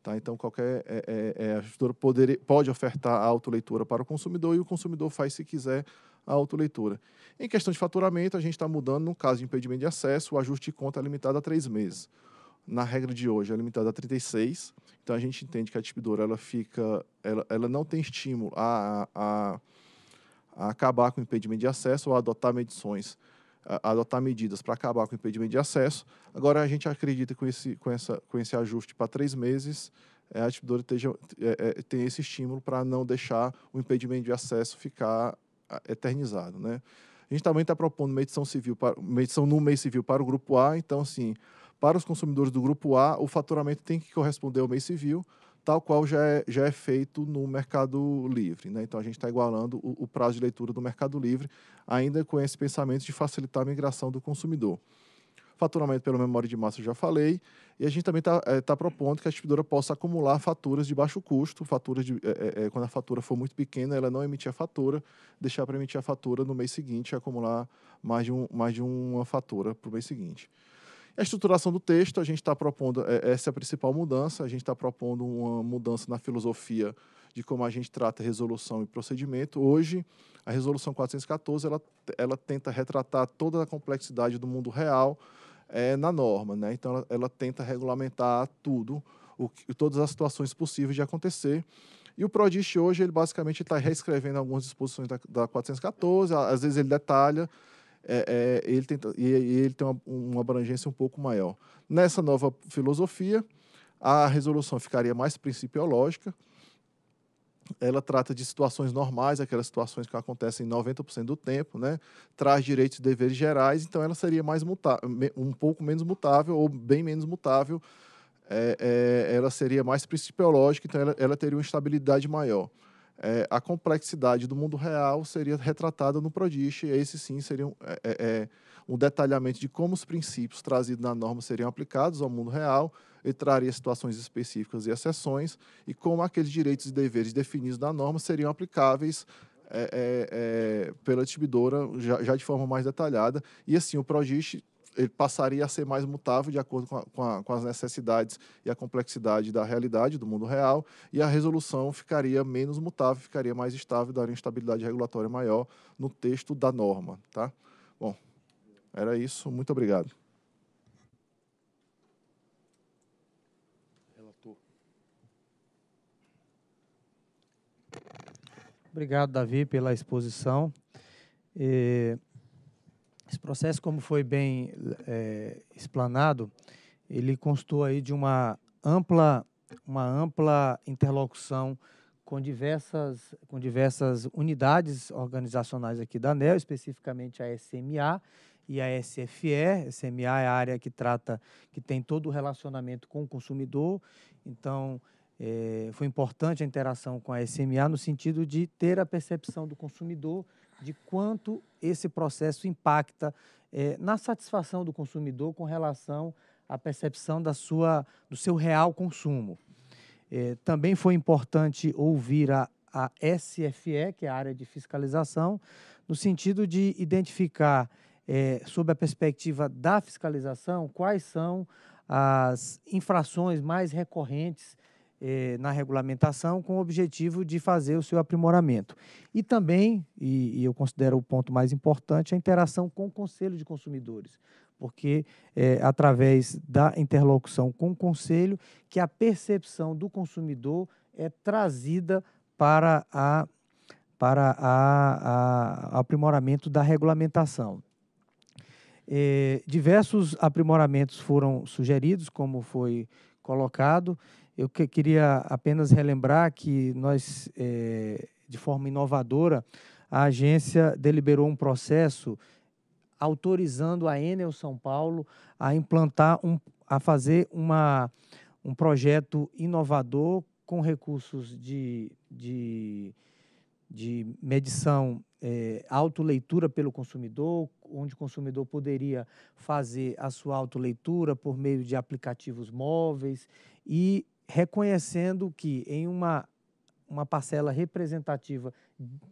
Tá? Então, qualquer é, é, é, a gestora pode ofertar a autoleitura para o consumidor e o consumidor faz se quiser a autoleitura. Em questão de faturamento, a gente está mudando, no caso de impedimento de acesso, o ajuste de conta é limitado a três meses. Na regra de hoje, é limitado a 36. Então, a gente entende que a distribuidora ela fica, ela, ela não tem estímulo a, a, a acabar com o impedimento de acesso ou a adotar medições adotar medidas para acabar com o impedimento de acesso. Agora, a gente acredita que com esse, com essa, com esse ajuste para três meses, é, a distribuidora esteja, é, é, tem esse estímulo para não deixar o impedimento de acesso ficar eternizado, né? A gente também está propondo uma edição civil para, uma edição no mês civil para o grupo A, então assim, para os consumidores do grupo A, o faturamento tem que corresponder ao mês civil, tal qual já é, já é feito no Mercado Livre. Né? Então, a gente está igualando o, o, prazo de leitura do Mercado Livre, ainda com esse pensamento de facilitar a migração do consumidor. Faturamento pela memória de massa eu já falei. E a gente também está é, eh, tá propondo que a distribuidora possa acumular faturas de baixo custo, faturas de, é, é, quando a fatura for muito pequena, ela não emitir a fatura, deixar para emitir a fatura no mês seguinte e acumular mais de, um, mais de uma fatura para o mês seguinte. A estruturação do texto, a gente está propondo, essa é a principal mudança, a gente está propondo uma mudança na filosofia de como a gente trata resolução e procedimento. Hoje, a resolução 414, ela, ela tenta retratar toda a complexidade do mundo real, é, na norma, né? Então ela, ela tenta regulamentar tudo, o, todas as situações possíveis de acontecer. E o Prodist hoje, ele basicamente está reescrevendo algumas disposições da, da 414, às vezes ele detalha, é, é, ele tenta, e, e, ele tem uma, uma, abrangência um pouco maior. Nessa nova filosofia, a resolução ficaria mais principiológica, ela trata de situações normais, aquelas situações que acontecem 90% do tempo, né? traz direitos e deveres gerais, então ela seria mais um pouco menos mutável ou bem menos mutável, é, é, ela seria mais principiológica, então ela, ela teria uma estabilidade maior. É, a complexidade do mundo real seria retratada no Prodish, e esse sim seria um, é, é, é, um detalhamento de como os princípios trazidos na norma seriam aplicados ao mundo real, ele traria situações específicas e exceções, e como aqueles direitos e deveres definidos na norma seriam aplicáveis é, é, é pela distribuidora já, já, de forma mais detalhada. E assim, o Progist ele passaria a ser mais mutável de acordo com, a, com, a, com, as necessidades e a complexidade da realidade, do mundo real, e a resolução ficaria menos mutável, ficaria mais estável, daria uma estabilidade regulatória maior no texto da norma. Tá? Bom, era isso. Muito obrigado. Obrigado, Davi, pela exposição. Esse processo, como foi bem é, explanado, ele constou aí de uma ampla, uma ampla interlocução com diversas, com diversas unidades organizacionais aqui da ANEL, especificamente a SMA e a SFE. SMA é a área que trata, que tem todo o relacionamento com o consumidor. Então, é, foi importante a interação com a SMA no sentido de ter a percepção do consumidor de quanto esse processo impacta é, na satisfação do consumidor com relação à percepção da sua, do seu real consumo. É, também foi importante ouvir a, a SFE, que é a área de fiscalização, no sentido de identificar, é, sob a perspectiva da fiscalização, quais são as infrações mais recorrentes eh, na regulamentação com o objetivo de fazer o seu aprimoramento. E também, e, e, eu considero o ponto mais importante, a interação com o Conselho de Consumidores, porque é através da interlocução com o Conselho que a percepção do consumidor é trazida para a para a, a aprimoramento da regulamentação. Eh, diversos aprimoramentos foram sugeridos, como foi colocado, eu que queria apenas relembrar que nós, é, de forma inovadora, a agência deliberou um processo autorizando a Enel São Paulo a implantar, um, a fazer uma, um projeto inovador com recursos de, de, de medição, é, autoleitura pelo consumidor, onde o consumidor poderia fazer a sua autoleitura por meio de aplicativos móveis e reconhecendo que em uma, uma parcela representativa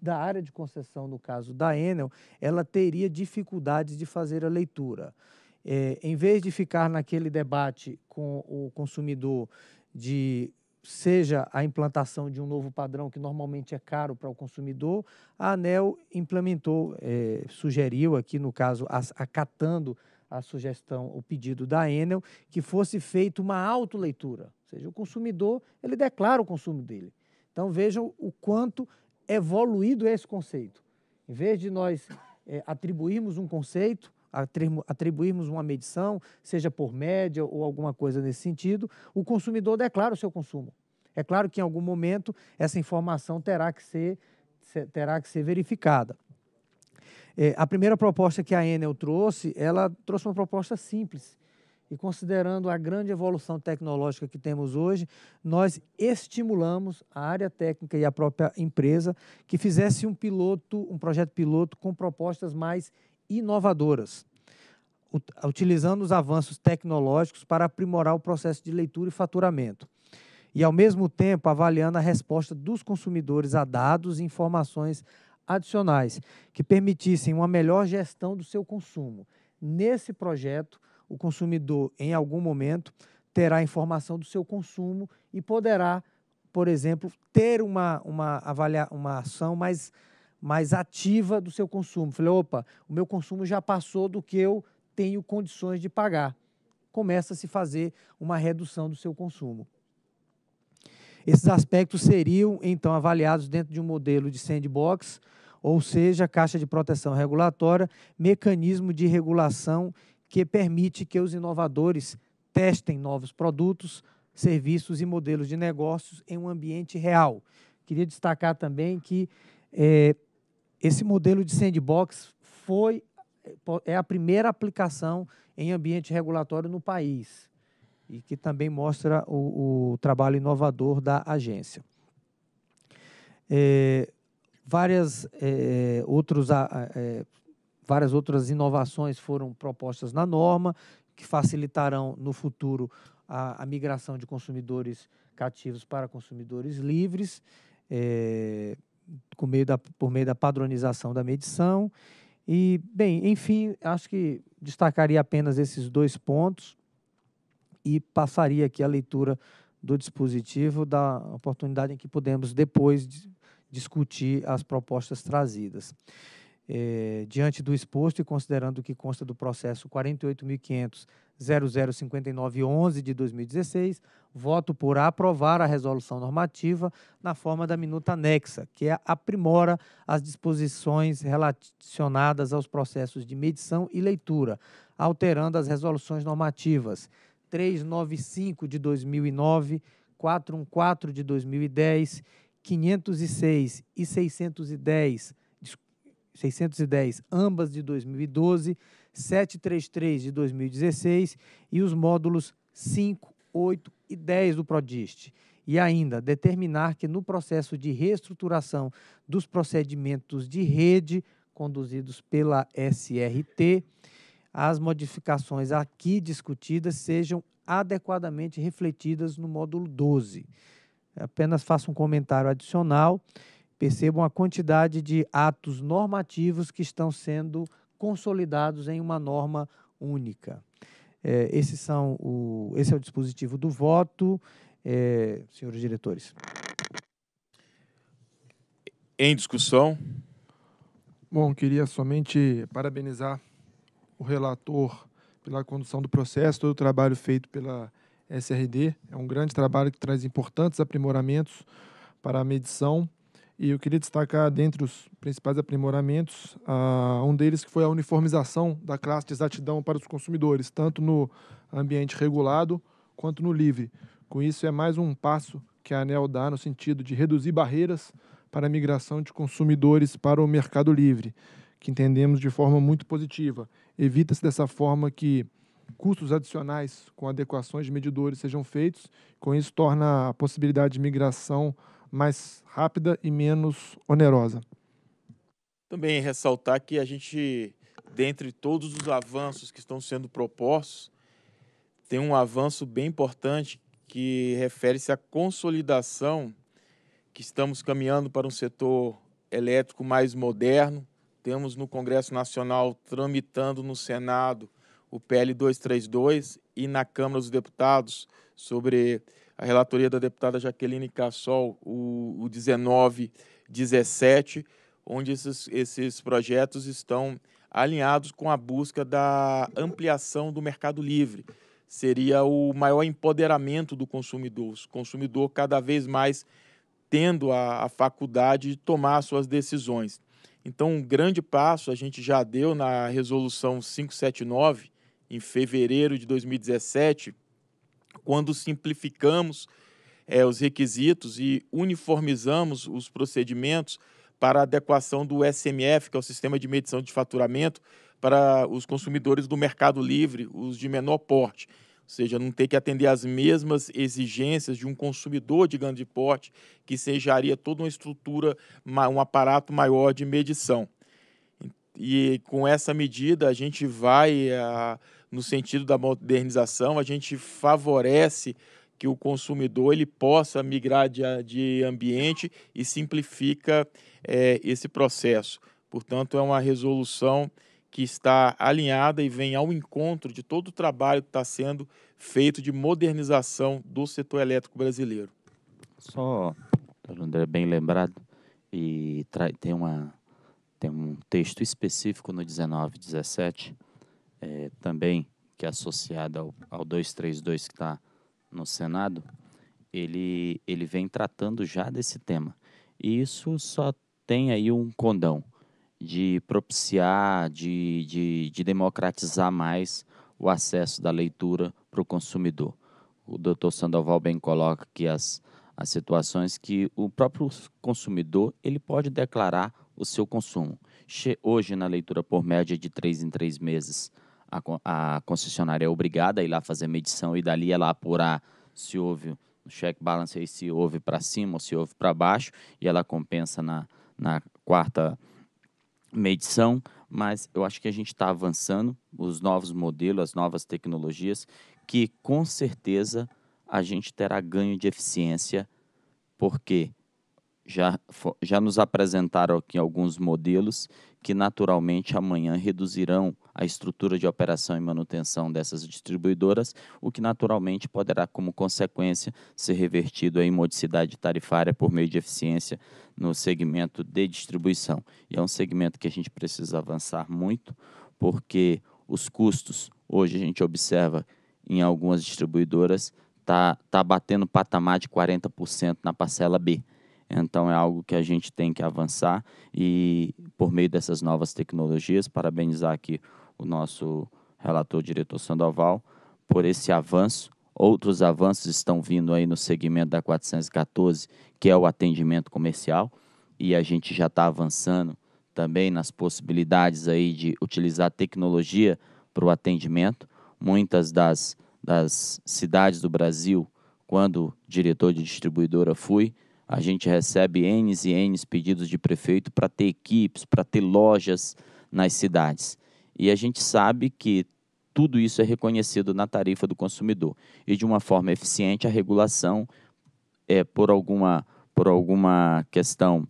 da área de concessão, no caso da Enel, ela teria dificuldades de fazer a leitura. É, em vez de ficar naquele debate com o consumidor de seja a implantação de um novo padrão que normalmente é caro para o consumidor, a ANEL implementou, é, sugeriu aqui no caso, acatando a sugestão, o pedido da Enel, que fosse feita uma autoleitura seja, o consumidor, ele declara o consumo dele. Então vejam o quanto é evoluído é esse conceito. Em vez de nós é, atribuirmos um conceito, atribuirmos uma medição, seja por média ou alguma coisa nesse sentido, o consumidor declara o seu consumo. É claro que em algum momento essa informação terá que ser, terá que ser verificada. É, a primeira proposta que a Enel trouxe, ela trouxe uma proposta simples, e considerando a grande evolução tecnológica que temos hoje, nós estimulamos a área técnica e a própria empresa que fizesse um piloto, um projeto piloto com propostas mais inovadoras, utilizando os avanços tecnológicos para aprimorar o processo de leitura e faturamento. E ao mesmo tempo avaliando a resposta dos consumidores a dados e informações adicionais que permitissem uma melhor gestão do seu consumo. Nesse projeto, o consumidor, em algum momento, terá informação do seu consumo e poderá, por exemplo, ter uma, uma, avalia, uma ação mais, mais ativa do seu consumo. Falei, opa, o meu consumo já passou do que eu tenho condições de pagar. Começa a se fazer uma redução do seu consumo. Esses aspectos seriam, então, avaliados dentro de um modelo de sandbox, ou seja, caixa de proteção regulatória, mecanismo de regulação que permite que os inovadores testem novos produtos, serviços e modelos de negócios em um ambiente real. Queria destacar também que é, esse modelo de sandbox foi é a primeira aplicação em ambiente regulatório no país e que também mostra o, o trabalho inovador da agência. É, várias é, outros a, é, Várias outras inovações foram propostas na norma, que facilitarão no futuro a, a migração de consumidores cativos para consumidores livres, é, com meio da, por meio da padronização da medição. E, bem, enfim, acho que destacaria apenas esses dois pontos e passaria aqui a leitura do dispositivo, da oportunidade em que podemos depois discutir as propostas trazidas. Eh, diante do exposto e considerando o que consta do processo 48.500.005911 de 2016, voto por aprovar a resolução normativa na forma da minuta anexa, que é aprimora as disposições relacionadas aos processos de medição e leitura, alterando as resoluções normativas 395 de 2009, 414 de 2010, 506 e 610 610, ambas de 2012, 733 de 2016 e os módulos 5, 8 e 10 do Prodist. E ainda determinar que no processo de reestruturação dos procedimentos de rede conduzidos pela SRT, as modificações aqui discutidas sejam adequadamente refletidas no módulo 12. Apenas faço um comentário adicional Percebam a quantidade de atos normativos que estão sendo consolidados em uma norma única. É, são o, esse é o dispositivo do voto, é, senhores diretores. Em discussão. Bom, queria somente parabenizar o relator pela condução do processo, todo o trabalho feito pela SRD. É um grande trabalho que traz importantes aprimoramentos para a medição e eu queria destacar, dentre os principais aprimoramentos, uh, um deles que foi a uniformização da classe de exatidão para os consumidores, tanto no ambiente regulado quanto no livre. Com isso, é mais um passo que a ANEL dá no sentido de reduzir barreiras para a migração de consumidores para o mercado livre, que entendemos de forma muito positiva. Evita-se dessa forma que custos adicionais com adequações de medidores sejam feitos, com isso torna a possibilidade de migração mais rápida e menos onerosa. Também ressaltar que a gente, dentre todos os avanços que estão sendo propostos, tem um avanço bem importante que refere-se à consolidação que estamos caminhando para um setor elétrico mais moderno. Temos no Congresso Nacional tramitando no Senado o PL 232 e na Câmara dos Deputados sobre a relatoria da deputada Jaqueline Cassol, o, o 1917, onde esses, esses projetos estão alinhados com a busca da ampliação do mercado livre. Seria o maior empoderamento do consumidor, o consumidor cada vez mais tendo a, a faculdade de tomar suas decisões. Então, um grande passo a gente já deu na resolução 579, em fevereiro de 2017, quando simplificamos é, os requisitos e uniformizamos os procedimentos para adequação do SMF, que é o Sistema de Medição de Faturamento, para os consumidores do mercado livre, os de menor porte. Ou seja, não ter que atender às mesmas exigências de um consumidor de grande porte, que sejaria toda uma estrutura, um aparato maior de medição. E com essa medida, a gente vai. A eh, no sentido da modernização, a gente favorece que o consumidor ele possa migrar de, de ambiente e simplifica é, esse processo. Portanto, é uma resolução que está alinhada e vem ao encontro de todo o trabalho que está sendo feito de modernização do setor elétrico brasileiro. Só, André, bem lembrado, e tem, uma, tem um texto específico no 1917, é, também, que é associado ao, ao 232 que está no Senado, ele, ele vem tratando já desse tema. E isso só tem aí um condão de propiciar, de, de, de democratizar mais o acesso da leitura para o consumidor. O doutor Sandoval bem coloca que as, as situações que o próprio consumidor ele pode declarar o seu consumo. Hoje, na leitura por média de três em três meses, a, a concessionária é obrigada a ir lá fazer a medição e dali ela apurar se houve no check balance aí se houve para cima ou se houve para baixo e ela compensa na, na quarta medição, mas eu acho que a gente está avançando, os novos modelos, as novas tecnologias, que com certeza a gente terá ganho de eficiência, porque já, já nos apresentaram aqui alguns modelos que naturalmente amanhã reduzirão a estrutura de operação e manutenção dessas distribuidoras, o que naturalmente poderá, como consequência, ser revertido em modicidade tarifária por meio de eficiência no segmento de distribuição. E é um segmento que a gente precisa avançar muito, porque os custos, hoje a gente observa em algumas distribuidoras, está tá batendo patamar de 40% na parcela B. Então é algo que a gente tem que avançar e por meio dessas novas tecnologias, parabenizar aqui o nosso relator diretor Sandoval por esse avanço. Outros avanços estão vindo aí no segmento da 414, que é o atendimento comercial, e a gente já está avançando também nas possibilidades aí de utilizar tecnologia para o atendimento. Muitas das, das cidades do Brasil, quando diretor de distribuidora fui, a gente recebe N's e N's pedidos de prefeito para ter equipes, para ter lojas nas cidades. E a gente sabe que tudo isso é reconhecido na tarifa do consumidor. E de uma forma eficiente, a regulação, é, por, alguma, por alguma questão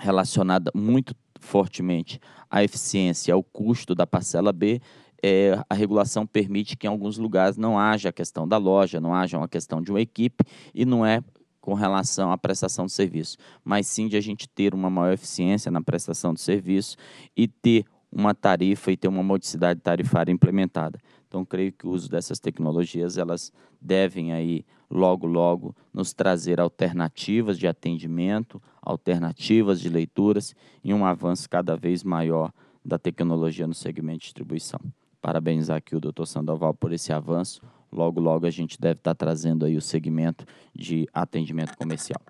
relacionada muito fortemente à eficiência, ao custo da parcela B, é, a regulação permite que em alguns lugares não haja a questão da loja, não haja uma questão de uma equipe e não é com relação à prestação de serviço, mas sim de a gente ter uma maior eficiência na prestação de serviço e ter uma tarifa e ter uma modicidade tarifária implementada. Então, creio que o uso dessas tecnologias elas devem aí logo logo nos trazer alternativas de atendimento, alternativas de leituras e um avanço cada vez maior da tecnologia no segmento de distribuição. Parabenizar aqui o Dr. Sandoval por esse avanço. Logo logo a gente deve estar trazendo aí o segmento de atendimento comercial.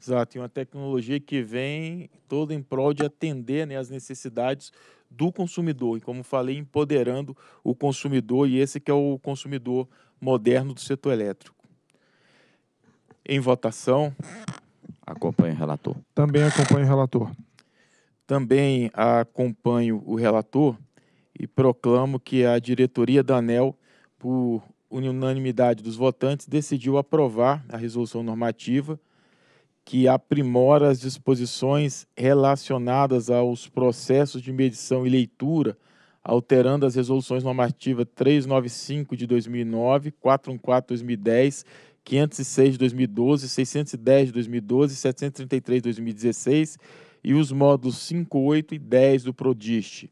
Exato, e uma tecnologia que vem toda em prol de atender né, as necessidades do consumidor. E como falei, empoderando o consumidor, e esse que é o consumidor moderno do setor elétrico. Em votação. Acompanho o relator. Também acompanho o relator. Também acompanho o relator e proclamo que a diretoria da ANEL, por unanimidade dos votantes, decidiu aprovar a resolução normativa que aprimora as disposições relacionadas aos processos de medição e leitura, alterando as resoluções normativas 395 de 2009, 414 de 2010, 506 de 2012, 610 de 2012, 733 de 2016 e os módulos 5, 8 e 10 do PRODIST,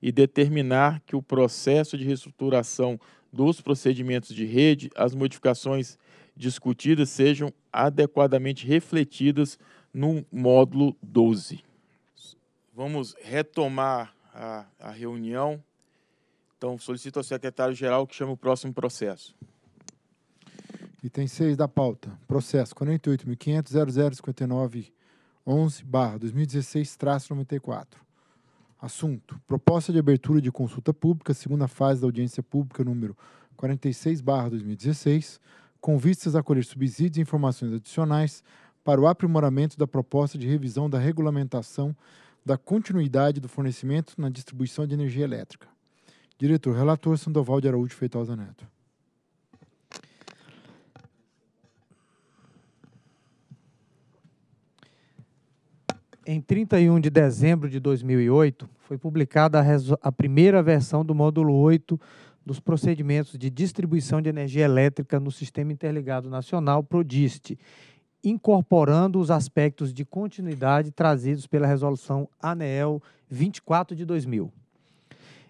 e determinar que o processo de reestruturação dos procedimentos de rede, as modificações discutidas sejam adequadamente refletidas no módulo 12. Vamos retomar a, a reunião. Então, solicito ao secretário-geral que chame o próximo processo. Item 6 da pauta. Processo 48.500.0059.11/2016-94. Assunto: Proposta de abertura de consulta pública, segunda fase da audiência pública número 46/2016 com vistas a colher subsídios e informações adicionais para o aprimoramento da proposta de revisão da regulamentação da continuidade do fornecimento na distribuição de energia elétrica. Diretor relator Sandoval de Araújo Feitosa Neto. Em 31 de dezembro de 2008, foi publicada a, a primeira versão do módulo 8 dos procedimentos de distribuição de energia elétrica no Sistema Interligado Nacional, PRODIST, incorporando os aspectos de continuidade trazidos pela Resolução ANEEL 24 de 2000.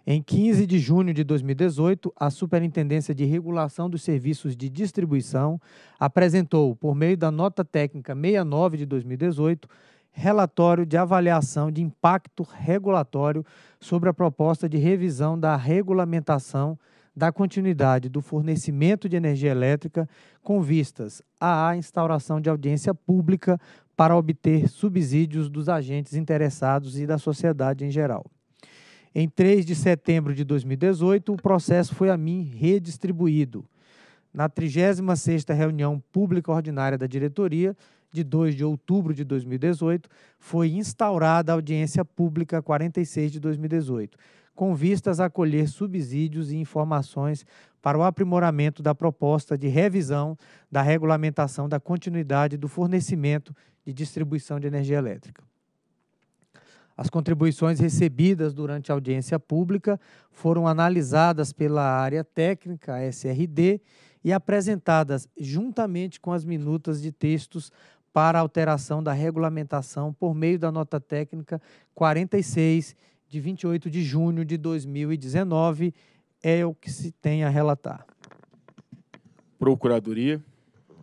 Em 15 de junho de 2018, a Superintendência de Regulação dos Serviços de Distribuição apresentou, por meio da Nota Técnica 69 de 2018, relatório de avaliação de impacto regulatório sobre a proposta de revisão da regulamentação da continuidade do fornecimento de energia elétrica com vistas à instauração de audiência pública para obter subsídios dos agentes interessados e da sociedade em geral. Em 3 de setembro de 2018, o processo foi a mim redistribuído. Na 36ª reunião pública ordinária da diretoria, de 2 de outubro de 2018, foi instaurada a audiência pública 46 de 2018, com vistas a colher subsídios e informações para o aprimoramento da proposta de revisão da regulamentação da continuidade do fornecimento de distribuição de energia elétrica. As contribuições recebidas durante a audiência pública foram analisadas pela área técnica SRD e apresentadas juntamente com as minutas de textos para alteração da regulamentação por meio da nota técnica 46 de 28 de junho de 2019. É o que se tem a relatar. Procuradoria.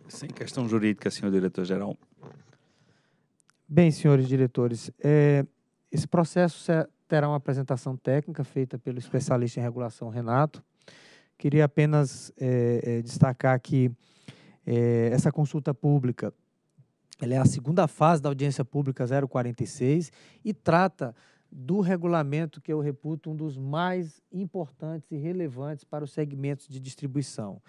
Sem questão jurídica, senhor diretor-geral. Bem, senhores diretores, é, esse processo terá uma apresentação técnica feita pelo especialista em regulação, Renato. Queria apenas é, é destacar que é, essa consulta pública ela é a segunda fase da audiência pública 046 e trata do regulamento que eu reputo um dos mais importantes e relevantes para os segmentos de distribuição.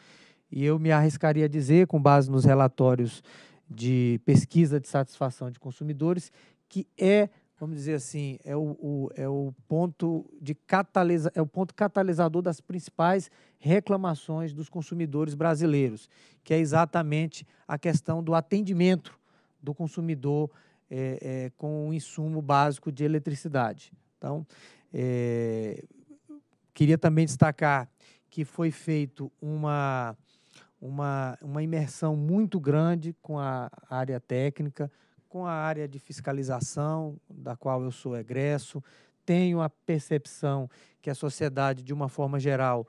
E eu me arriscaria a dizer, com base nos relatórios de pesquisa de satisfação de consumidores, que é, vamos dizer assim, é o, o é o ponto de catalisa, é o ponto catalisador das principais reclamações dos consumidores brasileiros, que é exatamente a questão do atendimento do consumidor é, é, com o insumo básico de eletricidade. Então, é, queria também destacar que foi feito uma, uma, uma imersão muito grande com a área técnica, com a área de fiscalização, da qual eu sou egresso. Tenho a percepção que a sociedade, de uma forma geral,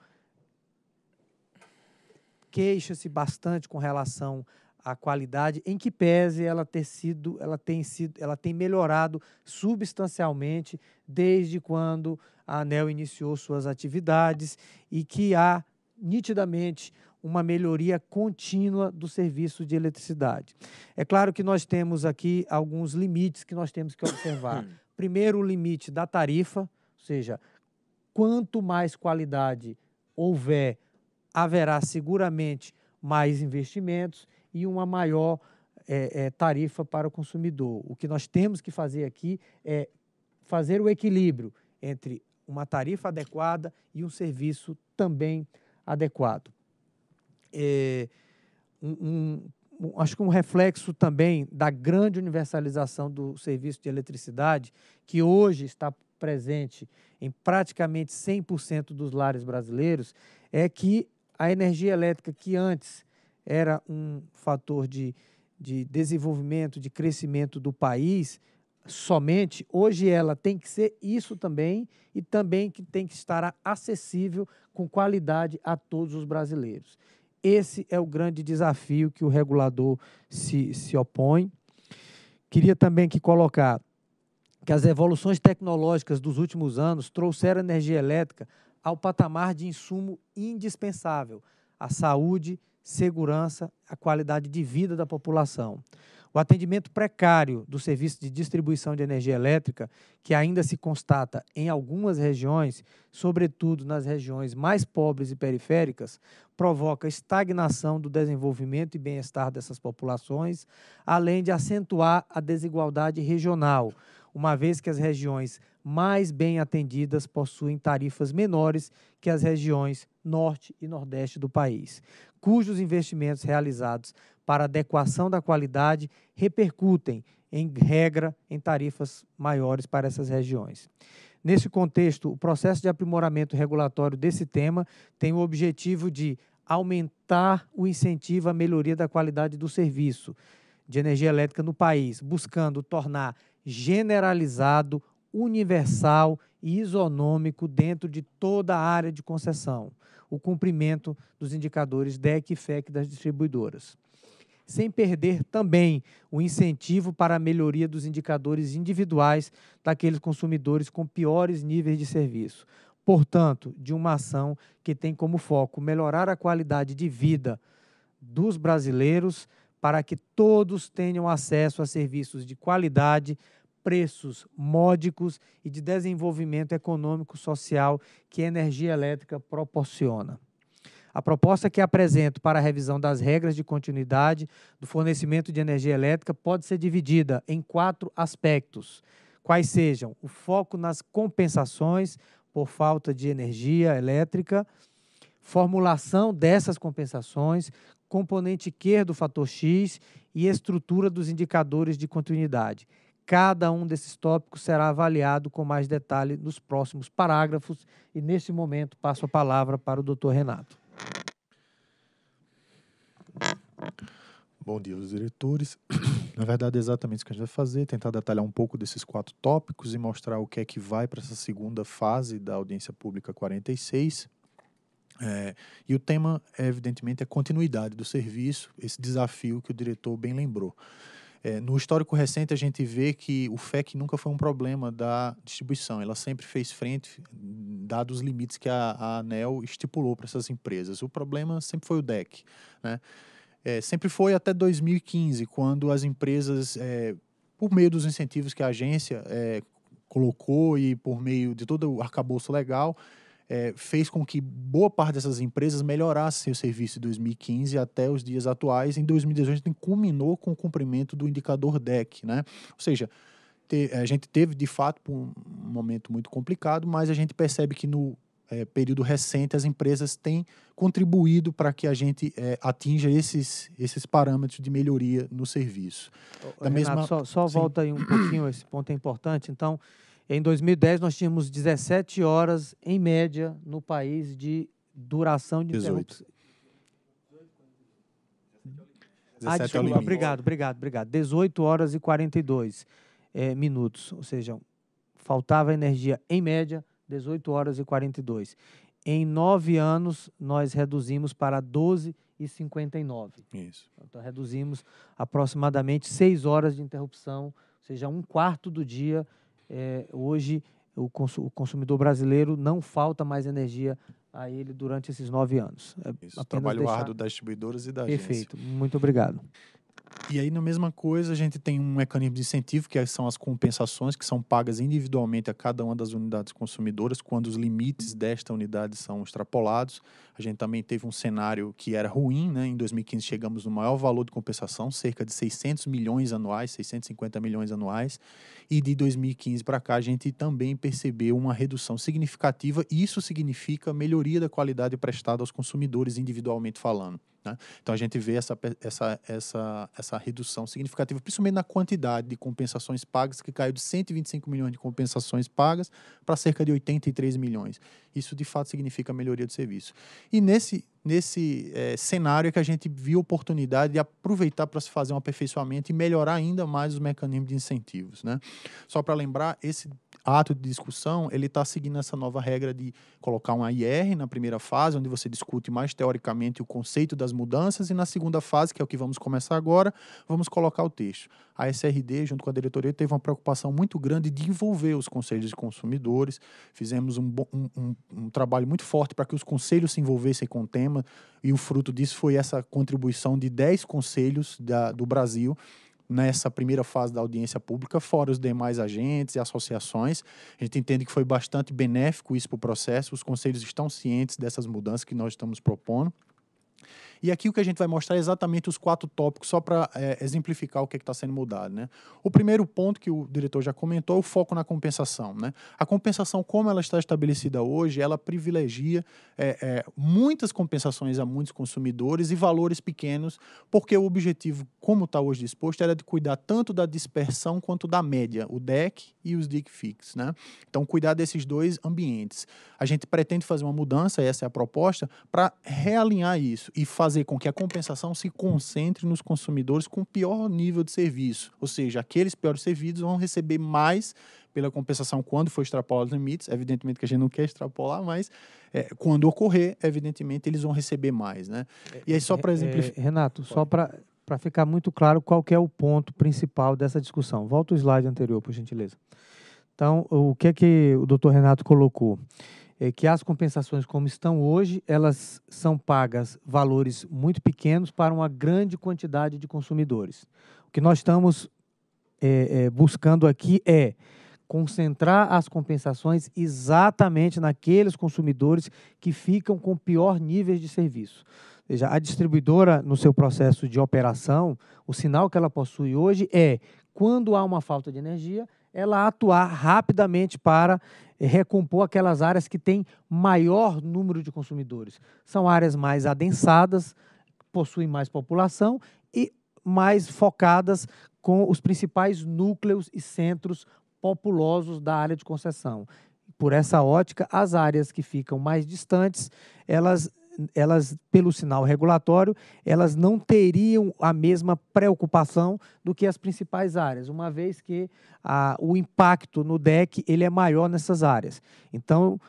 queixa-se bastante com relação a qualidade, em que pese ela ter sido, ela tem sido, ela tem melhorado substancialmente desde quando a ANEL iniciou suas atividades e que há nitidamente uma melhoria contínua do serviço de eletricidade. É claro que nós temos aqui alguns limites que nós temos que observar. Primeiro, o limite da tarifa, ou seja, quanto mais qualidade houver, haverá seguramente mais investimentos e uma maior é, é, tarifa para o consumidor. O que nós temos que fazer aqui é fazer o equilíbrio entre uma tarifa adequada e um serviço também adequado. É, um, um, acho que um reflexo também da grande universalização do serviço de eletricidade, que hoje está presente em praticamente 100% dos lares brasileiros, é que a energia elétrica que antes era um fator de, de desenvolvimento, de crescimento do país somente, hoje ela tem que ser isso também e também que tem que estar acessível com qualidade a todos os brasileiros. Esse é o grande desafio que o regulador se, se opõe. Queria também que colocar que as evoluções tecnológicas dos últimos anos trouxeram a energia elétrica ao patamar de insumo indispensável à saúde, segurança, a qualidade de vida da população. O atendimento precário do serviço de distribuição de energia elétrica, que ainda se constata em algumas regiões, sobretudo nas regiões mais pobres e periféricas, provoca estagnação do desenvolvimento e bem-estar dessas populações, além de acentuar a desigualdade regional, uma vez que as regiões mais bem atendidas possuem tarifas menores que as regiões norte e nordeste do país cujos investimentos realizados para adequação da qualidade repercutem, em regra, em tarifas maiores para essas regiões. Nesse contexto, o processo de aprimoramento regulatório desse tema tem o objetivo de aumentar o incentivo à melhoria da qualidade do serviço de energia elétrica no país, buscando tornar generalizado, universal e isonômico dentro de toda a área de concessão o cumprimento dos indicadores DEC e FEC das distribuidoras. Sem perder também o incentivo para a melhoria dos indicadores individuais daqueles consumidores com piores níveis de serviço. Portanto, de uma ação que tem como foco melhorar a qualidade de vida dos brasileiros para que todos tenham acesso a serviços de qualidade preços módicos e de desenvolvimento econômico-social que a energia elétrica proporciona. A proposta que apresento para a revisão das regras de continuidade do fornecimento de energia elétrica pode ser dividida em quatro aspectos, quais sejam o foco nas compensações por falta de energia elétrica, formulação dessas compensações, componente Q do fator X e estrutura dos indicadores de continuidade. Cada um desses tópicos será avaliado com mais detalhe nos próximos parágrafos. E nesse momento passo a palavra para o doutor Renato. Bom dia os diretores. Na verdade, é exatamente isso que a gente vai fazer, tentar detalhar um pouco desses quatro tópicos e mostrar o que é que vai para essa segunda fase da audiência pública 46. É, e o tema, é, evidentemente, é a continuidade do serviço, esse desafio que o diretor bem lembrou. É, no histórico recente, a gente vê que o FEC nunca foi um problema da distribuição, ela sempre fez frente, dados os limites que a, a ANEL estipulou para essas empresas. O problema sempre foi o DEC. Né? É, sempre foi até 2015, quando as empresas, é, por meio dos incentivos que a agência é, colocou e por meio de todo o arcabouço legal, é, fez com que boa parte dessas empresas melhorassem o serviço de 2015 até os dias atuais. Em 2018, a gente culminou com o cumprimento do indicador DEC, né? Ou seja, te, a gente teve, de fato, um momento muito complicado, mas a gente percebe que no é, período recente as empresas têm contribuído para que a gente é, atinja esses, esses parâmetros de melhoria no serviço. Da Renato, mesma... Só, só volta aí um pouquinho, esse ponto é importante. Então, em 2010, nós tínhamos 17 horas, em média, no país de duração de 18. Ah, desculpa, obrigado, obrigado, obrigado. 18 horas e 42 é, eh, minutos, ou seja, faltava energia em média 18 horas e 42. Em nove anos, nós reduzimos para 12 e 59. Isso. Então, reduzimos aproximadamente seis horas de interrupção, ou seja, um quarto do dia é, hoje o, cons o, consumidor brasileiro não falta mais energia a ele durante esses nove anos. É Isso, trabalho deixar... árduo das distribuidoras e da Perfeito, agência. Perfeito, muito obrigado. E aí, na mesma coisa, a gente tem um mecanismo de incentivo, que são as compensações, que são pagas individualmente a cada uma das unidades consumidoras, quando os limites desta unidade são extrapolados. A gente também teve um cenário que era ruim, né? Em 2015 chegamos no maior valor de compensação, cerca de 600 milhões anuais, 650 milhões anuais. E de 2015 para cá a gente também percebeu uma redução significativa, e isso significa melhoria da qualidade prestada aos consumidores individualmente falando. Né? Então a gente vê essa, essa, essa, essa redução significativa, principalmente na quantidade de compensações pagas, que caiu de 125 milhões de compensações pagas para cerca de 83 milhões isso de fato significa melhoria do serviço. E nesse, nesse é, cenário é que a gente viu a oportunidade de aproveitar para se fazer um aperfeiçoamento e melhorar ainda mais os mecanismos de incentivos. Né? Só para lembrar, esse ato de discussão, ele está seguindo essa nova regra de colocar um IR na primeira fase, onde você discute mais teoricamente o conceito das mudanças, e na segunda fase, que é o que vamos começar agora, vamos colocar o texto. A SRD, junto com a diretoria, teve uma preocupação muito grande de envolver os conselhos de consumidores, fizemos um, um, um, um trabalho muito forte para que os conselhos se envolvessem com o tema, e o fruto disso foi essa contribuição de 10 conselhos da, do Brasil, nessa primeira fase da audiência pública, fora os demais agentes e associações. A gente entende que foi bastante benéfico isso para o processo, os conselhos estão cientes dessas mudanças que nós estamos propondo. E aqui o que a gente vai mostrar é exatamente os quatro tópicos, só para é, exemplificar o que é está sendo mudado. Né? O primeiro ponto que o diretor já comentou é o foco na compensação. Né? A compensação, como ela está estabelecida hoje, ela privilegia é, é muitas compensações a muitos consumidores e valores pequenos, porque o objetivo, como está hoje disposto, era de cuidar tanto da dispersão quanto da média, o DEC e os DIC fix. Né? Então, cuidar desses dois ambientes. A gente pretende fazer uma mudança, essa é a proposta, para realinhar isso e fazer fazer com que a compensação se concentre nos consumidores com pior nível de serviço, ou seja, aqueles piores servidos vão receber mais pela compensação quando for extrapolar os limites. Evidentemente que a gente não quer extrapolar, mas é, quando ocorrer, evidentemente eles vão receber mais, né? E aí só para exemplo, é, é Renato, só para para ficar muito claro qual é o ponto principal dessa discussão. Volta o slide anterior, por gentileza. Então, o que é que o doutor Renato colocou? é que as compensações como estão hoje, elas são pagas valores muito pequenos para uma grande quantidade de consumidores. O que nós estamos é, é, buscando aqui é concentrar as compensações exatamente naqueles consumidores que ficam com pior níveis de serviço. Ou seja, a distribuidora, no seu processo de operação, o sinal que ela possui hoje é quando há uma falta de energia, ela atuar rapidamente para recompor aquelas áreas que têm maior número de consumidores. São áreas mais adensadas, possuem mais população e mais focadas com os principais núcleos e centros populosos da área de concessão. Por essa ótica, as áreas que ficam mais distantes, elas elas, pelo sinal regulatório, elas não teriam a mesma preocupação do que as principais áreas, uma vez que a, o impacto no DEC ele é maior nessas áreas. Então,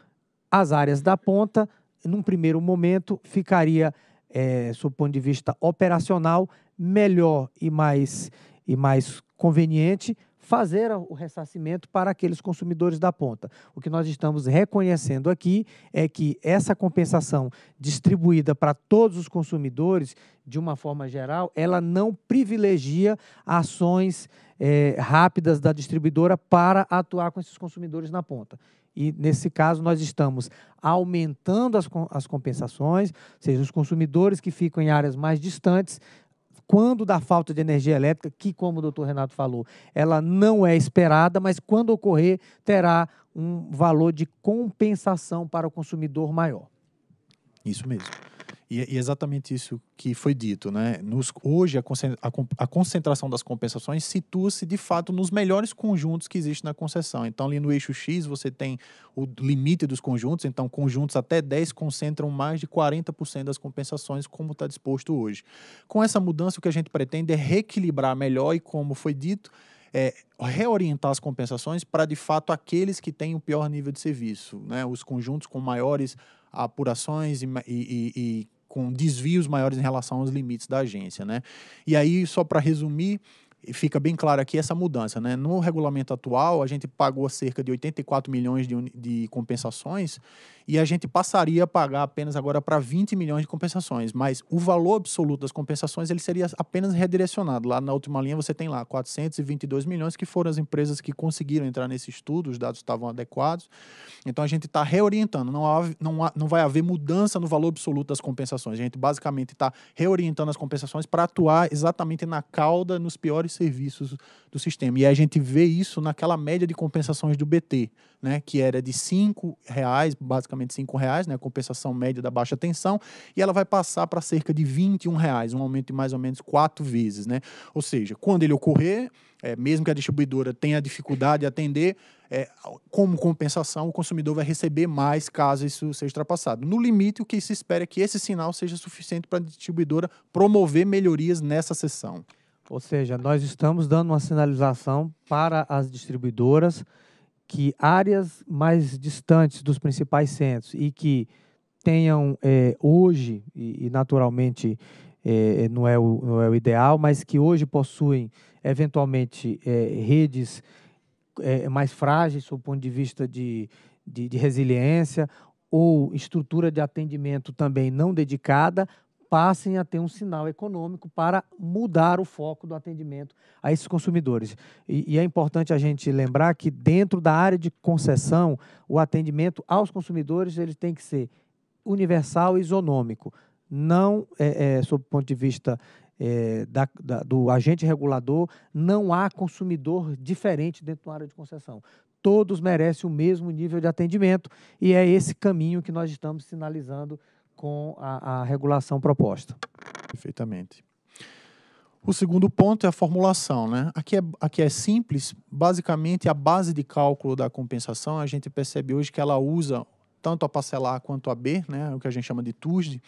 as áreas da ponta, num primeiro momento, ficaria, é, sob ponto de vista operacional, melhor e mais, e mais conveniente fazer o ressarcimento para aqueles consumidores da ponta. O que nós estamos reconhecendo aqui é que essa compensação distribuída para todos os consumidores, de uma forma geral, ela não privilegia ações é, rápidas da distribuidora para atuar com esses consumidores na ponta. E, nesse caso, nós estamos aumentando as, as compensações, ou seja, os consumidores que ficam em áreas mais distantes quando da falta de energia elétrica, que, como o doutor Renato falou, ela não é esperada, mas quando ocorrer, terá um valor de compensação para o consumidor maior. Isso mesmo. É, e, é exatamente isso que foi dito, né? Nos, hoje a, a concentração das compensações situa-se de fato nos melhores conjuntos que existem na concessão. Então, ali no eixo X você tem o limite dos conjuntos, então conjuntos até 10 concentram mais de 40% das compensações, como está disposto hoje. Com essa mudança, o que a gente pretende é reequilibrar melhor e, como foi dito, é, reorientar as compensações para, de fato, aqueles que têm o pior nível de serviço, né? os conjuntos com maiores apurações e, e, e com desvios maiores em relação aos limites da agência, né? E aí, só para resumir, e fica bem claro aqui essa mudança. Né? No regulamento atual, a gente pagou cerca de 84 milhões de, de compensações e a gente passaria a pagar apenas agora para 20 milhões de compensações, mas o valor absoluto das compensações ele seria apenas redirecionado. Lá na última linha você tem lá 422 milhões que foram as empresas que conseguiram entrar nesse estudo, os dados estavam adequados. Então a gente está reorientando, não, há, não, há, não vai haver mudança no valor absoluto das compensações. A gente basicamente está reorientando as compensações para atuar exatamente na cauda, nos piores melhores serviços do sistema. E a gente vê isso naquela média de compensações do BT, né, que era de cinco reais, basicamente cinco reais, né, compensação média da baixa tensão, e ela vai passar para cerca de R$ reais, um aumento de mais ou menos quatro vezes, né? Ou seja, quando ele ocorrer, é, mesmo que a distribuidora tenha dificuldade de atender, é, como compensação, o consumidor vai receber mais caso isso seja ultrapassado. No limite, o que se espera é que esse sinal seja suficiente para a distribuidora promover melhorias nessa sessão. Ou seja, nós estamos dando uma sinalização para as distribuidoras que áreas mais distantes dos principais centros e que tenham é, hoje, e, e naturalmente é, é não, é o, não é o ideal, mas que hoje possuem eventualmente é, redes é, mais frágeis, sob o ponto de vista de, de, de resiliência, ou estrutura de atendimento também não dedicada, passem a ter um sinal econômico para mudar o foco do atendimento a esses consumidores. E, e, é importante a gente lembrar que dentro da área de concessão, o atendimento aos consumidores ele tem que ser universal e isonômico, não é, é, sob o ponto de vista é, da, da, do agente regulador, não há consumidor diferente dentro da área de concessão todos merecem o mesmo nível de atendimento e é esse caminho que nós estamos sinalizando com a, a regulação proposta. Perfeitamente. O segundo ponto é a formulação. Né? Aqui, é, aqui é simples, basicamente a base de cálculo da compensação, a gente percebe hoje que ela usa tanto a parcela A quanto a B, né? o que a gente chama de TUSD,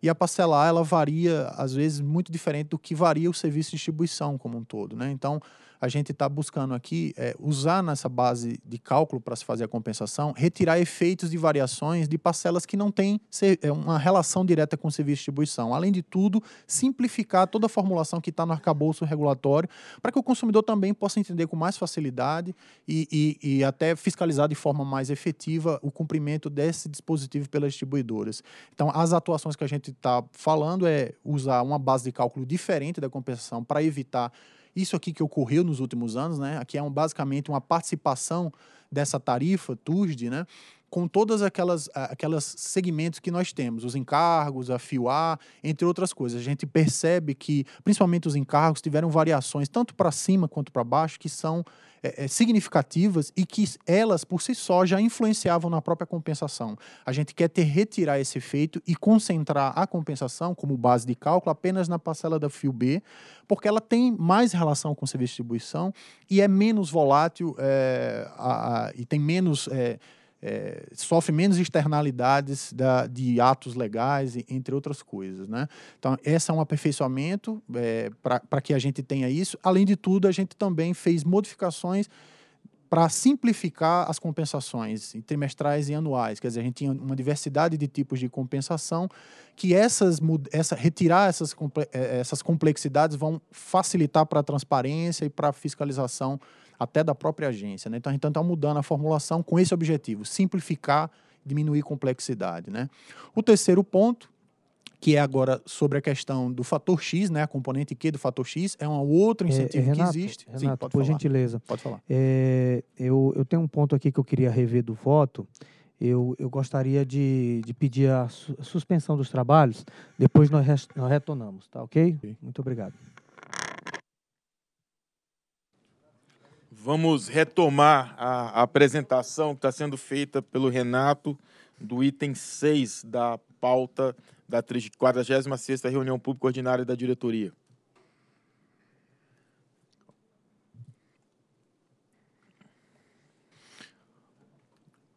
e a parcela A ela varia, às vezes, muito diferente do que varia o serviço de distribuição como um todo. Né? Então, a gente está buscando aqui é, usar nessa base de cálculo para se fazer a compensação, retirar efeitos de variações de parcelas que não têm é, uma relação direta com o serviço de distribuição. Além de tudo, simplificar toda a formulação que está no arcabouço regulatório para que o consumidor também possa entender com mais facilidade e, e, e até fiscalizar de forma mais efetiva o cumprimento desse dispositivo pelas distribuidoras. Então, as atuações que a gente está falando é usar uma base de cálculo diferente da compensação para evitar isso aqui que ocorreu nos últimos anos, né? Aqui é um, basicamente uma participação dessa tarifa TUSD, né? com todas aquelas aquelas segmentos que nós temos, os encargos, a A, entre outras coisas. A gente percebe que, principalmente os encargos, tiveram variações tanto para cima quanto para baixo que são é, é, significativas e que elas por si só já influenciavam na própria compensação. A gente quer ter, retirar esse efeito e concentrar a compensação como base de cálculo apenas na parcela da FIU B, porque ela tem mais relação com o serviço de distribuição e é menos volátil é, a, a, e tem menos é, é, sofre menos externalidades da, de atos legais, entre outras coisas. Né? Então, esse é um aperfeiçoamento é, para que a gente tenha isso. Além de tudo, a gente também fez modificações para simplificar as compensações trimestrais e anuais. Quer dizer, a gente tinha uma diversidade de tipos de compensação que essas essa, retirar essas, é, essas complexidades vão facilitar para a transparência e para a fiscalização até da própria agência. Né? Então, a gente está tá mudando a formulação com esse objetivo, simplificar, diminuir complexidade. Né? O terceiro ponto, que é agora sobre a questão do fator X, né? a componente Q do fator X, é um outro é, incentivo é, Renato, que existe. Renato, Sim, pode por falar. gentileza. Pode falar. É, eu, eu tenho um ponto aqui que eu queria rever do voto, eu, eu, gostaria de, de pedir a, su, suspensão dos trabalhos, depois nós, nós retornamos, tá ok? Sim. Muito obrigado. Vamos retomar a, apresentação que está sendo feita pelo Renato do item 6 da pauta da 46ª reunião pública ordinária da diretoria.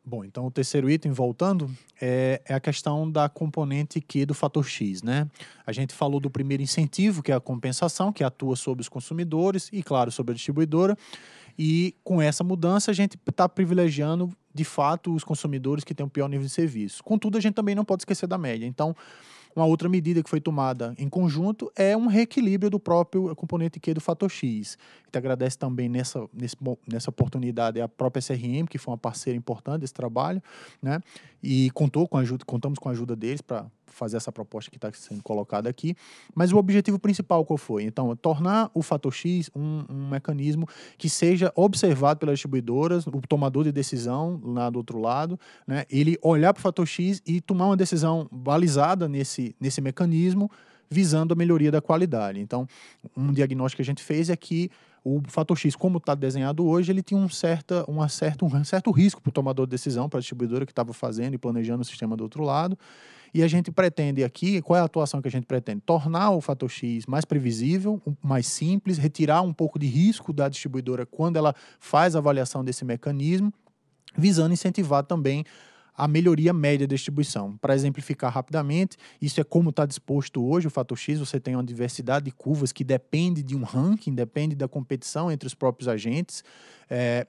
Bom, então o terceiro item, voltando, é, é, a questão da componente Q do fator X, né? A gente falou do primeiro incentivo, que é a compensação, que atua sobre os consumidores e, claro, sobre a distribuidora. E com essa mudança, a gente está privilegiando, de fato, os consumidores que têm o pior nível de serviço. Contudo, a gente também não pode esquecer da média. Então, uma outra medida que foi tomada em conjunto é um reequilíbrio do próprio componente Q do fator X gente agradece também nessa, nesse, nessa oportunidade é a própria CRM, que foi uma parceira importante desse trabalho, né? E contou com ajuda, contamos com a ajuda deles para fazer essa proposta que está sendo colocada aqui. Mas o objetivo principal qual foi? Então, tornar o fator X um, um, mecanismo que seja observado pelas distribuidoras, o tomador de decisão lá do outro lado, né? ele olhar para o fator X e tomar uma decisão balizada nesse, nesse mecanismo, visando a melhoria da qualidade. Então, um diagnóstico que a gente fez é que o fator X, como está desenhado hoje, ele tinha um, certa, uma certa, um certo risco para o tomador de decisão, para a distribuidora que estava fazendo e planejando o sistema do outro lado. E a gente pretende aqui, qual é a atuação que a gente pretende? Tornar o fator X mais previsível, mais simples, retirar um pouco de risco da distribuidora quando ela faz a avaliação desse mecanismo, visando incentivar também a melhoria média da distribuição. Para exemplificar rapidamente, isso é como está disposto hoje o fator X, você tem uma diversidade de curvas que depende de um ranking, depende da competição entre os próprios agentes. É,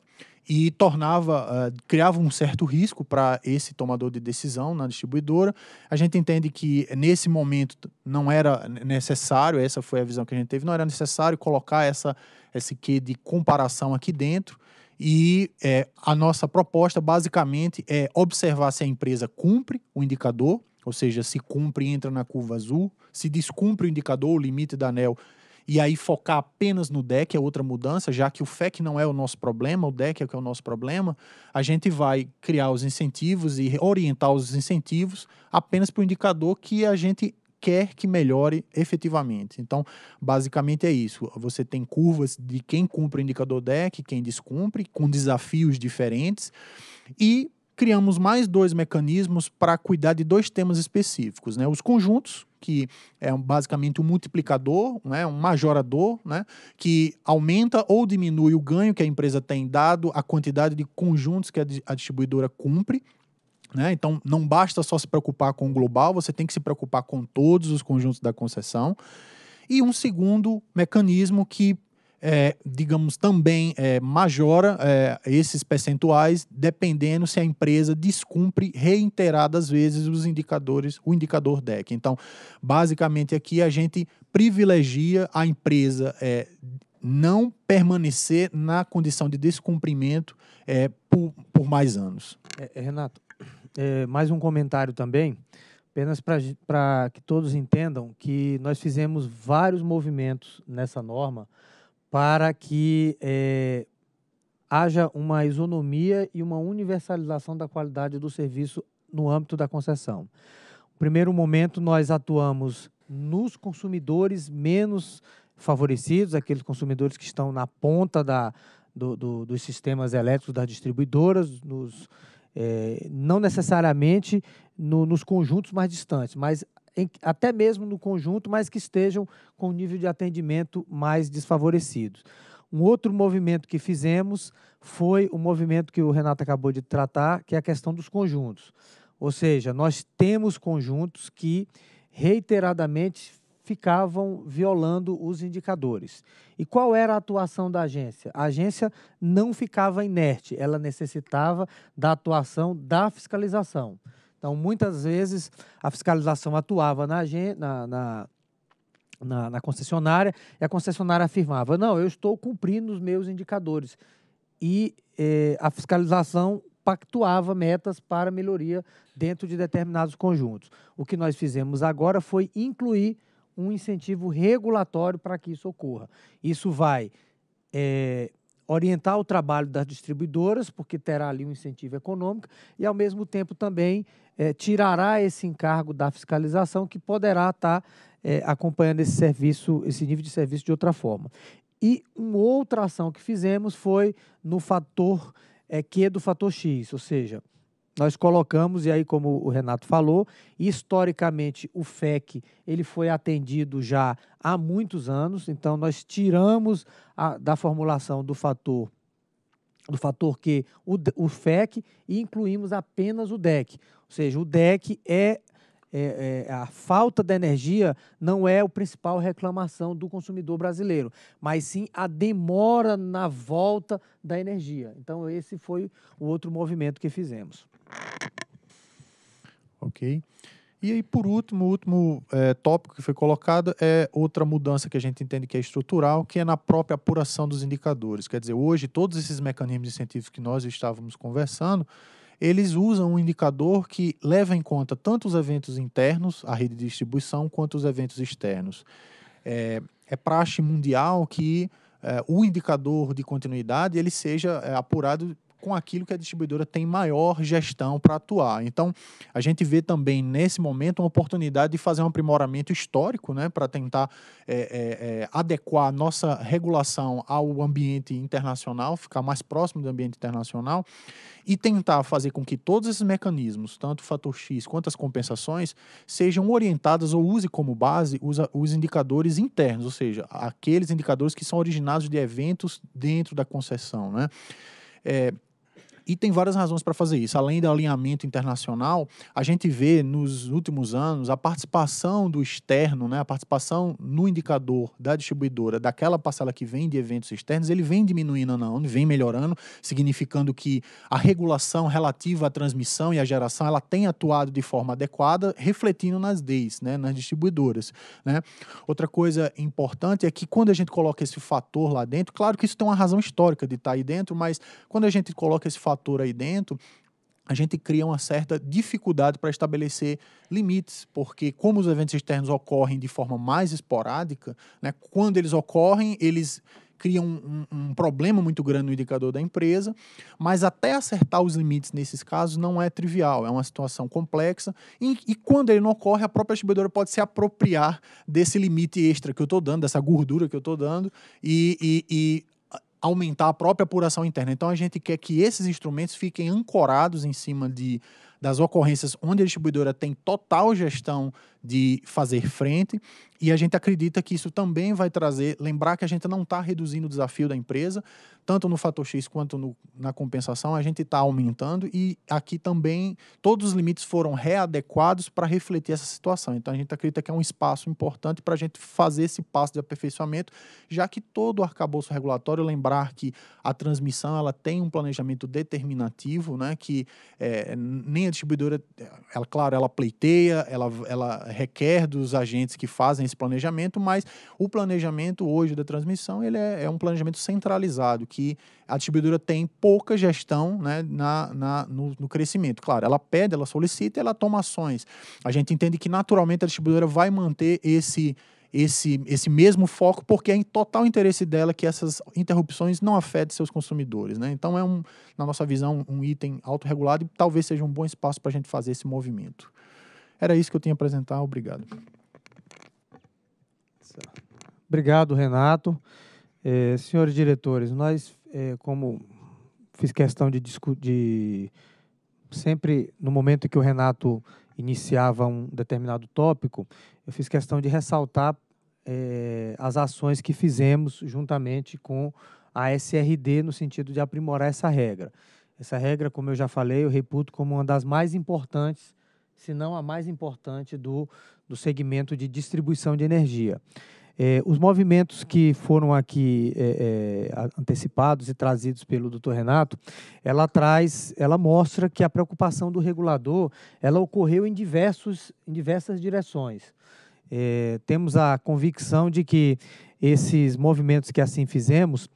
e tornava, uh, criava um certo risco para esse tomador de decisão na distribuidora. A gente entende que nesse momento não era necessário, essa foi a visão que a gente teve, não era necessário colocar essa, esse quê de comparação aqui dentro. E é, a nossa proposta, basicamente, é observar se a empresa cumpre o indicador, ou seja, se cumpre, entra na curva azul, se descumpre o indicador, o limite da ANEL, e aí focar apenas no DEC é outra mudança, já que o FEC não é o nosso problema, o DEC é o que é o nosso problema, a gente vai criar os incentivos e orientar os incentivos apenas para o indicador que a gente quer que melhore efetivamente. Então, basicamente é isso. Você tem curvas de quem cumpre o indicador DEC, quem descumpre, com desafios diferentes. E criamos mais dois mecanismos para cuidar de dois temas específicos, né? Os conjuntos, que é basicamente um multiplicador, né? um majorador, né? que aumenta ou diminui o ganho que a empresa tem dado a quantidade de conjuntos que a distribuidora cumpre, né? Então, não basta só se preocupar com o global, você tem que se preocupar com todos os conjuntos da concessão. E um segundo mecanismo que, é, digamos, também é, majora é, esses percentuais, dependendo se a empresa descumpre reiteradas vezes os indicadores, o indicador DEC. Então, basicamente aqui a gente privilegia a empresa é, não permanecer na condição de descumprimento é, por, por mais anos. É, é Renato, é, mais um comentário também, apenas para que todos entendam que nós fizemos vários movimentos nessa norma para que é, haja uma isonomia e uma universalização da qualidade do serviço no âmbito da concessão. No primeiro momento, nós atuamos nos consumidores menos favorecidos, aqueles consumidores que estão na ponta da, do, do, dos sistemas elétricos das distribuidoras, nos é, não necessariamente no, nos conjuntos mais distantes, mas em, até mesmo no conjunto, mas que estejam com nível de atendimento mais desfavorecidos. Um outro movimento que fizemos foi o movimento que o Renato acabou de tratar, que é a questão dos conjuntos. Ou seja, nós temos conjuntos que reiteradamente ficavam violando os indicadores. E qual era a atuação da agência? A agência não ficava inerte, ela necessitava da atuação da fiscalização. Então, muitas vezes, a fiscalização atuava na, na, na na, na, concessionária e a concessionária afirmava: não, eu estou cumprindo os meus indicadores. E eh, a fiscalização pactuava metas para melhoria dentro de determinados conjuntos. O que nós fizemos agora foi incluir um incentivo regulatório para que isso ocorra. Isso vai é, orientar o trabalho das distribuidoras, porque terá ali um incentivo econômico, e ao mesmo tempo também é, tirará esse encargo da fiscalização, que poderá estar tá, é, acompanhando esse serviço, esse nível de serviço de outra forma. E uma outra ação que fizemos foi no fator é, Q do fator X, ou seja, nós colocamos, e aí como o Renato falou, historicamente o FEC ele foi atendido já há muitos anos, então nós tiramos a, da formulação do fator do fator Q o, o FEC e incluímos apenas o DEC. Ou seja, o DEC é é, é, a falta da energia não é a principal reclamação do consumidor brasileiro, mas sim a demora na volta da energia. Então, esse foi o outro movimento que fizemos. Ok? E aí, por último, o último é, tópico que foi colocado é outra mudança que a gente entende que é estrutural, que é na própria apuração dos indicadores. Quer dizer, hoje, todos esses mecanismos incentivos que nós estávamos conversando, eles usam um indicador que leva em conta tanto os eventos internos, a rede de distribuição, quanto os eventos externos. É, é praxe mundial que é, o indicador de continuidade ele seja é, apurado com aquilo que a distribuidora tem maior gestão para atuar. Então, a gente vê também nesse momento uma oportunidade de fazer um aprimoramento histórico, né, para tentar é, é, é, adequar a nossa regulação ao ambiente internacional, ficar mais próximo do ambiente internacional e tentar fazer com que todos esses mecanismos, tanto o fator X quanto as compensações, sejam orientadas ou use como base os, os indicadores internos, ou seja, aqueles indicadores que são originados de eventos dentro da concessão, né? É, e tem várias razões para fazer isso. Além do alinhamento internacional, a gente vê nos últimos anos a participação do externo, né, a participação no indicador da distribuidora daquela parcela que vem de eventos externos, ele vem diminuindo não, vem melhorando, significando que a regulação relativa à transmissão e à geração, ela tem atuado de forma adequada, refletindo nas DEIs, né, nas distribuidoras, né? Outra coisa importante é que quando a gente coloca esse fator lá dentro, claro que isso tem uma razão histórica de estar tá aí dentro, mas quando a gente coloca esse fator fator aí dentro, a gente cria uma certa dificuldade para estabelecer limites, porque como os eventos externos ocorrem de forma mais esporádica, né, quando eles ocorrem, eles criam um, um, problema muito grande no indicador da empresa, mas até acertar os limites nesses casos não é trivial, é uma situação complexa, e, e quando ele não ocorre, a própria distribuidora pode se apropriar desse limite extra que eu estou dando, dessa gordura que eu estou dando, e, e, e aumentar a própria apuração interna. Então a gente quer que esses instrumentos fiquem ancorados em cima de, das ocorrências onde a distribuidora tem total gestão de fazer frente. E a gente acredita que isso também vai trazer, lembrar que a gente não está reduzindo o desafio da empresa, tanto no fator X quanto no, na compensação, a gente está aumentando e aqui também todos os limites foram readequados para refletir essa situação. Então a gente acredita que é um espaço importante para a gente fazer esse passo de aperfeiçoamento, já que todo o arcabouço regulatório, lembrar que a transmissão ela tem um planejamento determinativo, né, que é, nem a distribuidora, ela, claro, ela pleiteia, ela, ela requer dos agentes que fazem esse planejamento, mas o planejamento hoje da transmissão ele é, é um planejamento centralizado, que a distribuidora tem pouca gestão né, na, na no, no, crescimento. Claro, ela pede, ela solicita, ela toma ações. A gente entende que naturalmente a distribuidora vai manter esse esse, esse mesmo foco, porque é em total interesse dela que essas interrupções não afetem seus consumidores. Né? Então, é, um, na nossa visão, um item autorregulado e talvez seja um bom espaço para a gente fazer esse movimento. Era isso que eu tinha a apresentar. Obrigado. Obrigado, Renato. É, senhores diretores, nós, é, como fiz questão de, discutir sempre no momento que o Renato iniciava um determinado tópico, eu fiz questão de ressaltar é, as ações que fizemos juntamente com a SRD no sentido de aprimorar essa regra. Essa regra, como eu já falei, eu reputo como uma das mais importantes se não a mais importante do, do segmento de distribuição de energia. É, os movimentos que foram aqui é, é, antecipados e trazidos pelo Dr. Renato, ela traz, ela mostra que a preocupação do regulador, ela ocorreu em diversos, em diversas direções. temos a convicção de que esses movimentos que assim fizemos,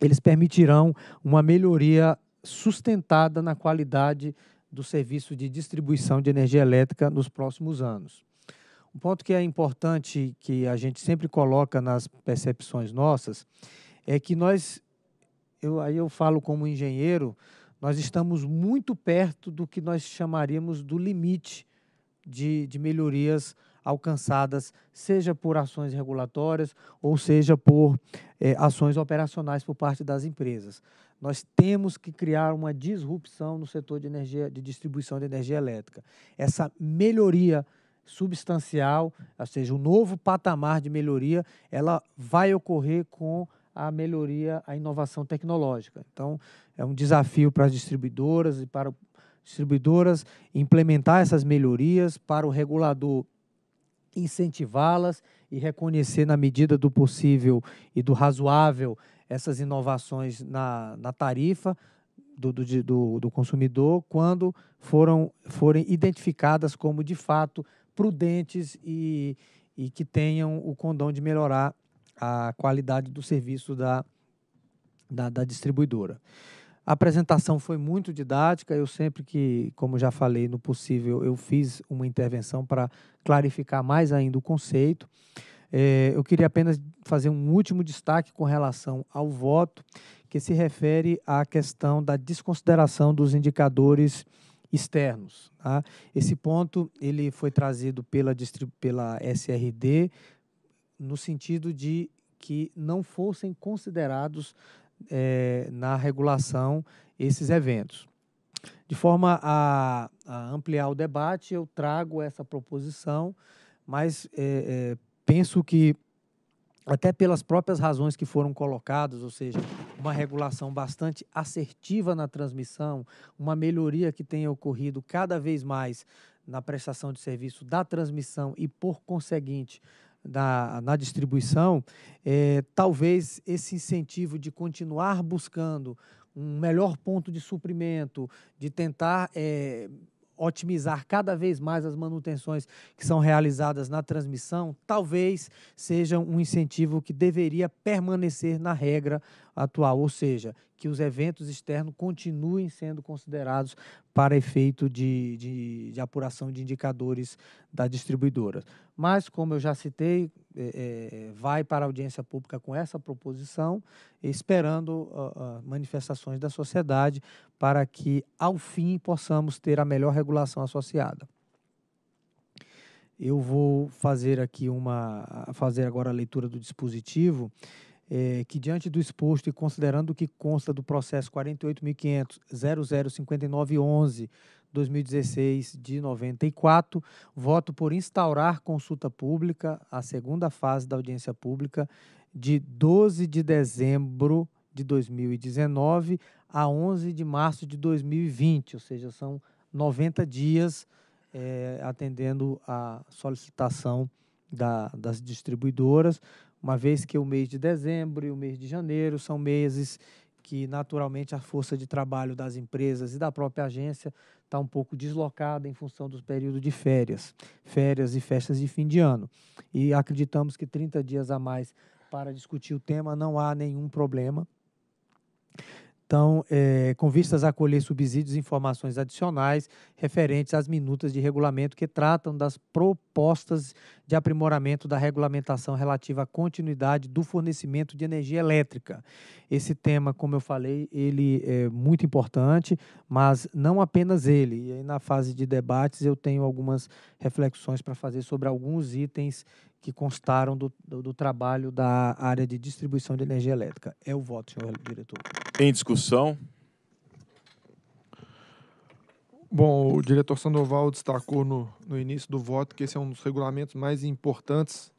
eles permitirão uma melhoria sustentada na qualidade do serviço de distribuição de energia elétrica nos próximos anos. Um ponto que é importante, que a gente sempre coloca nas percepções nossas, é que nós, eu, aí eu falo como engenheiro, nós estamos muito perto do que nós chamaríamos do limite de, de melhorias alcançadas, seja por ações regulatórias ou seja por eh, ações operacionais por parte das empresas. Nós temos que criar uma disrupção no setor de energia de distribuição de energia elétrica. Essa melhoria substancial, ou seja, um novo patamar de melhoria, ela vai ocorrer com a melhoria, a inovação tecnológica. Então, é um desafio para as distribuidoras e para distribuidoras implementar essas melhorias, para o regulador incentivá-las e reconhecer na medida do possível e do razoável essas inovações na, na tarifa do, do, do, do consumidor quando foram, forem identificadas como de fato prudentes e, e que tenham o condão de melhorar a qualidade do serviço da, da, da distribuidora. A apresentação foi muito didática. Eu sempre que, como já falei, no possível, eu fiz uma intervenção para clarificar mais ainda o conceito. É, eu queria apenas fazer um último destaque com relação ao voto, que se refere à questão da desconsideração dos indicadores externos. Tá? Esse ponto ele foi trazido pela, pela SRD no sentido de que não fossem considerados é, na regulação esses eventos. De forma a, a, ampliar o debate, eu trago essa proposição, mas é, é, penso que até pelas próprias razões que foram colocadas, ou seja, uma regulação bastante assertiva na transmissão, uma melhoria que tenha ocorrido cada vez mais na prestação de serviço da transmissão e, por conseguinte, na, na distribuição, é, talvez esse incentivo de continuar buscando um melhor ponto de suprimento, de tentar é, otimizar cada vez mais as manutenções que são realizadas na transmissão, talvez seja um incentivo que deveria permanecer na regra atual, ou seja, que os eventos externos continuem sendo considerados para efeito de, de, de apuração de indicadores da distribuidora. Mas, como eu já citei, é, é, vai para a audiência pública com essa proposição, esperando uh, uh, manifestações da sociedade para que, ao fim, possamos ter a melhor regulação associada. Eu vou fazer aqui uma fazer agora a leitura do dispositivo é, que, diante do exposto e considerando o que consta do processo 48.500.005911 2016 de 94, voto por instaurar consulta pública, a segunda fase da audiência pública, de 12 de dezembro de 2019 a 11 de março de 2020, ou seja, são 90 dias é, atendendo à solicitação da, das distribuidoras uma vez que o mês de dezembro e o mês de janeiro são meses que, naturalmente, a força de trabalho das empresas e da própria agência está um pouco deslocada em função dos períodos de férias, férias e festas de fim de ano. E acreditamos que 30 dias a mais para discutir o tema não há nenhum problema. Então, é, com vistas a colher subsídios e informações adicionais referentes às minutas de regulamento que tratam das propostas de aprimoramento da regulamentação relativa à continuidade do fornecimento de energia elétrica. Esse tema, como eu falei, ele é muito importante, mas não apenas ele. E aí, na fase de debates, eu tenho algumas reflexões para fazer sobre alguns itens que constaram do, do, do, trabalho da área de distribuição de energia elétrica. É o voto, senhor diretor. Em discussão. Bom, o diretor Sandoval destacou no, no início do voto que esse é um dos regulamentos mais importantes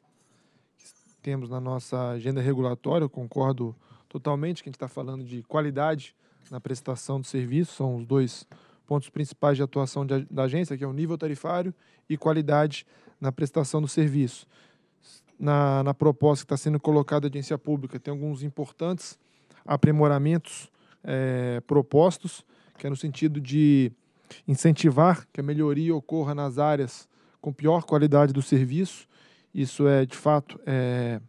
que temos na nossa agenda regulatória. Eu concordo totalmente que a gente está falando de qualidade na prestação do serviço, são os dois pontos principais de atuação de, da agência, que é o nível tarifário e qualidade na prestação do serviço. Na, na proposta que está sendo colocada a agência pública, tem alguns importantes aprimoramentos é, propostos, que é no sentido de incentivar que a melhoria ocorra nas áreas com pior qualidade do serviço. Isso é, de fato, é,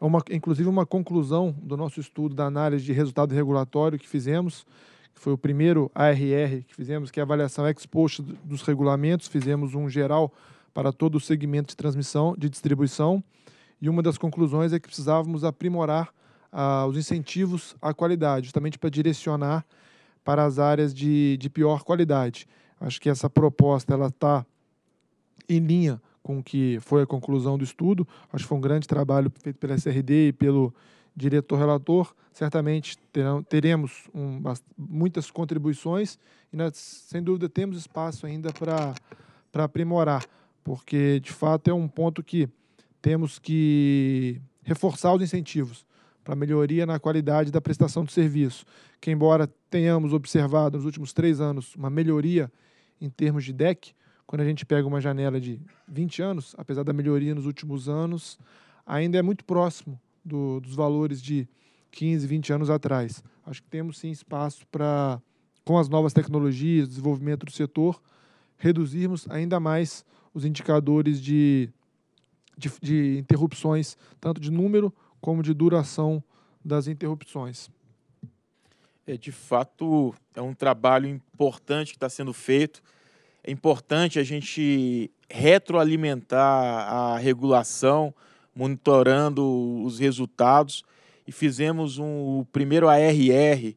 é uma, inclusive uma conclusão do nosso estudo da análise de resultado regulatório que fizemos, que foi o primeiro ARR que fizemos, que é a avaliação ex post dos regulamentos. Fizemos um geral para todo o segmento de transmissão, de distribuição, e uma das conclusões é que precisávamos aprimorar ah, os incentivos à qualidade, justamente para direcionar para as áreas de, de pior qualidade. Acho que essa proposta ela está em linha com o que foi a conclusão do estudo. Acho que foi um grande trabalho feito pela SRD e pelo diretor relator. Certamente terão, teremos um, muitas contribuições e nós, sem dúvida, temos espaço ainda para aprimorar, porque de fato é um ponto que temos que reforçar os incentivos para melhoria na qualidade da prestação de serviço, que embora tenhamos observado nos últimos três anos uma melhoria em termos de DEC, quando a gente pega uma janela de 20 anos, apesar da melhoria nos últimos anos, ainda é muito próximo do, dos valores de 15, 20 anos atrás. Acho que temos sim espaço para, com as novas tecnologias, desenvolvimento do setor, reduzirmos ainda mais os indicadores de, de, de interrupções, tanto de número como de duração das interrupções. É, de fato, é um trabalho importante que está sendo feito. É importante a gente retroalimentar a regulação, monitorando os resultados. E fizemos um, o primeiro ARR,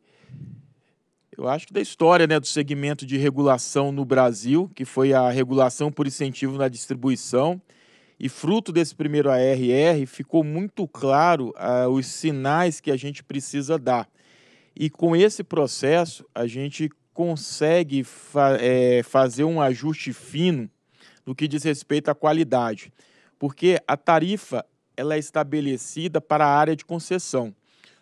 eu acho que da história né, do segmento de regulação no Brasil, que foi a regulação por incentivo na distribuição. E fruto desse primeiro ARR ficou muito claro ah, os sinais que a gente precisa dar. E com esse processo, a gente consegue fa é, fazer um ajuste fino no que diz respeito à qualidade, porque a tarifa ela é estabelecida para a área de concessão.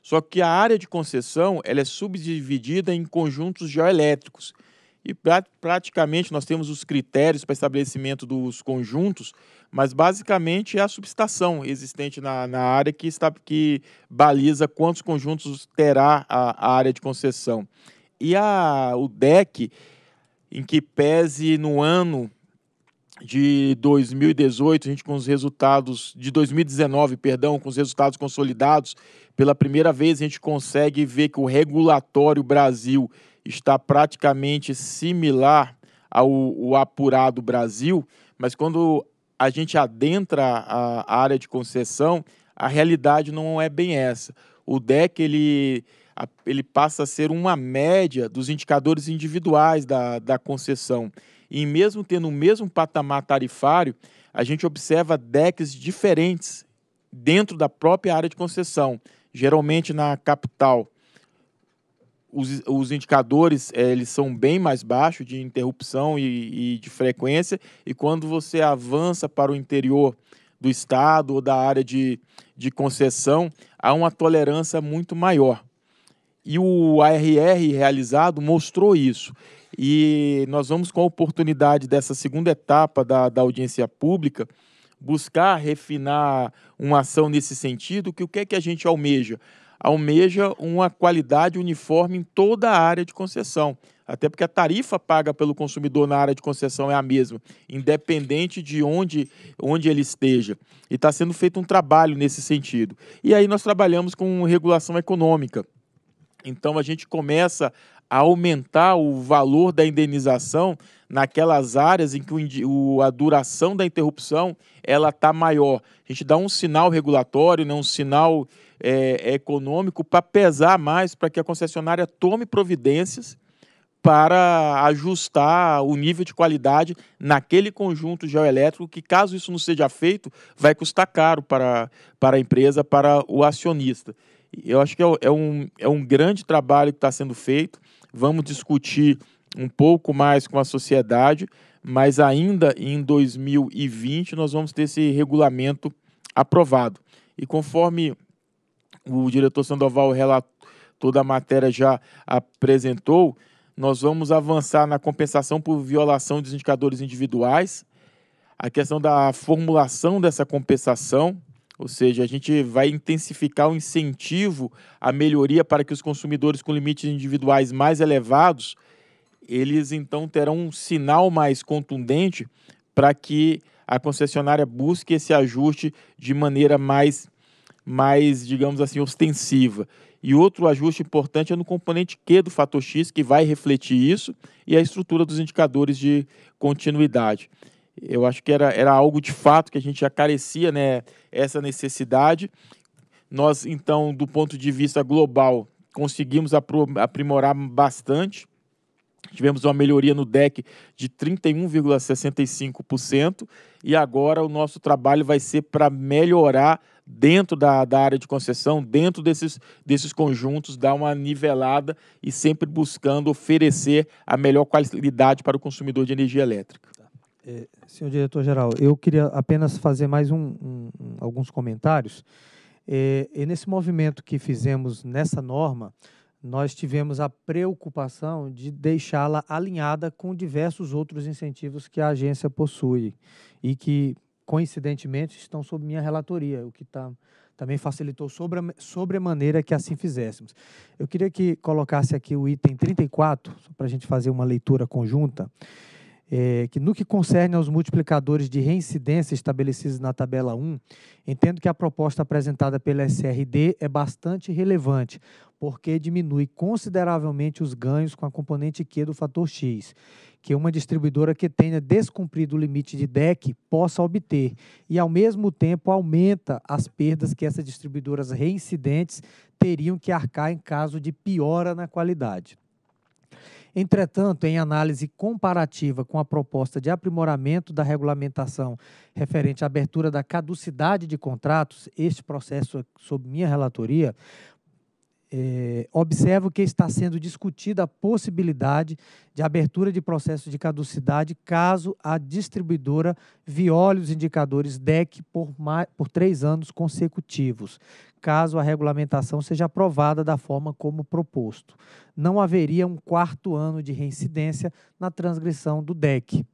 Só que a área de concessão ela é subdividida em conjuntos geoelétricos, e pra, praticamente nós temos os critérios para estabelecimento dos conjuntos, mas basicamente é a subestação existente na, na área que, está, que baliza quantos conjuntos terá a, a área de concessão. E a, o DEC, em que pese no ano de 2018, a gente com os resultados de 2019, perdão, com os resultados consolidados, pela primeira vez a gente consegue ver que o regulatório Brasil está praticamente similar ao apurado Brasil, mas quando a gente adentra a, a área de concessão, a realidade não é bem essa. O DEC ele, ele passa a ser uma média dos indicadores individuais da, da concessão. E mesmo tendo o mesmo patamar tarifário, a gente observa DECs diferentes dentro da própria área de concessão. Geralmente na capital os, os indicadores é, eles são bem mais baixos de interrupção e, e, de frequência, e quando você avança para o interior do estado ou da área de, de concessão, há uma tolerância muito maior. E o ARR realizado mostrou isso. E nós vamos, com a oportunidade dessa segunda etapa da, da audiência pública, buscar refinar uma ação nesse sentido, que o que é que a gente almeja? almeja uma qualidade uniforme em toda a área de concessão. Até porque a tarifa paga pelo consumidor na área de concessão é a mesma, independente de onde, onde ele esteja. E está sendo feito um trabalho nesse sentido. E aí nós trabalhamos com regulação econômica. Então a gente começa a aumentar o valor da indenização naquelas áreas em que o, a duração da interrupção ela está maior. A gente dá um sinal regulatório, né, um sinal é, é, econômico para pesar mais para que a concessionária tome providências para ajustar o nível de qualidade naquele conjunto geoelétrico, que caso isso não seja feito, vai custar caro para, para a empresa, para o acionista. Eu acho que é, é um, é um grande trabalho que está sendo feito. Vamos discutir um pouco mais com a sociedade, mas ainda em 2020 nós vamos ter esse regulamento aprovado. E conforme o diretor Sandoval toda da matéria já apresentou, nós vamos avançar na compensação por violação dos indicadores individuais, a questão da formulação dessa compensação, ou seja, a gente vai intensificar o incentivo à melhoria para que os consumidores com limites individuais mais elevados, eles então terão um sinal mais contundente para que a concessionária busque esse ajuste de maneira mais mais, digamos assim, ostensiva. E outro ajuste importante é no componente Q do fator X, que vai refletir isso, e a estrutura dos indicadores de continuidade. Eu acho que era, era algo de fato que a gente já carecia, né, essa necessidade. Nós, então, do ponto de vista global, conseguimos aprimorar bastante. Tivemos uma melhoria no DEC de 31,65% e agora o nosso trabalho vai ser para melhorar dentro da, da área de concessão, dentro desses, desses conjuntos, dar uma nivelada e sempre buscando oferecer a melhor qualidade para o consumidor de energia elétrica. É, senhor diretor-geral, eu queria apenas fazer mais um, um, alguns comentários. É, e nesse movimento que fizemos nessa norma, nós tivemos a preocupação de deixá-la alinhada com diversos outros incentivos que a agência possui e que coincidentemente, estão sob minha relatoria, o que tá, também facilitou sobre a, sobre a maneira que assim fizéssemos. Eu queria que colocasse aqui o item 34, para a gente fazer uma leitura conjunta é, que no que concerne aos multiplicadores de reincidência estabelecidos na tabela 1, entendo que a proposta apresentada pela SRD é bastante relevante, porque diminui consideravelmente os ganhos com a componente Q do fator X, que uma distribuidora que tenha descumprido o limite de DEC possa obter, e ao mesmo tempo aumenta as perdas que essas distribuidoras reincidentes teriam que arcar em caso de piora na qualidade. Entretanto, em análise comparativa com a proposta de aprimoramento da regulamentação referente à abertura da caducidade de contratos, este processo sob minha relatoria, é, observo que está sendo discutida a possibilidade de abertura de processo de caducidade caso a distribuidora viole os indicadores DEC por, mais, por três anos consecutivos, caso a regulamentação seja aprovada da forma como proposto. Não haveria um quarto ano de reincidência na transgressão do DEC.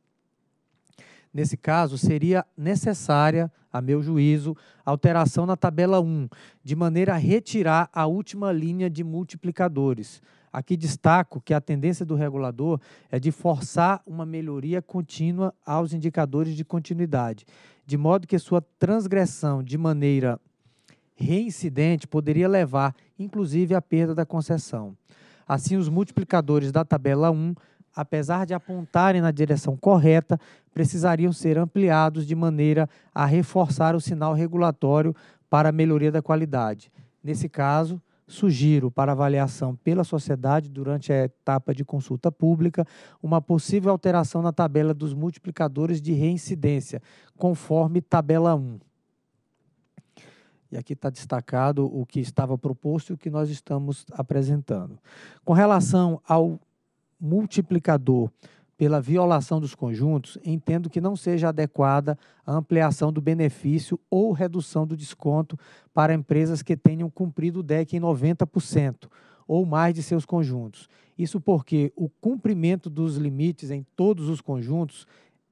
Nesse caso, seria necessária, a meu juízo, alteração na tabela 1, de maneira a retirar a última linha de multiplicadores. Aqui destaco que a tendência do regulador é de forçar uma melhoria contínua aos indicadores de continuidade, de modo que sua transgressão de maneira reincidente poderia levar, inclusive, à perda da concessão. Assim, os multiplicadores da tabela 1 apesar de apontarem na direção correta, precisariam ser ampliados de maneira a reforçar o sinal regulatório para a melhoria da qualidade. Nesse caso, sugiro para avaliação pela sociedade durante a etapa de consulta pública uma possível alteração na tabela dos multiplicadores de reincidência, conforme tabela 1. E aqui está destacado o que estava proposto e o que nós estamos apresentando. Com relação ao multiplicador pela violação dos conjuntos, entendo que não seja adequada a ampliação do benefício ou redução do desconto para empresas que tenham cumprido o DEC em 90% ou mais de seus conjuntos. Isso porque o cumprimento dos limites em todos os conjuntos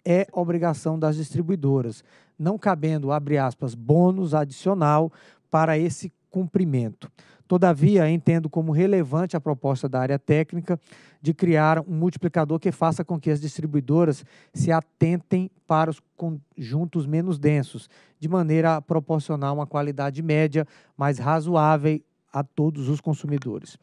é obrigação das distribuidoras, não cabendo, abre aspas, bônus adicional para esse cumprimento. Todavia, entendo como relevante a proposta da área técnica de criar um multiplicador que faça com que as distribuidoras se atentem para os conjuntos menos densos, de maneira a proporcionar uma qualidade média mais razoável a todos os consumidores.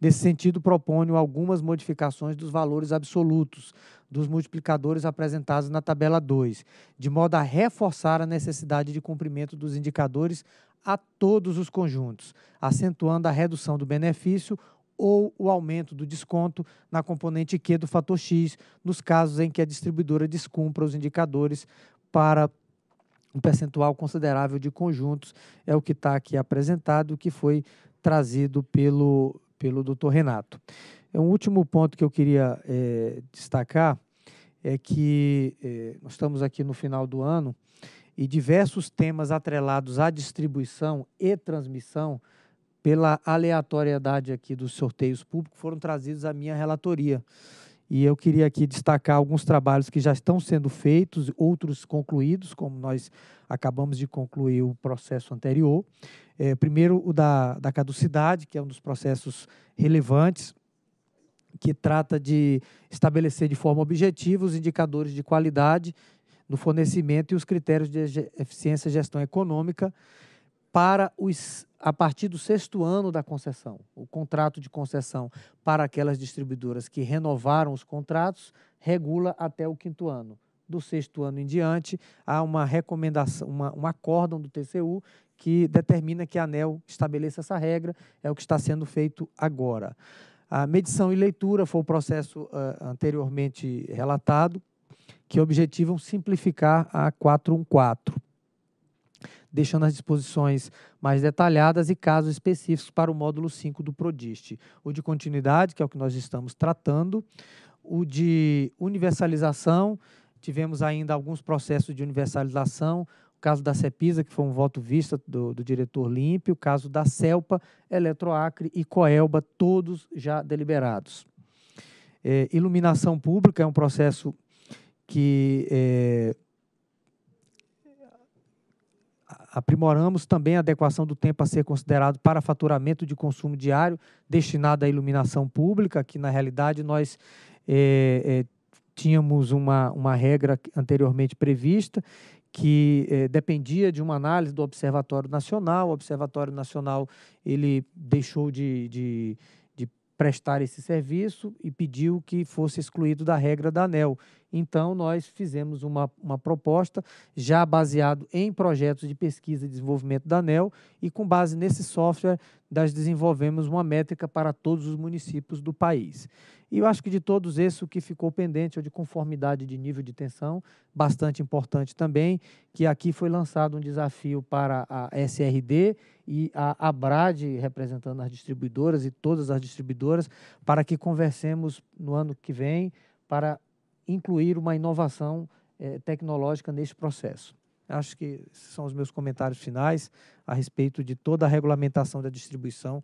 Nesse sentido, proponho algumas modificações dos valores absolutos dos multiplicadores apresentados na tabela 2, de modo a reforçar a necessidade de cumprimento dos indicadores a todos os conjuntos, acentuando a redução do benefício ou o aumento do desconto na componente Q do fator X, nos casos em que a distribuidora descumpra os indicadores para um percentual considerável de conjuntos, é o que está aqui apresentado, que foi trazido pelo, pelo doutor Renato. É um último ponto que eu queria é, destacar é que é, nós estamos aqui no final do ano e diversos temas atrelados à distribuição e transmissão, pela aleatoriedade aqui dos sorteios públicos, foram trazidos à minha relatoria. E eu queria aqui destacar alguns trabalhos que já estão sendo feitos, outros concluídos, como nós acabamos de concluir o processo anterior. É, primeiro, o da, da caducidade, que é um dos processos relevantes, que trata de estabelecer de forma objetiva os indicadores de qualidade no fornecimento e os critérios de eficiência e gestão econômica para os a partir do sexto ano da concessão, o contrato de concessão para aquelas distribuidoras que renovaram os contratos regula até o quinto ano. Do sexto ano em diante, há uma recomendação, uma, um acórdão do TCU que determina que a ANEL estabeleça essa regra, é o que está sendo feito agora. A medição e leitura foi o processo uh, anteriormente relatado que objetivam simplificar a 414, deixando as disposições mais detalhadas e casos específicos para o módulo 5 do PRODIST. O de continuidade, que é o que nós estamos tratando, o de universalização, tivemos ainda alguns processos de universalização, o caso da CEPISA, que foi um voto vista do, do diretor Limpe, o caso da CELPA, Eletroacre e Coelba, todos já deliberados. É, iluminação pública é um processo que é, aprimoramos também a adequação do tempo a ser considerado para faturamento de consumo diário destinado à iluminação pública, que na realidade nós é, é, tínhamos uma, uma regra anteriormente prevista que eh, dependia de uma análise do Observatório Nacional. O Observatório Nacional ele deixou de, de, de, prestar esse serviço e pediu que fosse excluído da regra da ANEL. Então, nós fizemos uma, uma proposta já baseado em projetos de pesquisa e desenvolvimento da ANEL e com base nesse software nós desenvolvemos uma métrica para todos os municípios do país. E eu acho que de todos esses, o que ficou pendente é o de conformidade de nível de tensão, bastante importante também, que aqui foi lançado um desafio para a SRD e a ABRAD, representando as distribuidoras e todas as distribuidoras, para que conversemos no ano que vem para incluir uma inovação eh, tecnológica neste processo. Acho que são os meus comentários finais a respeito de toda a regulamentação da distribuição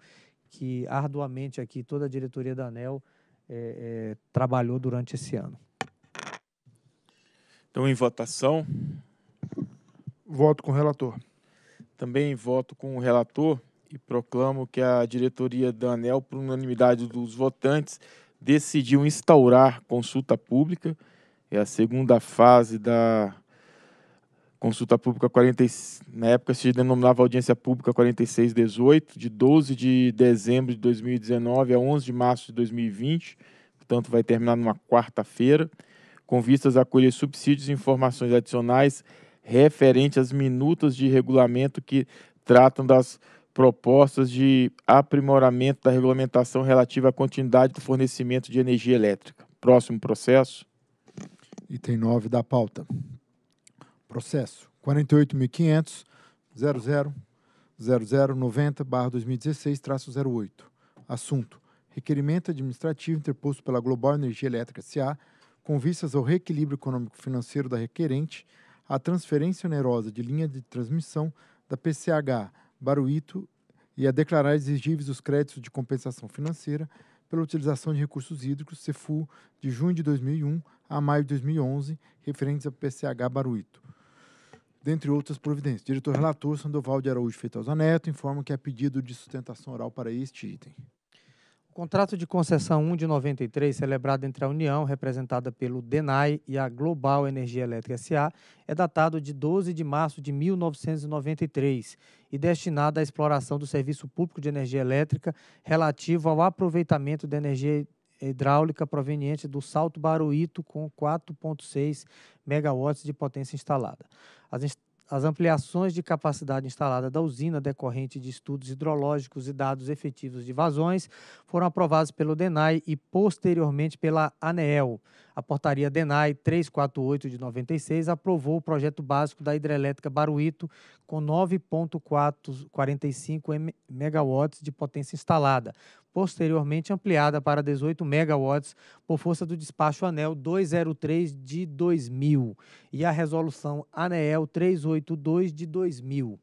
que arduamente aqui toda a diretoria da ANEL eh, eh, trabalhou durante esse ano. Então, em votação. Voto com o relator. Também voto com o relator e proclamo que a diretoria da ANEL, por unanimidade dos votantes, decidiu instaurar consulta pública. É a segunda fase da consulta pública 46 na época se denominava audiência pública 4618, de 12 de dezembro de 2019 a 11 de março de 2020, portanto vai terminar numa quarta-feira, com vistas a colher subsídios e informações adicionais referentes às minutas de regulamento que tratam das propostas de aprimoramento da regulamentação relativa à continuidade do fornecimento de energia elétrica. Próximo processo. Item 9 da pauta. Processo 48.500 2016 08 Assunto: Requerimento administrativo interposto pela Global Energia Elétrica SA com vistas ao reequilíbrio econômico-financeiro da requerente, a transferência onerosa de linha de transmissão da PCH Baruíto e a declarar exigíveis os créditos de compensação financeira pela utilização de recursos hídricos CEFU de junho de 2001 a maio de 2011, referentes ao PCH Baruíto. Dentre outras providências, o diretor relator Sandoval de Araújo Feitosa Neto informa que há pedido de sustentação oral para este item contrato de concessão 1 de 93, celebrado entre a União, representada pelo DENAI, e a Global Energia Elétrica SA, é datado de 12 de março de 1993 e destinado à exploração do serviço público de energia elétrica relativo ao aproveitamento da energia hidráulica proveniente do Salto Baruíto com 4,6 megawatts de potência instalada. As, as ampliações de capacidade instalada da usina decorrente de estudos hidrológicos e dados efetivos de vazões foram aprovadas pelo DENAI e posteriormente pela ANEEL. A portaria DENAI 348 de 96 aprovou o projeto básico da hidrelétrica Baruíto com 9.45 megawatts de potência instalada, posteriormente ampliada para 18 megawatts por força do despacho ANEL 203 de 2000 e a resolução ANEL 382 de 2000.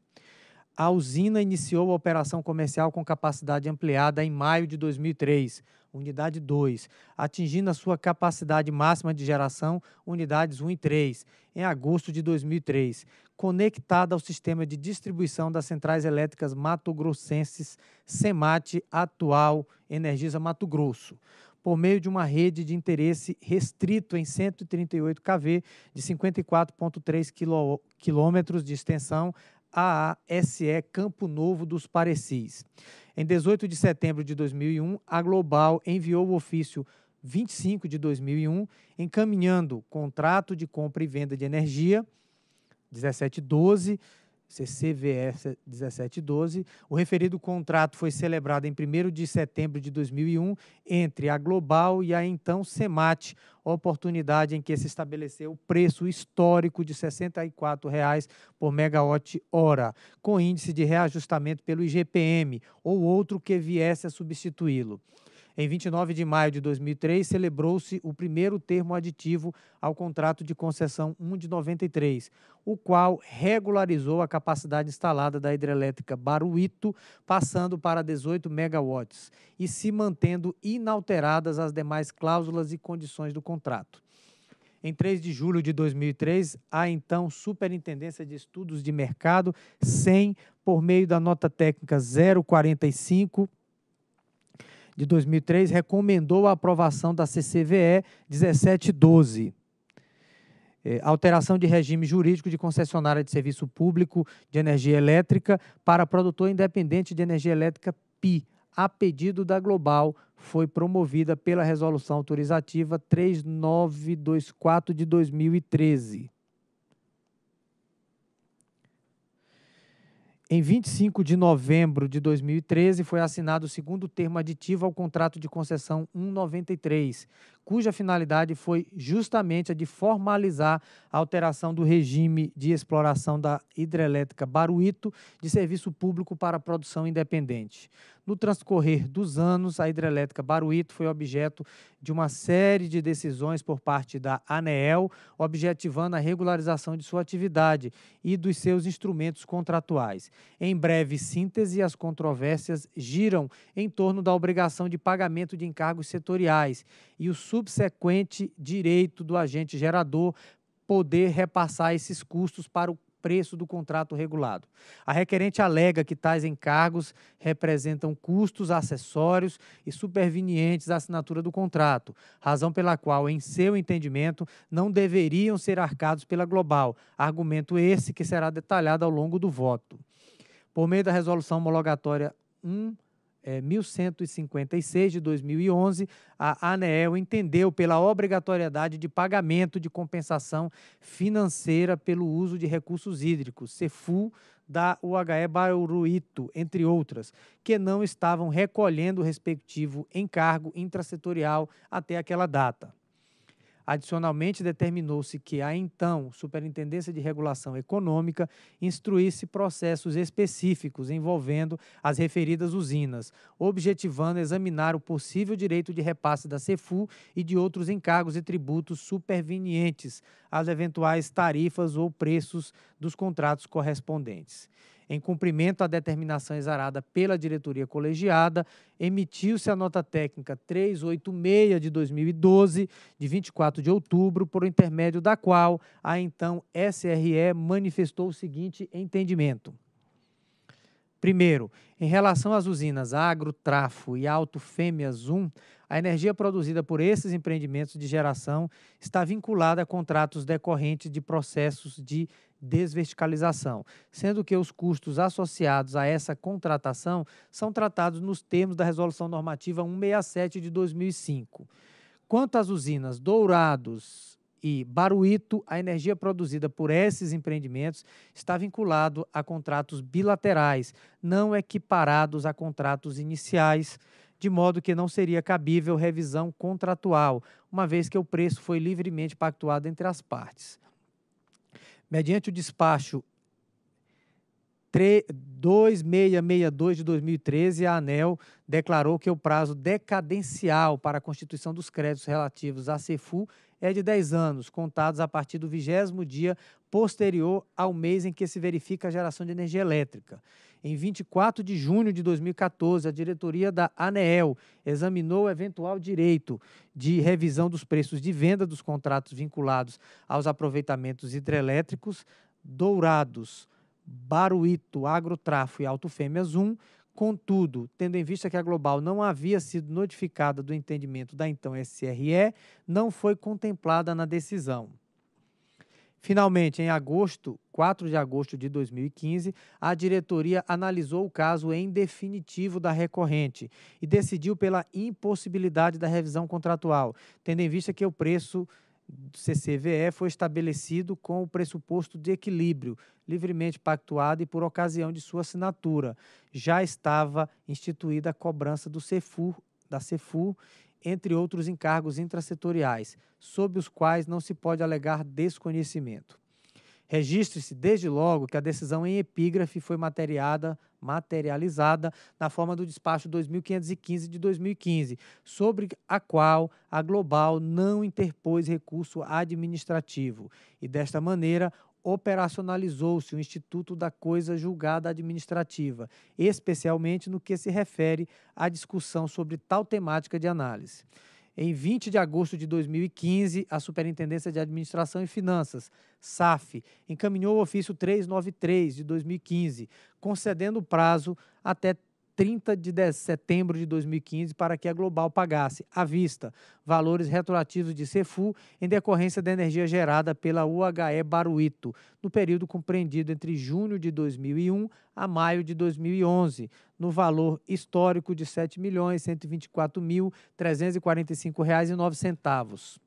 A usina iniciou a operação comercial com capacidade ampliada em maio de 2003, unidade 2, atingindo a sua capacidade máxima de geração, unidades 1 e 3, em agosto de 2003, conectada ao sistema de distribuição das centrais elétricas mato-grossenses Semate Atual Energisa Mato Grosso, por meio de uma rede de interesse restrito em 138 kV de 54,3 quilômetros de extensão AASE Campo Novo dos Parecis. Em 18 de setembro de 2001, a Global enviou o ofício 25 de 2001, encaminhando contrato de compra e venda de energia, 1712, CCVS 1712. O referido contrato foi celebrado em 1 de setembro de 2001 entre a Global e a então Semate, oportunidade em que se estabeleceu o preço histórico de R$ 64,00 por megawatt-hora, com índice de reajustamento pelo IGPM ou outro que viesse a substituí-lo. Em 29 de maio de 2003, celebrou-se o primeiro termo aditivo ao contrato de concessão 1 de 93, o qual regularizou a capacidade instalada da hidrelétrica Baruíto, passando para 18 megawatts e se mantendo inalteradas as demais cláusulas e condições do contrato. Em 3 de julho de 2003, a então Superintendência de Estudos de Mercado, SEM, por meio da nota técnica 045 de 2003 recomendou a aprovação da CCVE 1712. É, alteração de regime jurídico de concessionária de serviço público de energia elétrica para produtor independente de energia elétrica PI, a pedido da Global, foi promovida pela Resolução Autorizativa 3924 de 2013. Em 25 de novembro de 2013, foi assinado o segundo termo aditivo ao contrato de concessão 193, cuja finalidade foi justamente a de formalizar a alteração do regime de exploração da hidrelétrica Baruíto de serviço público para produção independente. No transcorrer dos anos, a hidrelétrica Baruíto foi objeto de uma série de decisões por parte da ANEEL, objetivando a regularização de sua atividade e dos seus instrumentos contratuais. Em breve síntese, as controvérsias giram em torno da obrigação de pagamento de encargos setoriais e o subsequente direito do agente gerador poder repassar esses custos para o preço do contrato regulado. A requerente alega que tais encargos representam custos acessórios e supervenientes à assinatura do contrato, razão pela qual, em seu entendimento, não deveriam ser arcados pela Global, argumento esse que será detalhado ao longo do voto. Por meio da resolução homologatória 1 é, 1156 de 2011, a ANEEL entendeu pela obrigatoriedade de pagamento de compensação financeira pelo uso de recursos hídricos, CEFU, da UHE Bauruito, entre outras, que não estavam recolhendo o respectivo encargo intrasetorial até aquela data. Adicionalmente, determinou-se que a então Superintendência de Regulação Econômica instruísse processos específicos envolvendo as referidas usinas, objetivando examinar o possível direito de repasse da CEFU e de outros encargos e tributos supervenientes às eventuais tarifas ou preços dos contratos correspondentes. Em cumprimento à determinação exarada pela diretoria colegiada, emitiu-se a nota técnica 386 de 2012, de 24 de outubro, por intermédio da qual a então SRE manifestou o seguinte entendimento. Primeiro, em relação às usinas Agro, Trafo e Alto Fêmeas 1, a energia produzida por esses empreendimentos de geração está vinculada a contratos decorrentes de processos de desverticalização, sendo que os custos associados a essa contratação são tratados nos termos da Resolução Normativa 167 de 2005. Quanto às usinas Dourados e Baruito, a energia produzida por esses empreendimentos está vinculado a contratos bilaterais, não equiparados a contratos iniciais, de modo que não seria cabível revisão contratual, uma vez que o preço foi livremente pactuado entre as partes mediante o despacho 2662 de 2013, a ANEL declarou que o prazo decadencial para a constituição dos créditos relativos à CEFU é de 10 anos, contados a partir do vigésimo dia posterior ao mês em que se verifica a geração de energia elétrica. Em 24 de junho de 2014, a diretoria da ANEEL examinou o eventual direito de revisão dos preços de venda dos contratos vinculados aos aproveitamentos hidrelétricos Dourados, Baruíto, Agrotrafo e Alto Fêmeas 1, Contudo, tendo em vista que a Global não havia sido notificada do entendimento da então SRE, não foi contemplada na decisão. Finalmente, em agosto, 4 de agosto de 2015, a diretoria analisou o caso em definitivo da recorrente e decidiu pela impossibilidade da revisão contratual, tendo em vista que o preço do CCVE foi estabelecido com o pressuposto de equilíbrio, livremente pactuado e por ocasião de sua assinatura. Já estava instituída a cobrança do Cefu da CEFUR entre outros encargos intrasetoriais, sob os quais não se pode alegar desconhecimento. Registre-se desde logo que a decisão em epígrafe foi materiada, materializada na forma do despacho 2515 de 2015, sobre a qual a Global não interpôs recurso administrativo e desta maneira operacionalizou-se o Instituto da Coisa Julgada Administrativa, especialmente no que se refere à discussão sobre tal temática de análise. Em 20 de agosto de 2015, a Superintendência de Administração e Finanças, SAF, encaminhou o ofício 393 de 2015, concedendo prazo até 30 de setembro de 2015 para que a Global pagasse, à vista, valores retroativos de CEFU em decorrência da energia gerada pela UHE Baruito, no período compreendido entre junho de 2001 a maio de 2011, no valor histórico de R$ 7.124.345,09.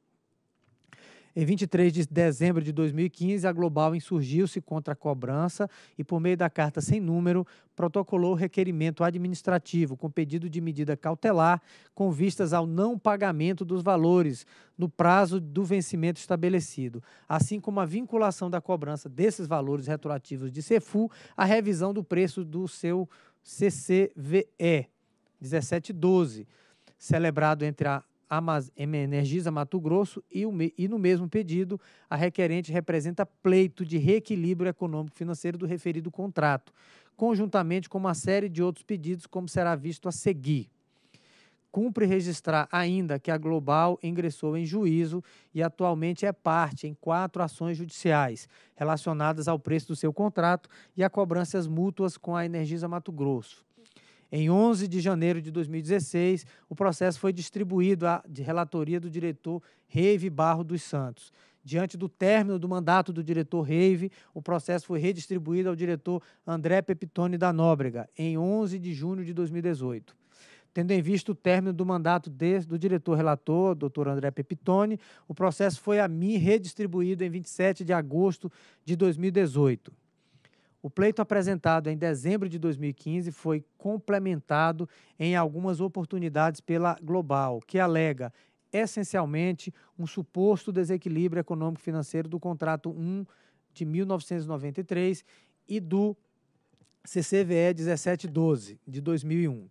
Em 23 de dezembro de 2015, a Global insurgiu-se contra a cobrança e, por meio da carta sem número, protocolou o requerimento administrativo com pedido de medida cautelar com vistas ao não pagamento dos valores no prazo do vencimento estabelecido, assim como a vinculação da cobrança desses valores retroativos de CEFU à revisão do preço do seu CCVE 1712, celebrado entre a Energiza Mato Grosso e, e, no mesmo pedido, a requerente representa pleito de reequilíbrio econômico-financeiro do referido contrato, conjuntamente com uma série de outros pedidos, como será visto a seguir. Cumpre registrar ainda que a Global ingressou em juízo e atualmente é parte em quatro ações judiciais relacionadas ao preço do seu contrato e a cobranças mútuas com a Energisa Mato Grosso. Em 11 de janeiro de 2016, o processo foi distribuído à relatoria do diretor Reive Barro dos Santos. Diante do término do mandato do diretor Reive, o processo foi redistribuído ao diretor André Pepitone da Nóbrega, em 11 de junho de 2018. Tendo em vista o término do mandato de, do diretor relator, doutor André Pepitone, o processo foi a mim redistribuído em 27 de agosto de 2018. O pleito apresentado em dezembro de 2015 foi complementado em algumas oportunidades pela Global, que alega essencialmente um suposto desequilíbrio econômico-financeiro do contrato 1 de 1993 e do CCVE 1712 de 2001.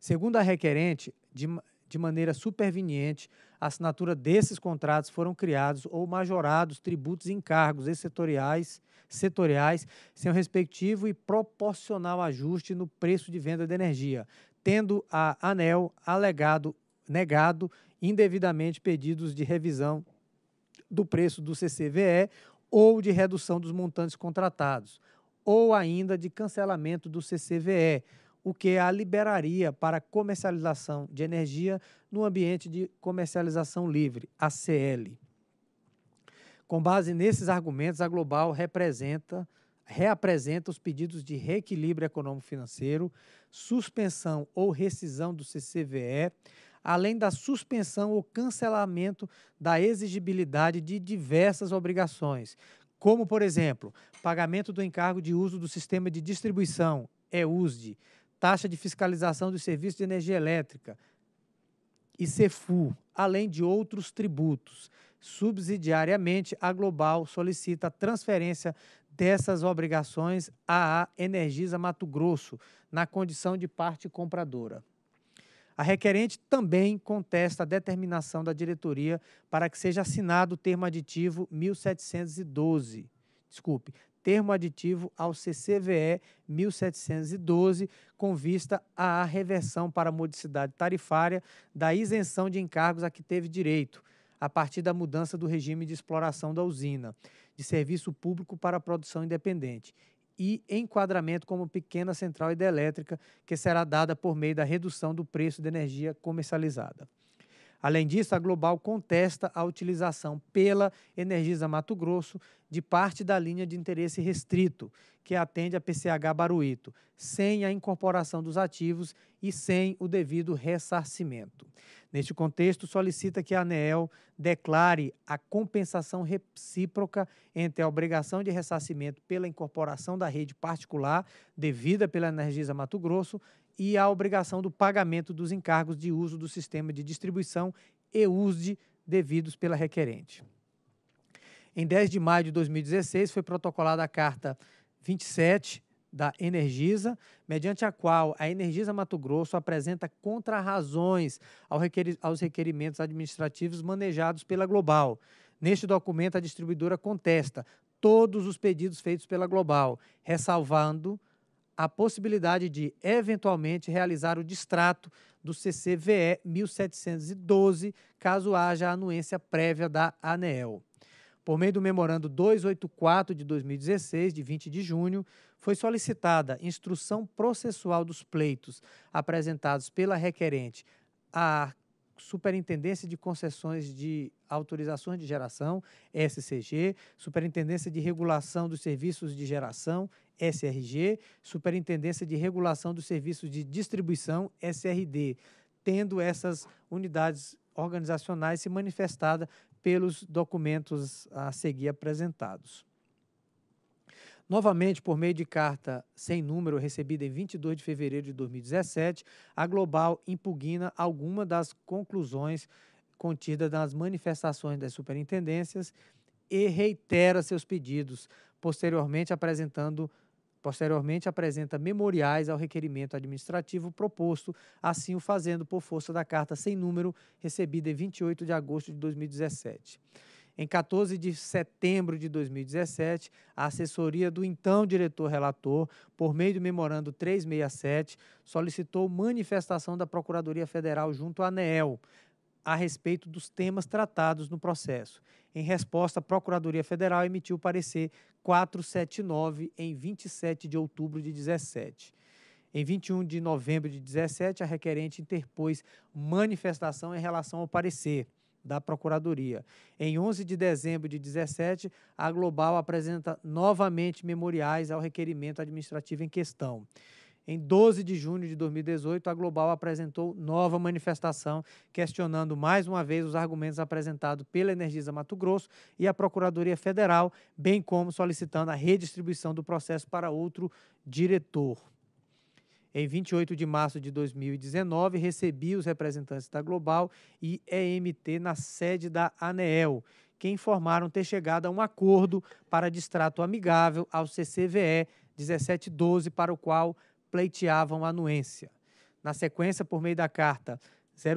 Segundo a requerente, de, de maneira superveniente, a assinatura desses contratos foram criados ou majorados tributos e encargos setoriais, setoriais, sem o respectivo e proporcional ajuste no preço de venda de energia, tendo a ANEL alegado negado indevidamente pedidos de revisão do preço do CCVE ou de redução dos montantes contratados, ou ainda de cancelamento do CCVE, o que a liberaria para comercialização de energia no ambiente de comercialização livre, ACL. Com base nesses argumentos, a Global representa, reapresenta os pedidos de reequilíbrio econômico-financeiro, suspensão ou rescisão do CCVE, além da suspensão ou cancelamento da exigibilidade de diversas obrigações, como, por exemplo, pagamento do encargo de uso do sistema de distribuição, EUSD, taxa de fiscalização do serviço de energia elétrica e CEFU, além de outros tributos. Subsidiariamente, a Global solicita a transferência dessas obrigações à Energisa Mato Grosso, na condição de parte compradora. A requerente também contesta a determinação da diretoria para que seja assinado o termo aditivo 1712, desculpe, termo aditivo ao CCVE 1712, com vista à reversão para a modicidade tarifária da isenção de encargos a que teve direito, a partir da mudança do regime de exploração da usina, de serviço público para produção independente, e enquadramento como pequena central hidrelétrica, que será dada por meio da redução do preço da energia comercializada. Além disso, a Global contesta a utilização pela Energisa Mato Grosso de parte da linha de interesse restrito, que atende a PCH Baruíto, sem a incorporação dos ativos e sem o devido ressarcimento. Neste contexto, solicita que a ANEEL declare a compensação recíproca entre a obrigação de ressarcimento pela incorporação da rede particular devida pela Energisa Mato Grosso e a obrigação do pagamento dos encargos de uso do sistema de distribuição e USD devidos pela requerente. Em 10 de maio de 2016, foi protocolada a Carta 27 da Energisa, mediante a qual a Energisa Mato Grosso apresenta contrarrazões aos requerimentos administrativos manejados pela Global. Neste documento, a distribuidora contesta todos os pedidos feitos pela Global, ressalvando a possibilidade de, eventualmente, realizar o distrato do CCVE 1712, caso haja anuência prévia da ANEEL. Por meio do memorando 284 de 2016, de 20 de junho, foi solicitada instrução processual dos pleitos apresentados pela requerente à Superintendência de Concessões de autorizações de geração, SCG, Superintendência de Regulação dos Serviços de Geração, SRG, Superintendência de Regulação dos Serviços de Distribuição, SRD, tendo essas unidades organizacionais se manifestada pelos documentos a seguir apresentados. Novamente, por meio de carta sem número recebida em 22 de fevereiro de 2017, a Global impugna alguma das conclusões contida nas manifestações das superintendências e reitera seus pedidos, posteriormente apresentando posteriormente apresenta memoriais ao requerimento administrativo proposto, assim o fazendo por força da carta sem número recebida em 28 de agosto de 2017. Em 14 de setembro de 2017, a assessoria do então diretor relator, por meio do memorando 367, solicitou manifestação da Procuradoria Federal junto à ANEEL a respeito dos temas tratados no processo. Em resposta, a Procuradoria Federal emitiu o parecer 479 em 27 de outubro de 17. Em 21 de novembro de 17, a requerente interpôs manifestação em relação ao parecer da Procuradoria. Em 11 de dezembro de 17, a Global apresenta novamente memoriais ao requerimento administrativo em questão. Em 12 de junho de 2018, a Global apresentou nova manifestação, questionando mais uma vez os argumentos apresentados pela Energisa Mato Grosso e a Procuradoria Federal, bem como solicitando a redistribuição do processo para outro diretor. Em 28 de março de 2019, recebi os representantes da Global e EMT na sede da ANEEL, que informaram ter chegado a um acordo para distrato amigável ao CCVE 1712, para o qual pleiteavam anuência. Na sequência, por meio da carta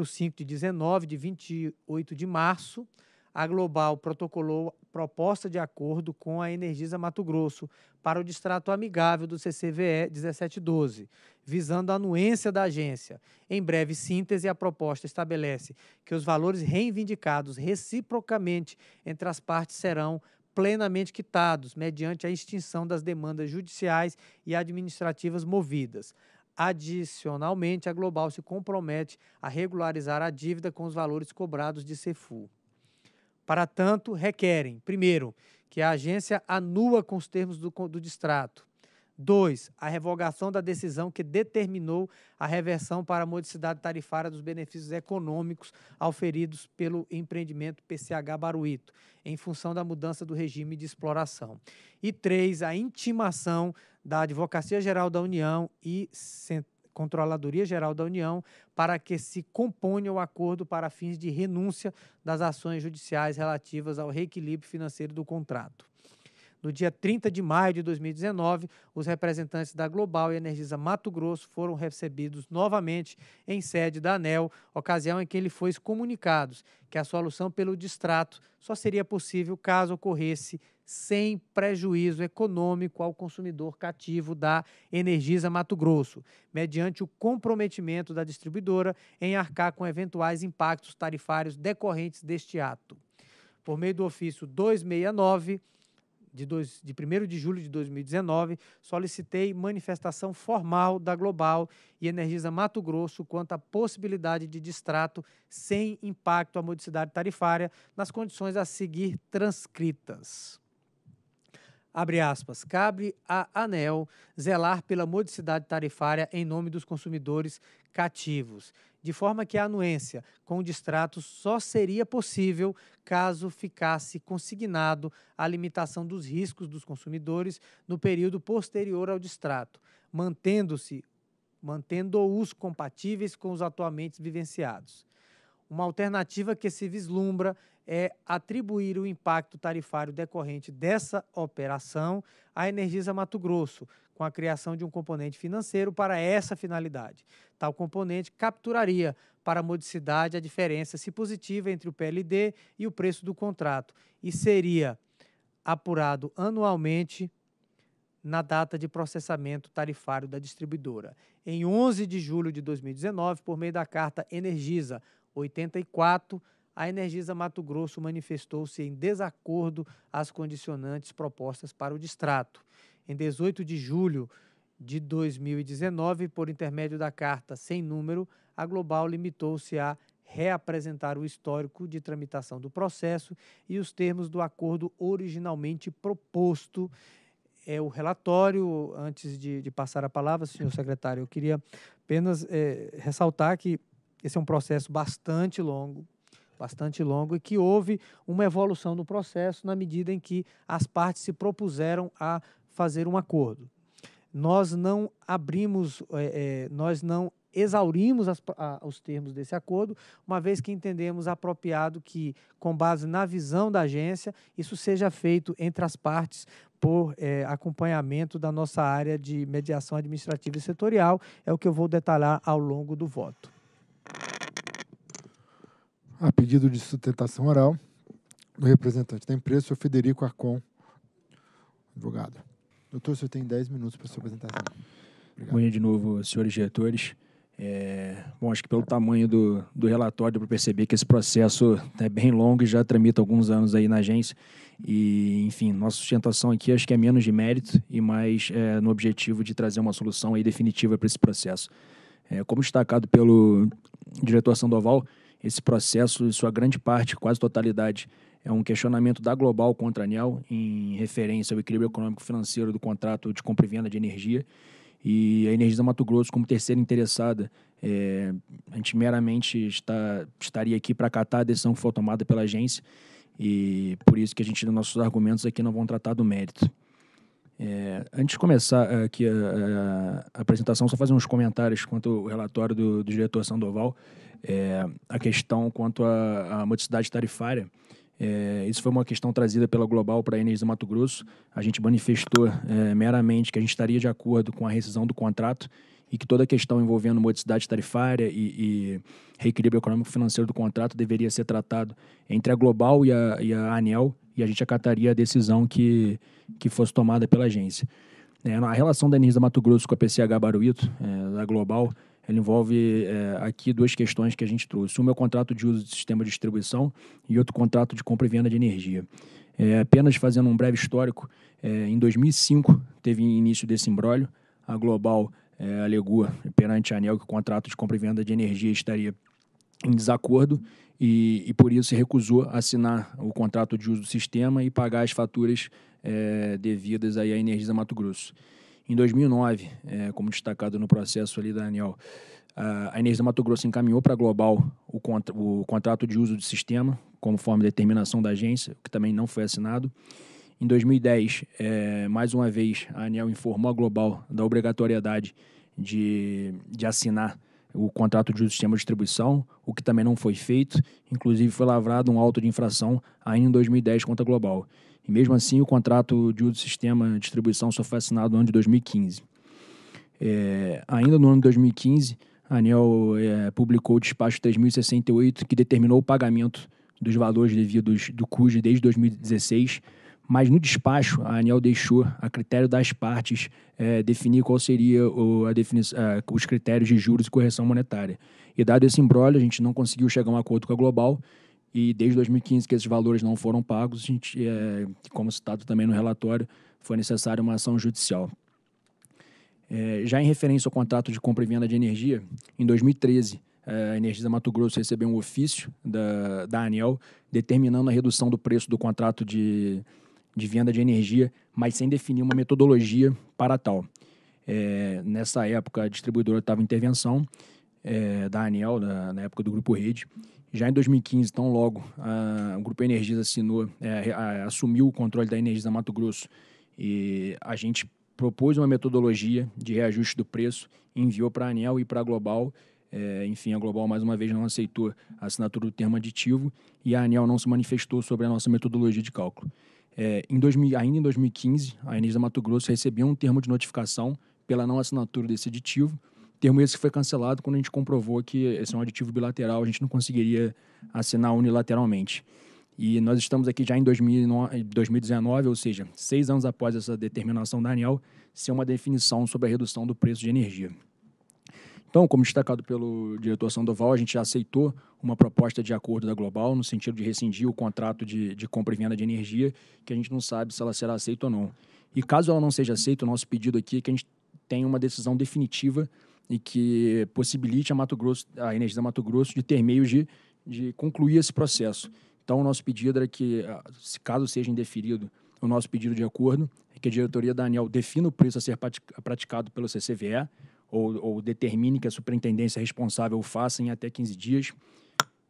05 de 19 de 28 de março, a Global protocolou proposta de acordo com a Energisa Mato Grosso para o distrato amigável do CCVE 1712, visando a anuência da agência. Em breve síntese, a proposta estabelece que os valores reivindicados reciprocamente entre as partes serão plenamente quitados, mediante a extinção das demandas judiciais e administrativas movidas. Adicionalmente, a Global se compromete a regularizar a dívida com os valores cobrados de Cefu. Para tanto, requerem, primeiro, que a agência anua com os termos do, do distrato. 2. A revogação da decisão que determinou a reversão para a modicidade tarifária dos benefícios econômicos auferidos pelo empreendimento PCH Baruíto, em função da mudança do regime de exploração. E 3. A intimação da Advocacia Geral da União e Controladoria Geral da União para que se componha o acordo para fins de renúncia das ações judiciais relativas ao reequilíbrio financeiro do contrato. No dia 30 de maio de 2019, os representantes da Global e Energisa Mato Grosso foram recebidos novamente em sede da ANEL, ocasião em que ele foi comunicados que a solução pelo distrato só seria possível caso ocorresse sem prejuízo econômico ao consumidor cativo da Energisa Mato Grosso, mediante o comprometimento da distribuidora em arcar com eventuais impactos tarifários decorrentes deste ato. Por meio do ofício 269 de, dois, de 1 de julho de 2019, solicitei manifestação formal da Global e Energisa Mato Grosso quanto à possibilidade de distrato sem impacto à modicidade tarifária nas condições a seguir transcritas abre aspas, cabe à ANEL zelar pela modicidade tarifária em nome dos consumidores cativos de forma que a anuência com o distrato só seria possível caso ficasse consignado a limitação dos riscos dos consumidores no período posterior ao distrato, mantendo-se mantendo-os compatíveis com os atualmente vivenciados. Uma alternativa que se vislumbra é atribuir o impacto tarifário decorrente dessa operação à Energisa Mato Grosso, com a criação de um componente financeiro para essa finalidade. Tal componente capturaria para a modicidade a diferença, se positiva, entre o PLD e o preço do contrato e seria apurado anualmente na data de processamento tarifário da distribuidora. Em 11 de julho de 2019, por meio da carta Energisa 84, a Energisa Mato Grosso manifestou-se em desacordo às condicionantes propostas para o distrato. Em 18 de julho de 2019, por intermédio da carta sem número, a Global limitou-se a reapresentar o histórico de tramitação do processo e os termos do acordo originalmente proposto. É o relatório, antes de, de passar a palavra, senhor secretário, eu queria apenas é, ressaltar que esse é um processo bastante longo, bastante longo, e que houve uma evolução no processo na medida em que as partes se propuseram a fazer um acordo. Nós não abrimos, é, é, nós não exaurimos as, a, os termos desse acordo, uma vez que entendemos apropriado que, com base na visão da agência, isso seja feito entre as partes por é, acompanhamento da nossa área de mediação administrativa e setorial. É o que eu vou detalhar ao longo do voto a pedido de sustentação oral do representante da empresa, senhor Federico Arcon, advogado. Doutor, o senhor tem 10 minutos para a sua apresentação. Obrigado. Bom dia de novo, senhores diretores. É, bom, acho que pelo tamanho do, do relatório para perceber que esse processo é bem longo e já tramita alguns anos aí na agência. E, enfim, nossa sustentação aqui acho que é menos de mérito e mais é, no objetivo de trazer uma solução aí definitiva para esse processo. É, como destacado pelo diretor Sandoval, esse processo, em sua grande parte, quase totalidade, é um questionamento da Global contra a ANEL, em referência ao equilíbrio econômico-financeiro do contrato de compra e venda de energia. E a Energisa Mato Grosso, como terceira interessada, é, a gente meramente está, estaria aqui para acatar a decisão que foi tomada pela agência e por isso que a gente, nos nossos argumentos aqui, não vão tratar do mérito. É, antes de começar aqui a, a, apresentação, só fazer uns comentários quanto ao relatório do, do diretor Sandoval, é, a questão quanto à modicidade tarifária. É, isso foi uma questão trazida pela Global para a Enes do Mato Grosso. A gente manifestou é, meramente que a gente estaria de acordo com a rescisão do contrato e que toda a questão envolvendo modicidade tarifária e, e reequilíbrio econômico-financeiro do contrato deveria ser tratado entre a Global e a, e a ANEL, e a gente acataria a decisão que, que fosse tomada pela agência. É, a relação da Enisa Mato Grosso com a PCH Baruito, é, da Global, ela envolve é, aqui duas questões que a gente trouxe. Uma é o contrato de uso do sistema de distribuição e outro contrato de compra e venda de energia. É, apenas fazendo um breve histórico, é, em 2005 teve início desse imbróglio. A Global é, alegou perante a ANEL que o contrato de compra e venda de energia estaria em desacordo e, e por isso se recusou a assinar o contrato de uso do sistema e pagar as faturas é, devidas aí à Energisa Mato Grosso. Em 2009, é, como destacado no processo ali da ANEL, a Energisa Mato Grosso encaminhou para a Global o, contra, o contrato de uso do sistema, conforme determinação da agência, que também não foi assinado. Em 2010, é, mais uma vez, a ANEL informou a Global da obrigatoriedade de, de assinar o contrato de sistema de distribuição, o que também não foi feito. Inclusive, foi lavrado um auto de infração ainda em 2010 contra a Global. E mesmo assim, o contrato de uso do sistema de distribuição só foi assinado no ano de 2015. É, ainda no ano de 2015, a ANEL é, publicou o despacho 3068, que determinou o pagamento dos valores devidos do Cuj desde 2016 mas no despacho a ANEL deixou a critério das partes é, definir qual seria o, a definição, a, os critérios de juros e correção monetária. E dado esse embrolho, a gente não conseguiu chegar a um acordo com a Global e desde 2015 que esses valores não foram pagos, a gente, é, como citado também no relatório, foi necessária uma ação judicial. É, já em referência ao contrato de compra e venda de energia, em 2013, é, a Energisa Mato Grosso recebeu um ofício da, da ANEL determinando a redução do preço do contrato de de venda de energia, mas sem definir uma metodologia para tal. É, nessa época, a distribuidora estava em intervenção é, da ANEL, na época do Grupo Rede. Já em 2015, então logo, a, o Grupo Energisa assinou, é, a, assumiu o controle da Energisa Mato Grosso e a gente propôs uma metodologia de reajuste do preço, enviou para a ANEL e para a Global. É, enfim, a Global mais uma vez não aceitou a assinatura do termo aditivo e a ANEL não se manifestou sobre a nossa metodologia de cálculo. É, em 2000, ainda em 2015, a da Mato Grosso recebia um termo de notificação pela não assinatura desse aditivo, termo esse que foi cancelado quando a gente comprovou que esse é um aditivo bilateral, a gente não conseguiria assinar unilateralmente. E nós estamos aqui já em 2019, ou seja, seis anos após essa determinação da ANEL, ser uma definição sobre a redução do preço de energia. Então, como destacado pelo diretor Sandoval, a gente já aceitou uma proposta de acordo da Global no sentido de rescindir o contrato de, de compra e venda de energia, que a gente não sabe se ela será aceita ou não. E caso ela não seja aceita, o nosso pedido aqui é que a gente tenha uma decisão definitiva e que possibilite a Mato Grosso, a da Mato Grosso, de ter meios de, de concluir esse processo. Então, o nosso pedido era que, ah, se caso seja indeferido o nosso pedido de acordo, é que a diretoria da ANEL defina o preço a ser praticado pelo CCVE, ou, ou determine que a superintendência responsável o faça em até 15 dias.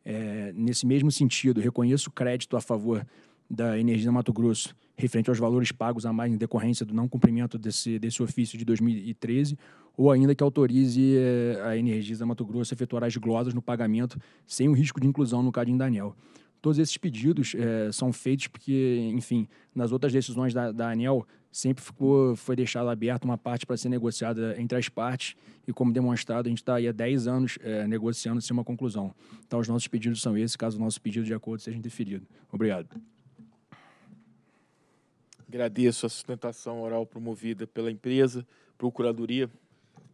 É, nesse mesmo sentido, reconheço crédito a favor da Energia Mato Grosso referente aos valores pagos a mais em decorrência do não cumprimento desse, desse ofício de 2013, ou ainda que autorize é, a Energisa Mato Grosso a efetuar as glosas no pagamento sem o risco de inclusão no cadinho Daniel. Todos esses pedidos é, são feitos porque, enfim, nas outras decisões da, da ANEL, sempre ficou, foi deixado aberto uma parte para ser negociada entre as partes e, como demonstrado, a gente está aí há 10 anos é, negociando sem uma conclusão. Então, os nossos pedidos são esses, caso o nosso pedido de acordo seja deferido. Obrigado. Agradeço a sustentação oral promovida pela empresa, Procuradoria.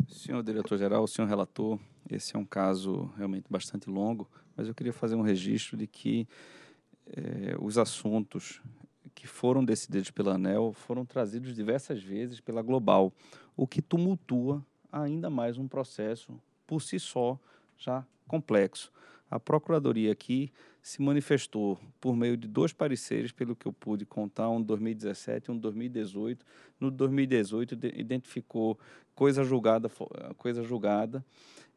Senhor diretor-geral, senhor relator, esse é um caso realmente bastante longo, mas eu queria fazer um registro de que eh, os assuntos que foram decididos pela ANEL foram trazidos diversas vezes pela Global, o que tumultua ainda mais um processo por si só já complexo. A Procuradoria aqui se manifestou por meio de dois pareceres, pelo que eu pude contar, um 2017 e um 2018. No 2018, identificou coisa julgada, coisa julgada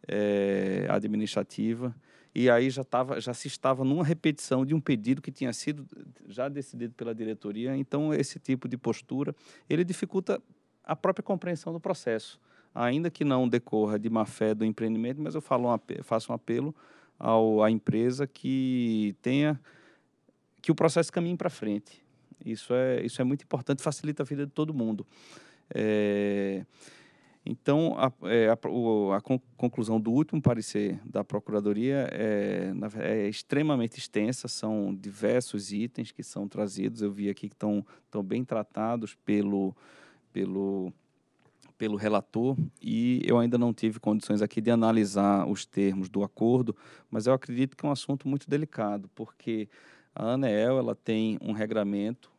é, administrativa e aí já, já se estava numa repetição de um pedido que tinha sido já decidido pela diretoria. Então, esse tipo de postura, ele dificulta a própria compreensão do processo, ainda que não decorra de má fé do empreendimento, mas eu falo um apelo, faço um apelo ao, à empresa que tenha que o processo caminhe para frente. Isso é, isso é muito importante, facilita a vida de todo mundo. É... Então, a, é, a, a, conclusão do último parecer da Procuradoria é, é, extremamente extensa, são diversos itens que são trazidos. Eu vi aqui que estão, estão bem tratados pelo, pelo, pelo relator e eu ainda não tive condições aqui de analisar os termos do acordo, mas eu acredito que é um assunto muito delicado, porque a ANEEL ela tem um regramento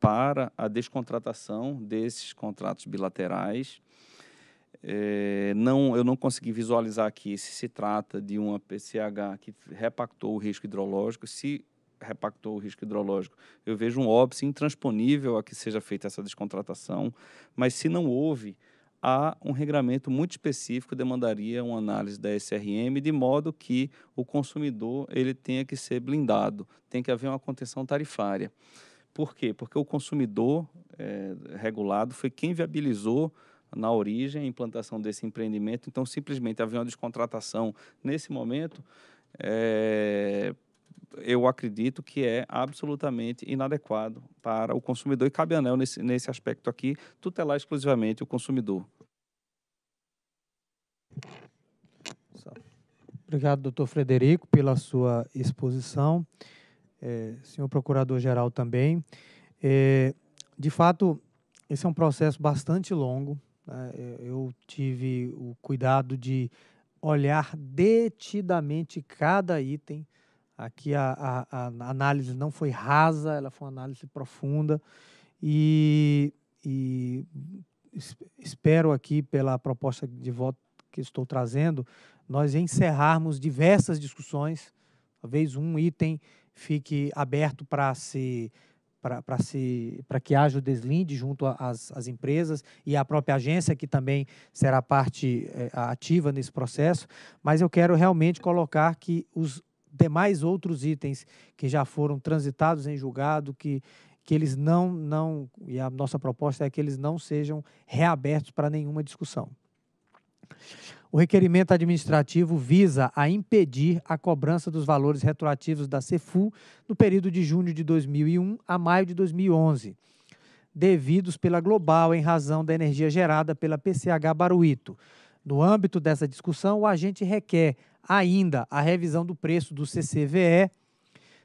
para a descontratação desses contratos bilaterais é, não, eu não consegui visualizar aqui se se trata de uma PCH que repactou o risco hidrológico, se repactou o risco hidrológico. Eu vejo um óbice intransponível a que seja feita essa descontratação, mas se não houve, há um regramento muito específico que demandaria uma análise da SRM de modo que o consumidor ele tenha que ser blindado, tem que haver uma contenção tarifária. Por quê? Porque o consumidor é, regulado foi quem viabilizou na origem, a implantação desse empreendimento. Então, simplesmente havia uma descontratação nesse momento, é, eu acredito que é absolutamente inadequado para o consumidor e cabe ANEL, nesse, nesse aspecto aqui, tutelar exclusivamente o consumidor. Obrigado, doutor Frederico, pela sua exposição. É, senhor Procurador-Geral também. É, de fato, esse é um processo bastante longo, né, eu tive o cuidado de olhar detidamente cada item. Aqui a, a, a, análise não foi rasa, ela foi uma análise profunda e, e espero aqui pela proposta de voto que estou trazendo, nós encerrarmos diversas discussões. Talvez um item fique aberto para se para que haja o deslinde junto às, às, empresas e à própria agência, que também será parte é, ativa nesse processo, mas eu quero realmente colocar que os demais outros itens que já foram transitados em julgado, que, que eles não, não, e a nossa proposta é que eles não sejam reabertos para nenhuma discussão. O requerimento administrativo visa a impedir a cobrança dos valores retroativos da CEFU no período de junho de 2001 a maio de 2011, devidos pela Global em razão da energia gerada pela PCH Baruito. No âmbito dessa discussão, o agente requer ainda a revisão do preço do CCVE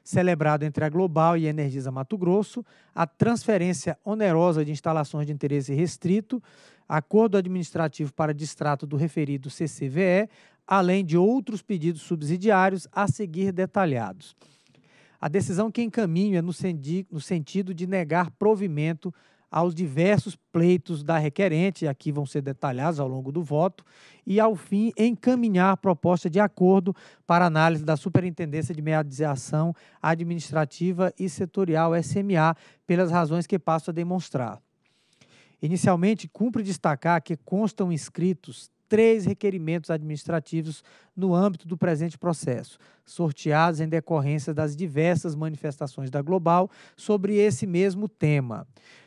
celebrado entre a Global e a Energisa Mato Grosso, a transferência onerosa de instalações de interesse restrito, acordo administrativo para distrato do referido CCVE, além de outros pedidos subsidiários a seguir detalhados. A decisão que encaminho é no, no sentido de negar provimento aos diversos pleitos da requerente, aqui vão ser detalhados ao longo do voto, e ao fim encaminhar proposta de acordo para análise da Superintendência de Mediação Administrativa e Setorial SMA, pelas razões que passo a demonstrar. Inicialmente, cumpre destacar que constam inscritos três requerimentos administrativos no âmbito do presente processo, sorteados em decorrência das diversas manifestações da Global sobre esse mesmo tema.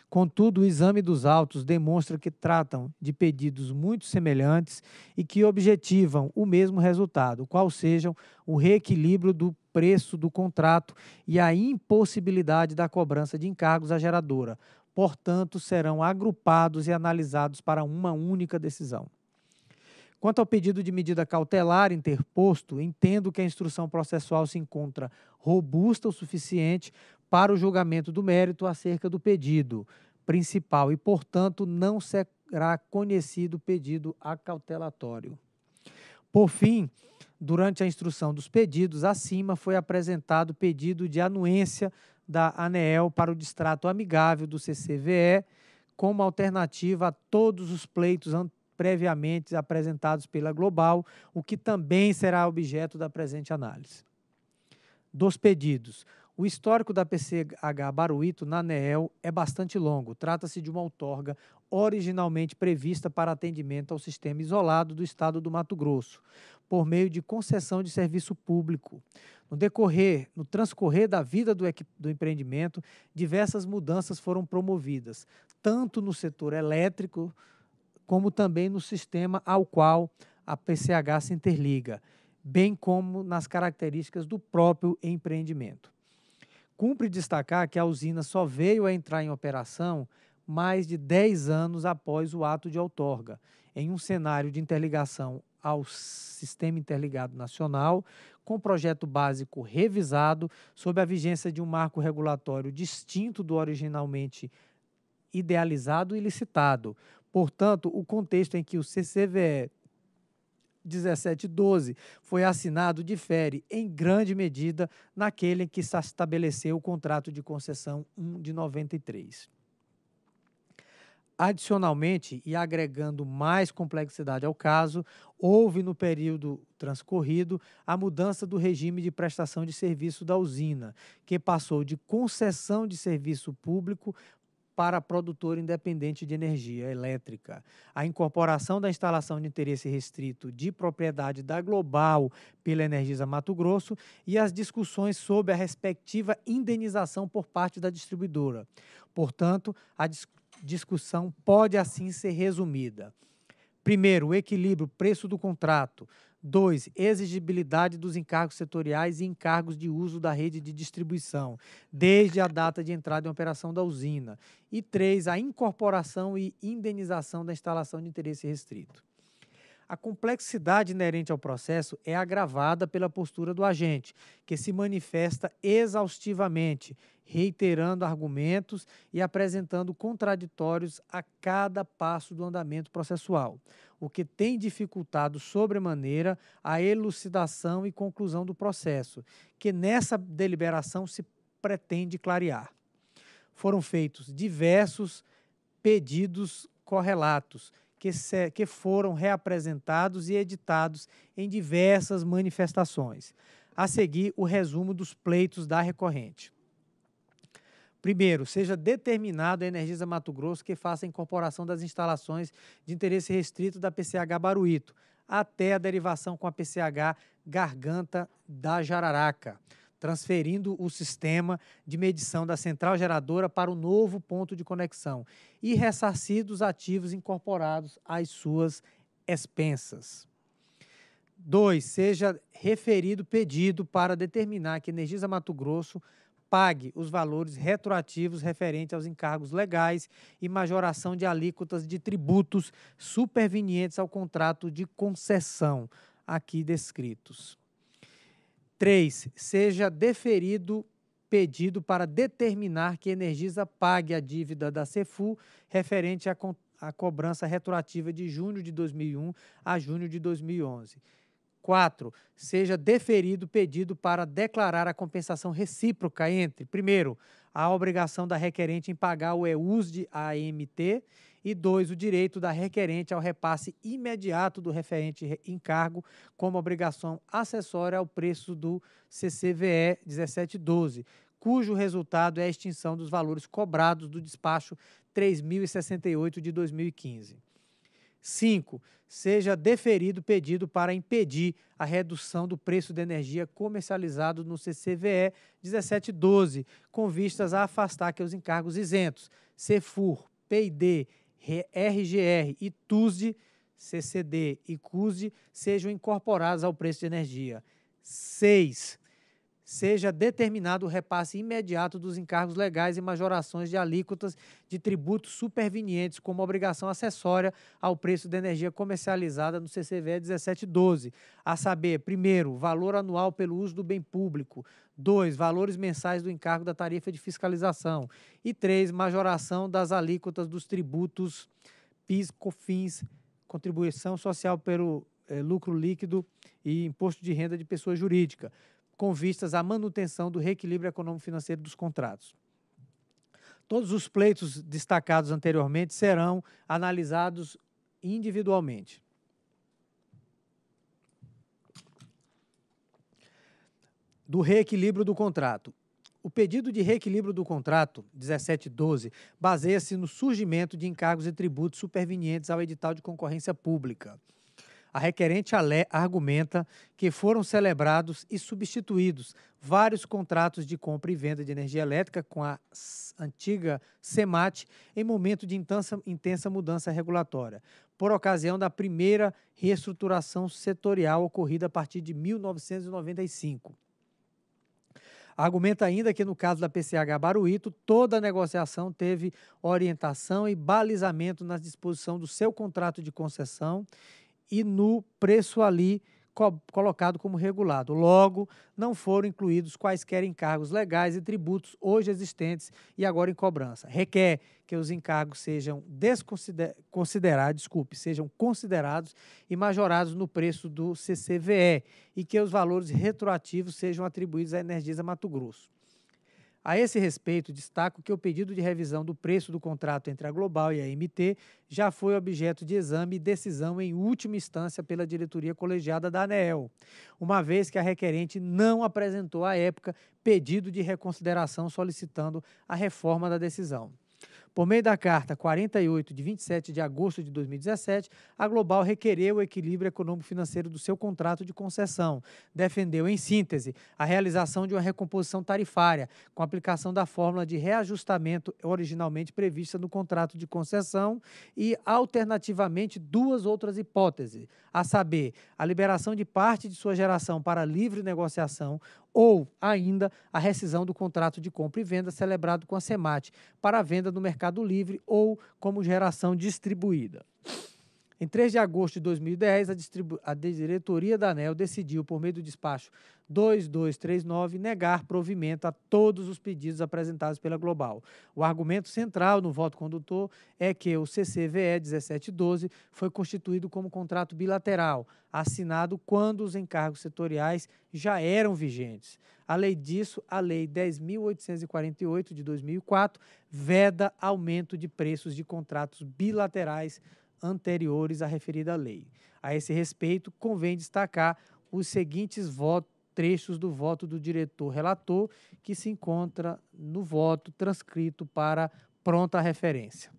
Contudo, o exame dos autos demonstra que tratam de pedidos muito semelhantes e que objetivam o mesmo resultado, qual seja o reequilíbrio do preço do contrato e a impossibilidade da cobrança de encargos à geradora. Portanto, serão agrupados e analisados para uma única decisão. Quanto ao pedido de medida cautelar interposto, entendo que a instrução processual se encontra robusta o suficiente para o julgamento do mérito acerca do pedido principal e, portanto, não será conhecido o pedido acautelatório. Por fim, durante a instrução dos pedidos, acima foi apresentado pedido de anuência da ANEEL para o distrato amigável do CCVE, como alternativa a todos os pleitos previamente apresentados pela Global, o que também será objeto da presente análise. Dos pedidos, o histórico da PCH Baruito na ANEEL é bastante longo. Trata-se de uma outorga originalmente prevista para atendimento ao sistema isolado do estado do Mato Grosso, por meio de concessão de serviço público. No decorrer, no transcorrer da vida do, do empreendimento, diversas mudanças foram promovidas, tanto no setor elétrico como também no sistema ao qual a PCH se interliga, bem como nas características do próprio empreendimento. Cumpre destacar que a usina só veio a entrar em operação mais de 10 anos após o ato de outorga, em um cenário de interligação ao Sistema Interligado Nacional, com projeto básico revisado, sob a vigência de um marco regulatório distinto do originalmente idealizado e licitado. Portanto, o contexto em que o CCVE 17-12, foi assinado difere em grande medida naquele em que se estabeleceu o contrato de concessão 1 de 93. Adicionalmente, e agregando mais complexidade ao caso, houve no período transcorrido a mudança do regime de prestação de serviço da usina, que passou de concessão de serviço público para produtor independente de energia elétrica. A incorporação da instalação de interesse restrito de propriedade da Global pela Energisa Mato Grosso e as discussões sobre a respectiva indenização por parte da distribuidora. Portanto, a dis discussão pode assim ser resumida. Primeiro, o equilíbrio preço do contrato 2. Exigibilidade dos encargos setoriais e encargos de uso da rede de distribuição, desde a data de entrada em operação da usina. E 3. A incorporação e indenização da instalação de interesse restrito. A complexidade inerente ao processo é agravada pela postura do agente, que se manifesta exaustivamente, reiterando argumentos e apresentando contraditórios a cada passo do andamento processual, o que tem dificultado sobremaneira a elucidação e conclusão do processo, que nessa deliberação se pretende clarear. Foram feitos diversos pedidos correlatos que, se, que foram reapresentados e editados em diversas manifestações. A seguir, o resumo dos pleitos da recorrente. Primeiro, seja determinado a Energisa Mato Grosso que faça a incorporação das instalações de interesse restrito da PCH Baruíto, até a derivação com a PCH Garganta da Jararaca transferindo o sistema de medição da central geradora para o novo ponto de conexão e ressarcidos ativos incorporados às suas expensas. 2. Seja referido pedido para determinar que Energisa Mato Grosso pague os valores retroativos referentes aos encargos legais e majoração de alíquotas de tributos supervenientes ao contrato de concessão aqui descritos. 3. Seja deferido pedido para determinar que Energisa pague a dívida da Cefu referente à, co à cobrança retroativa de junho de 2001 a junho de 2011. 4. Seja deferido pedido para declarar a compensação recíproca entre, primeiro, a obrigação da requerente em pagar o EUS de AMT e dois, o direito da requerente ao repasse imediato do referente encargo como obrigação acessória ao preço do CCVE 1712, cujo resultado é a extinção dos valores cobrados do despacho 3068 de 2015. 5. Seja deferido pedido para impedir a redução do preço de energia comercializado no CCVE 1712, com vistas a afastar que os encargos isentos, CEFUR, PID, RGR e TUSD, CCD e CUSD sejam incorporados ao preço de energia. 6 seja determinado o repasse imediato dos encargos legais e majorações de alíquotas de tributos supervenientes como obrigação acessória ao preço da energia comercializada no CCVE 1712, a saber, primeiro, valor anual pelo uso do bem público, dois, valores mensais do encargo da tarifa de fiscalização e três, majoração das alíquotas dos tributos PIS, COFINS, contribuição social pelo é, lucro líquido e imposto de renda de pessoa jurídica com vistas à manutenção do reequilíbrio econômico-financeiro dos contratos. Todos os pleitos destacados anteriormente serão analisados individualmente. Do reequilíbrio do contrato. O pedido de reequilíbrio do contrato 1712 baseia-se no surgimento de encargos e tributos supervenientes ao edital de concorrência pública a requerente argumenta que foram celebrados e substituídos vários contratos de compra e venda de energia elétrica com a antiga SEMAT em momento de intensa, intensa mudança regulatória, por ocasião da primeira reestruturação setorial ocorrida a partir de 1995. Argumenta ainda que, no caso da PCH Baruíto, toda a negociação teve orientação e balizamento na disposição do seu contrato de concessão e no preço ali co colocado como regulado. Logo, não foram incluídos quaisquer encargos legais e tributos hoje existentes e agora em cobrança. Requer que os encargos sejam desconsiderados, desculpe, sejam considerados e majorados no preço do CCVE e que os valores retroativos sejam atribuídos à Energisa Mato Grosso. A esse respeito, destaco que o pedido de revisão do preço do contrato entre a Global e a MT já foi objeto de exame e decisão em última instância pela diretoria colegiada da ANEEL, uma vez que a requerente não apresentou à época pedido de reconsideração solicitando a reforma da decisão. Por meio da Carta 48, de 27 de agosto de 2017, a Global requereu o equilíbrio econômico-financeiro do seu contrato de concessão. Defendeu, em síntese, a realização de uma recomposição tarifária, com aplicação da fórmula de reajustamento originalmente prevista no contrato de concessão e, alternativamente, duas outras hipóteses: a saber, a liberação de parte de sua geração para livre negociação ou ainda a rescisão do contrato de compra e venda celebrado com a SEMAT para a venda no Mercado Livre ou como geração distribuída. Em 3 de agosto de 2010, a, a diretoria da ANEL decidiu, por meio do despacho 2239 negar provimento a todos os pedidos apresentados pela Global. O argumento central no voto condutor é que o CCVE 1712 foi constituído como contrato bilateral, assinado quando os encargos setoriais já eram vigentes. Além disso, a Lei 10.848 de 2004 veda aumento de preços de contratos bilaterais anteriores à referida lei. A esse respeito, convém destacar os seguintes votos trechos do voto do diretor relator, que se encontra no voto transcrito para pronta referência.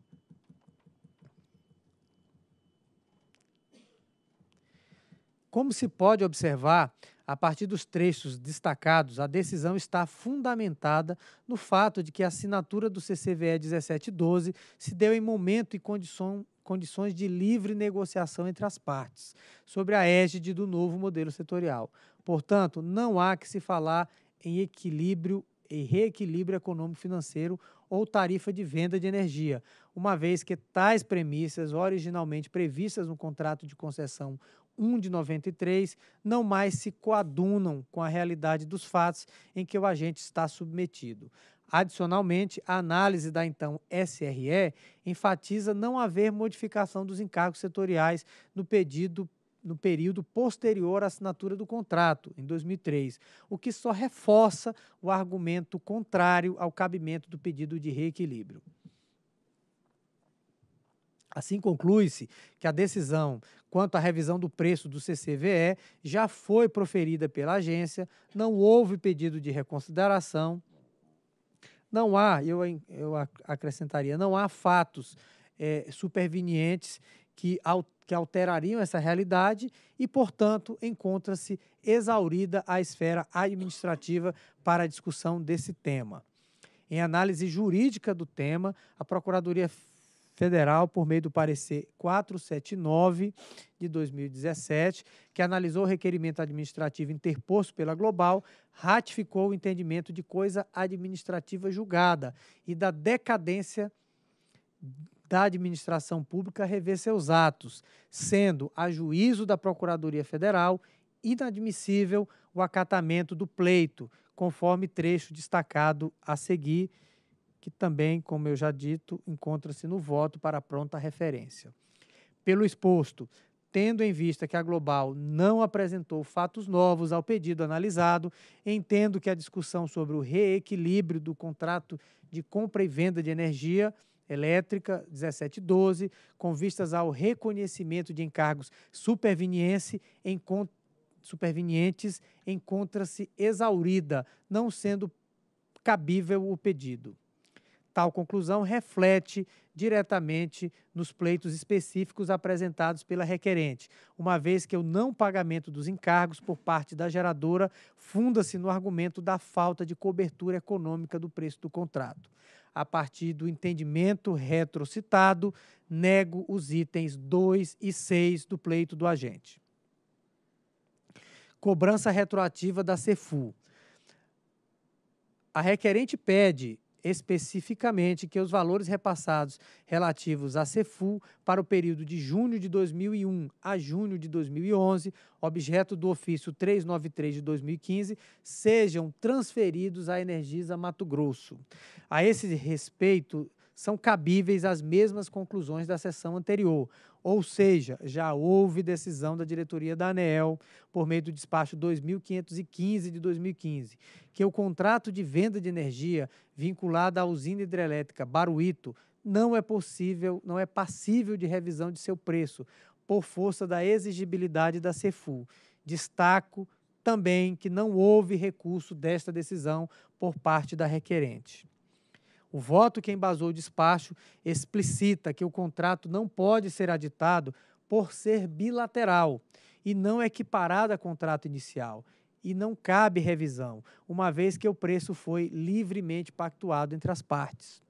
Como se pode observar, a partir dos trechos destacados, a decisão está fundamentada no fato de que a assinatura do CCVE 1712 se deu em momento e condições de livre negociação entre as partes, sobre a égide do novo modelo setorial. Portanto, não há que se falar em equilíbrio e reequilíbrio econômico-financeiro ou tarifa de venda de energia, uma vez que tais premissas, originalmente previstas no contrato de concessão 1 de 93, não mais se coadunam com a realidade dos fatos em que o agente está submetido. Adicionalmente, a análise da então SRE enfatiza não haver modificação dos encargos setoriais no pedido no período posterior à assinatura do contrato, em 2003, o que só reforça o argumento contrário ao cabimento do pedido de reequilíbrio. Assim conclui-se que a decisão quanto à revisão do preço do CCVE já foi proferida pela agência, não houve pedido de reconsideração, não há, eu, eu acrescentaria, não há fatos é, supervenientes que alterem que alterariam essa realidade e, portanto, encontra-se exaurida a esfera administrativa para a discussão desse tema. Em análise jurídica do tema, a Procuradoria Federal, por meio do parecer 479 de 2017, que analisou o requerimento administrativo interposto pela Global, ratificou o entendimento de coisa administrativa julgada e da decadência da administração pública rever seus atos, sendo, a juízo da Procuradoria Federal, inadmissível o acatamento do pleito, conforme trecho destacado a seguir, que também, como eu já dito, encontra-se no voto para pronta referência. Pelo exposto, tendo em vista que a Global não apresentou fatos novos ao pedido analisado, entendo que a discussão sobre o reequilíbrio do contrato de compra e venda de energia Elétrica 1712, com vistas ao reconhecimento de encargos superveniense em supervenientes, encontra-se exaurida, não sendo cabível o pedido. Tal conclusão reflete diretamente nos pleitos específicos apresentados pela requerente, uma vez que o não pagamento dos encargos por parte da geradora funda-se no argumento da falta de cobertura econômica do preço do contrato a partir do entendimento retrocitado, nego os itens 2 e 6 do pleito do agente. Cobrança retroativa da CEFU. A requerente pede especificamente que os valores repassados relativos à CEFU para o período de junho de 2001 a junho de 2011, objeto do ofício 393 de 2015, sejam transferidos à Energisa Mato Grosso. A esse respeito, são cabíveis as mesmas conclusões da sessão anterior, ou seja, já houve decisão da diretoria da ANEEL, por meio do despacho 2515 de 2015, que o contrato de venda de energia vinculado à usina hidrelétrica Baruíto não é possível, não é passível de revisão de seu preço, por força da exigibilidade da CEFU. Destaco também que não houve recurso desta decisão por parte da requerente. O voto que embasou o despacho explicita que o contrato não pode ser aditado por ser bilateral e não equiparado a contrato inicial e não cabe revisão, uma vez que o preço foi livremente pactuado entre as partes.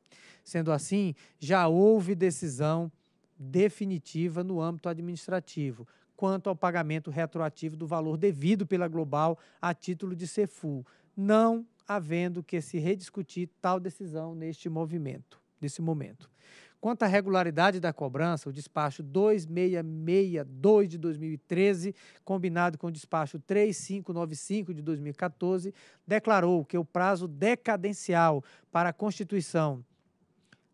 Sendo assim, já houve decisão definitiva no âmbito administrativo quanto ao pagamento retroativo do valor devido pela Global a título de CEFU. Não havendo que se rediscutir tal decisão neste movimento, nesse momento. Quanto à regularidade da cobrança, o despacho 2662 de 2013, combinado com o despacho 3595 de 2014, declarou que o prazo decadencial para a constituição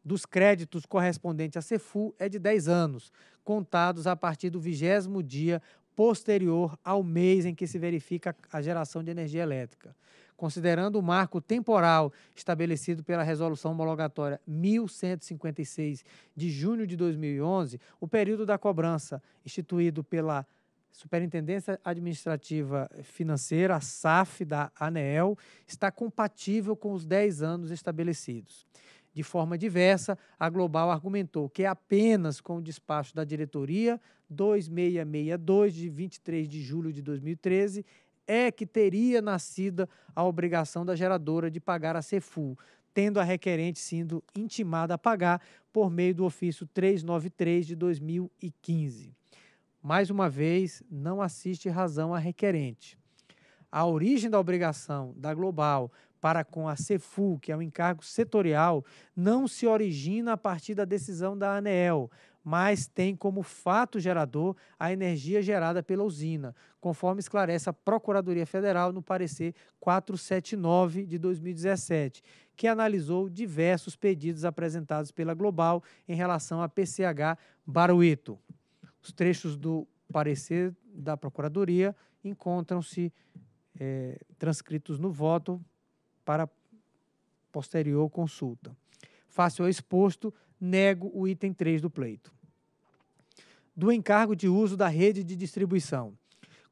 dos créditos correspondentes à CEFU é de 10 anos, contados a partir do vigésimo dia posterior ao mês em que se verifica a geração de energia elétrica considerando o marco temporal estabelecido pela Resolução Homologatória 1156 de junho de 2011, o período da cobrança instituído pela Superintendência Administrativa Financeira, a SAF da ANEEL, está compatível com os 10 anos estabelecidos. De forma diversa, a Global argumentou que é apenas com o despacho da diretoria 2662 de 23 de julho de 2013 é que teria nascido a obrigação da geradora de pagar a Cefu, tendo a requerente sido intimada a pagar por meio do ofício 393 de 2015. Mais uma vez, não assiste razão a requerente. A origem da obrigação da Global para com a Cefu, que é um encargo setorial, não se origina a partir da decisão da ANEEL, mas tem como fato gerador a energia gerada pela usina, conforme esclarece a Procuradoria Federal no parecer 479 de 2017, que analisou diversos pedidos apresentados pela Global em relação à PCH Barueto. Os trechos do parecer da Procuradoria encontram-se é, transcritos no voto para posterior consulta. Fácil ao é exposto, nego o item 3 do pleito. Do encargo de uso da rede de distribuição.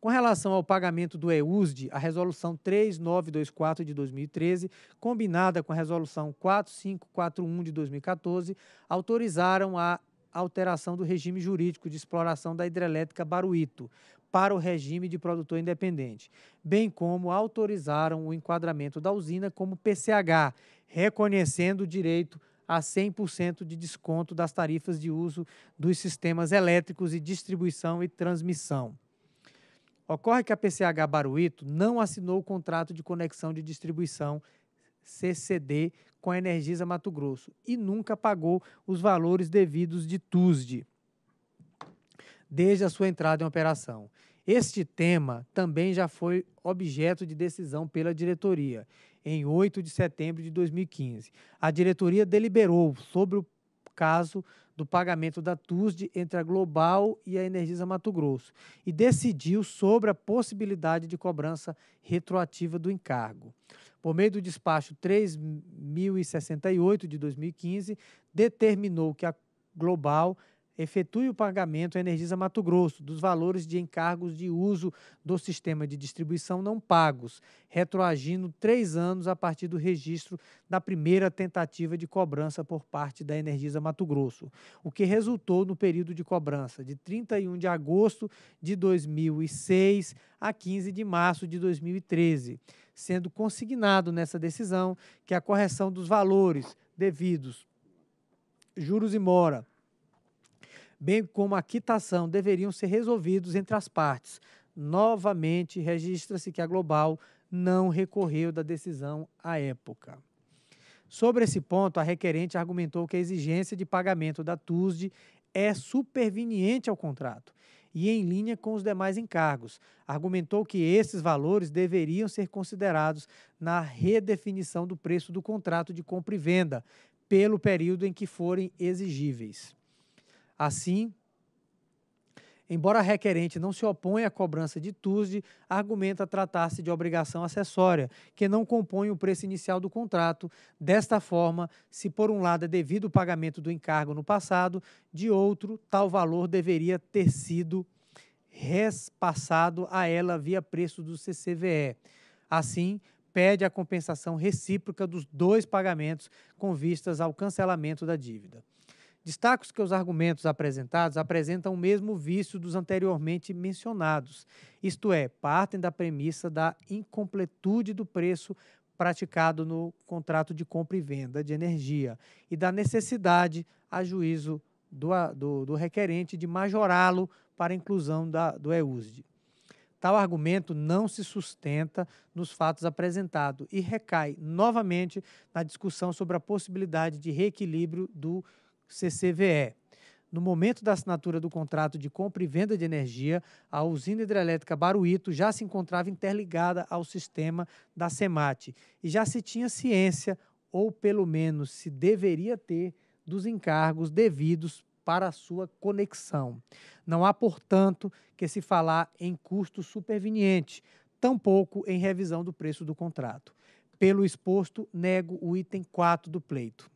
Com relação ao pagamento do EUSD, a resolução 3924 de 2013, combinada com a resolução 4541 de 2014, autorizaram a alteração do regime jurídico de exploração da hidrelétrica Baruíto para o regime de produtor independente, bem como autorizaram o enquadramento da usina como PCH, reconhecendo o direito a 100% de desconto das tarifas de uso dos sistemas elétricos e distribuição e transmissão. Ocorre que a PCH Baruito não assinou o contrato de conexão de distribuição CCD com a Energisa Mato Grosso e nunca pagou os valores devidos de TUSD desde a sua entrada em operação. Este tema também já foi objeto de decisão pela diretoria em 8 de setembro de 2015. A diretoria deliberou sobre o caso do pagamento da TUSD entre a Global e a Energisa Mato Grosso e decidiu sobre a possibilidade de cobrança retroativa do encargo. Por meio do despacho 3068 de 2015, determinou que a Global efetue o pagamento à Energisa Mato Grosso dos valores de encargos de uso do sistema de distribuição não pagos, retroagindo três anos a partir do registro da primeira tentativa de cobrança por parte da Energisa Mato Grosso, o que resultou no período de cobrança de 31 de agosto de 2006 a 15 de março de 2013, sendo consignado nessa decisão que a correção dos valores devidos juros e mora bem como a quitação, deveriam ser resolvidos entre as partes. Novamente, registra-se que a Global não recorreu da decisão à época. Sobre esse ponto, a requerente argumentou que a exigência de pagamento da TUSD é superveniente ao contrato e em linha com os demais encargos. Argumentou que esses valores deveriam ser considerados na redefinição do preço do contrato de compra e venda, pelo período em que forem exigíveis. Assim, embora a requerente não se oponha à cobrança de TUSD, argumenta tratar-se de obrigação acessória, que não compõe o preço inicial do contrato. Desta forma, se por um lado é devido o pagamento do encargo no passado, de outro, tal valor deveria ter sido respassado a ela via preço do CCVE. Assim, pede a compensação recíproca dos dois pagamentos com vistas ao cancelamento da dívida. Destaco que os argumentos apresentados apresentam o mesmo vício dos anteriormente mencionados, isto é, partem da premissa da incompletude do preço praticado no contrato de compra e venda de energia e da necessidade, a juízo do, do, do requerente, de majorá-lo para a inclusão da, do EUSD. Tal argumento não se sustenta nos fatos apresentados e recai novamente na discussão sobre a possibilidade de reequilíbrio do CCVE. No momento da assinatura do contrato de compra e venda de energia, a usina hidrelétrica Baruíto já se encontrava interligada ao sistema da SEMAT e já se tinha ciência, ou pelo menos se deveria ter, dos encargos devidos para a sua conexão. Não há, portanto, que se falar em custo superveniente, tampouco em revisão do preço do contrato. Pelo exposto, nego o item 4 do pleito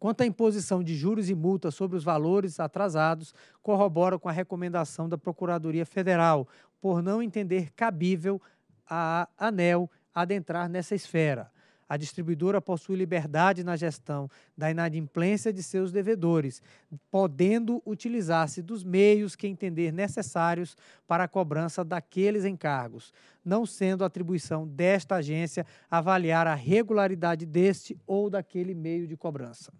quanto à imposição de juros e multas sobre os valores atrasados, corrobora com a recomendação da Procuradoria Federal, por não entender cabível a ANEL adentrar nessa esfera. A distribuidora possui liberdade na gestão da inadimplência de seus devedores, podendo utilizar-se dos meios que entender necessários para a cobrança daqueles encargos, não sendo atribuição desta agência avaliar a regularidade deste ou daquele meio de cobrança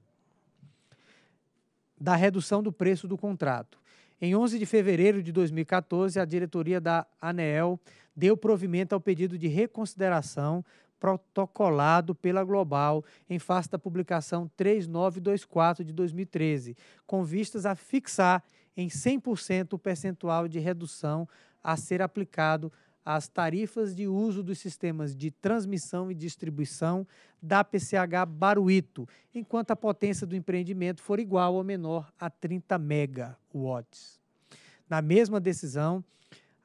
da redução do preço do contrato. Em 11 de fevereiro de 2014, a diretoria da ANEEL deu provimento ao pedido de reconsideração protocolado pela Global em face da publicação 3924 de 2013, com vistas a fixar em 100% o percentual de redução a ser aplicado as tarifas de uso dos sistemas de transmissão e distribuição da PCH Baruito, enquanto a potência do empreendimento for igual ou menor a 30 megawatts. Na mesma decisão,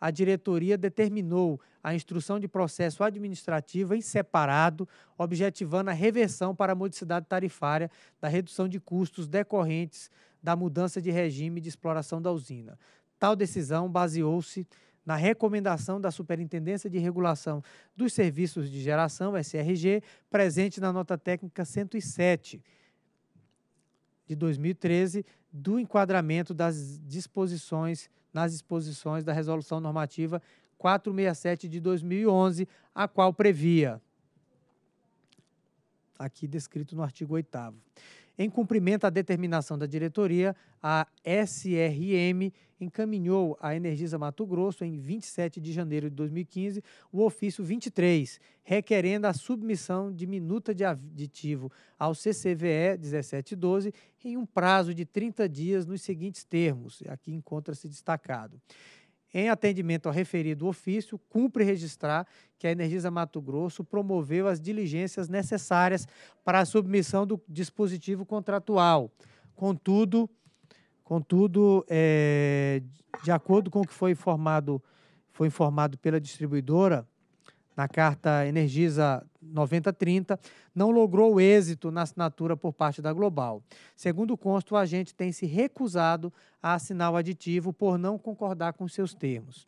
a diretoria determinou a instrução de processo administrativo em separado, objetivando a reversão para a modicidade tarifária da redução de custos decorrentes da mudança de regime de exploração da usina. Tal decisão baseou-se na recomendação da Superintendência de Regulação dos Serviços de Geração, SRG, presente na nota técnica 107 de 2013, do enquadramento das disposições nas disposições da Resolução Normativa 467 de 2011, a qual previa aqui descrito no artigo 8 em cumprimento à determinação da diretoria, a SRM encaminhou à Energisa Mato Grosso, em 27 de janeiro de 2015, o ofício 23, requerendo a submissão de minuta de aditivo ao CCVE 1712 em um prazo de 30 dias nos seguintes termos. Aqui encontra-se destacado. Em atendimento ao referido ofício, cumpre registrar que a Energisa Mato Grosso promoveu as diligências necessárias para a submissão do dispositivo contratual. Contudo, contudo é, de acordo com o que foi informado, foi informado pela distribuidora, na carta Energisa 9030, não logrou êxito na assinatura por parte da Global. Segundo consta, o agente tem se recusado a assinar o aditivo por não concordar com seus termos.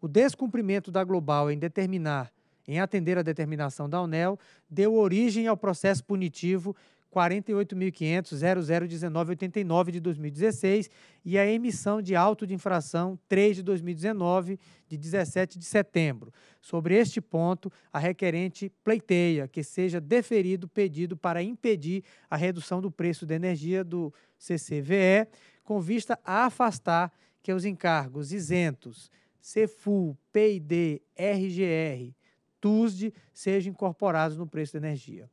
O descumprimento da Global em determinar, em atender a determinação da ANEL, deu origem ao processo punitivo 48.500.001989 de 2016 e a emissão de auto de infração 3 de 2019, de 17 de setembro. Sobre este ponto, a requerente pleiteia que seja deferido pedido para impedir a redução do preço da energia do CCVE, com vista a afastar que os encargos isentos Cfu PID, RGR, TUSD sejam incorporados no preço da energia.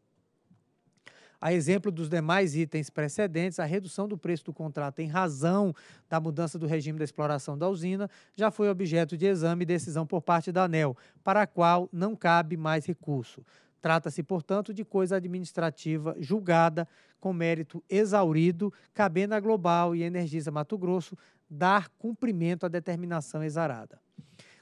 A exemplo dos demais itens precedentes, a redução do preço do contrato em razão da mudança do regime da exploração da usina já foi objeto de exame e decisão por parte da ANEL, para a qual não cabe mais recurso. Trata-se, portanto, de coisa administrativa julgada com mérito exaurido, cabendo à Global e Energisa Mato Grosso dar cumprimento à determinação exarada.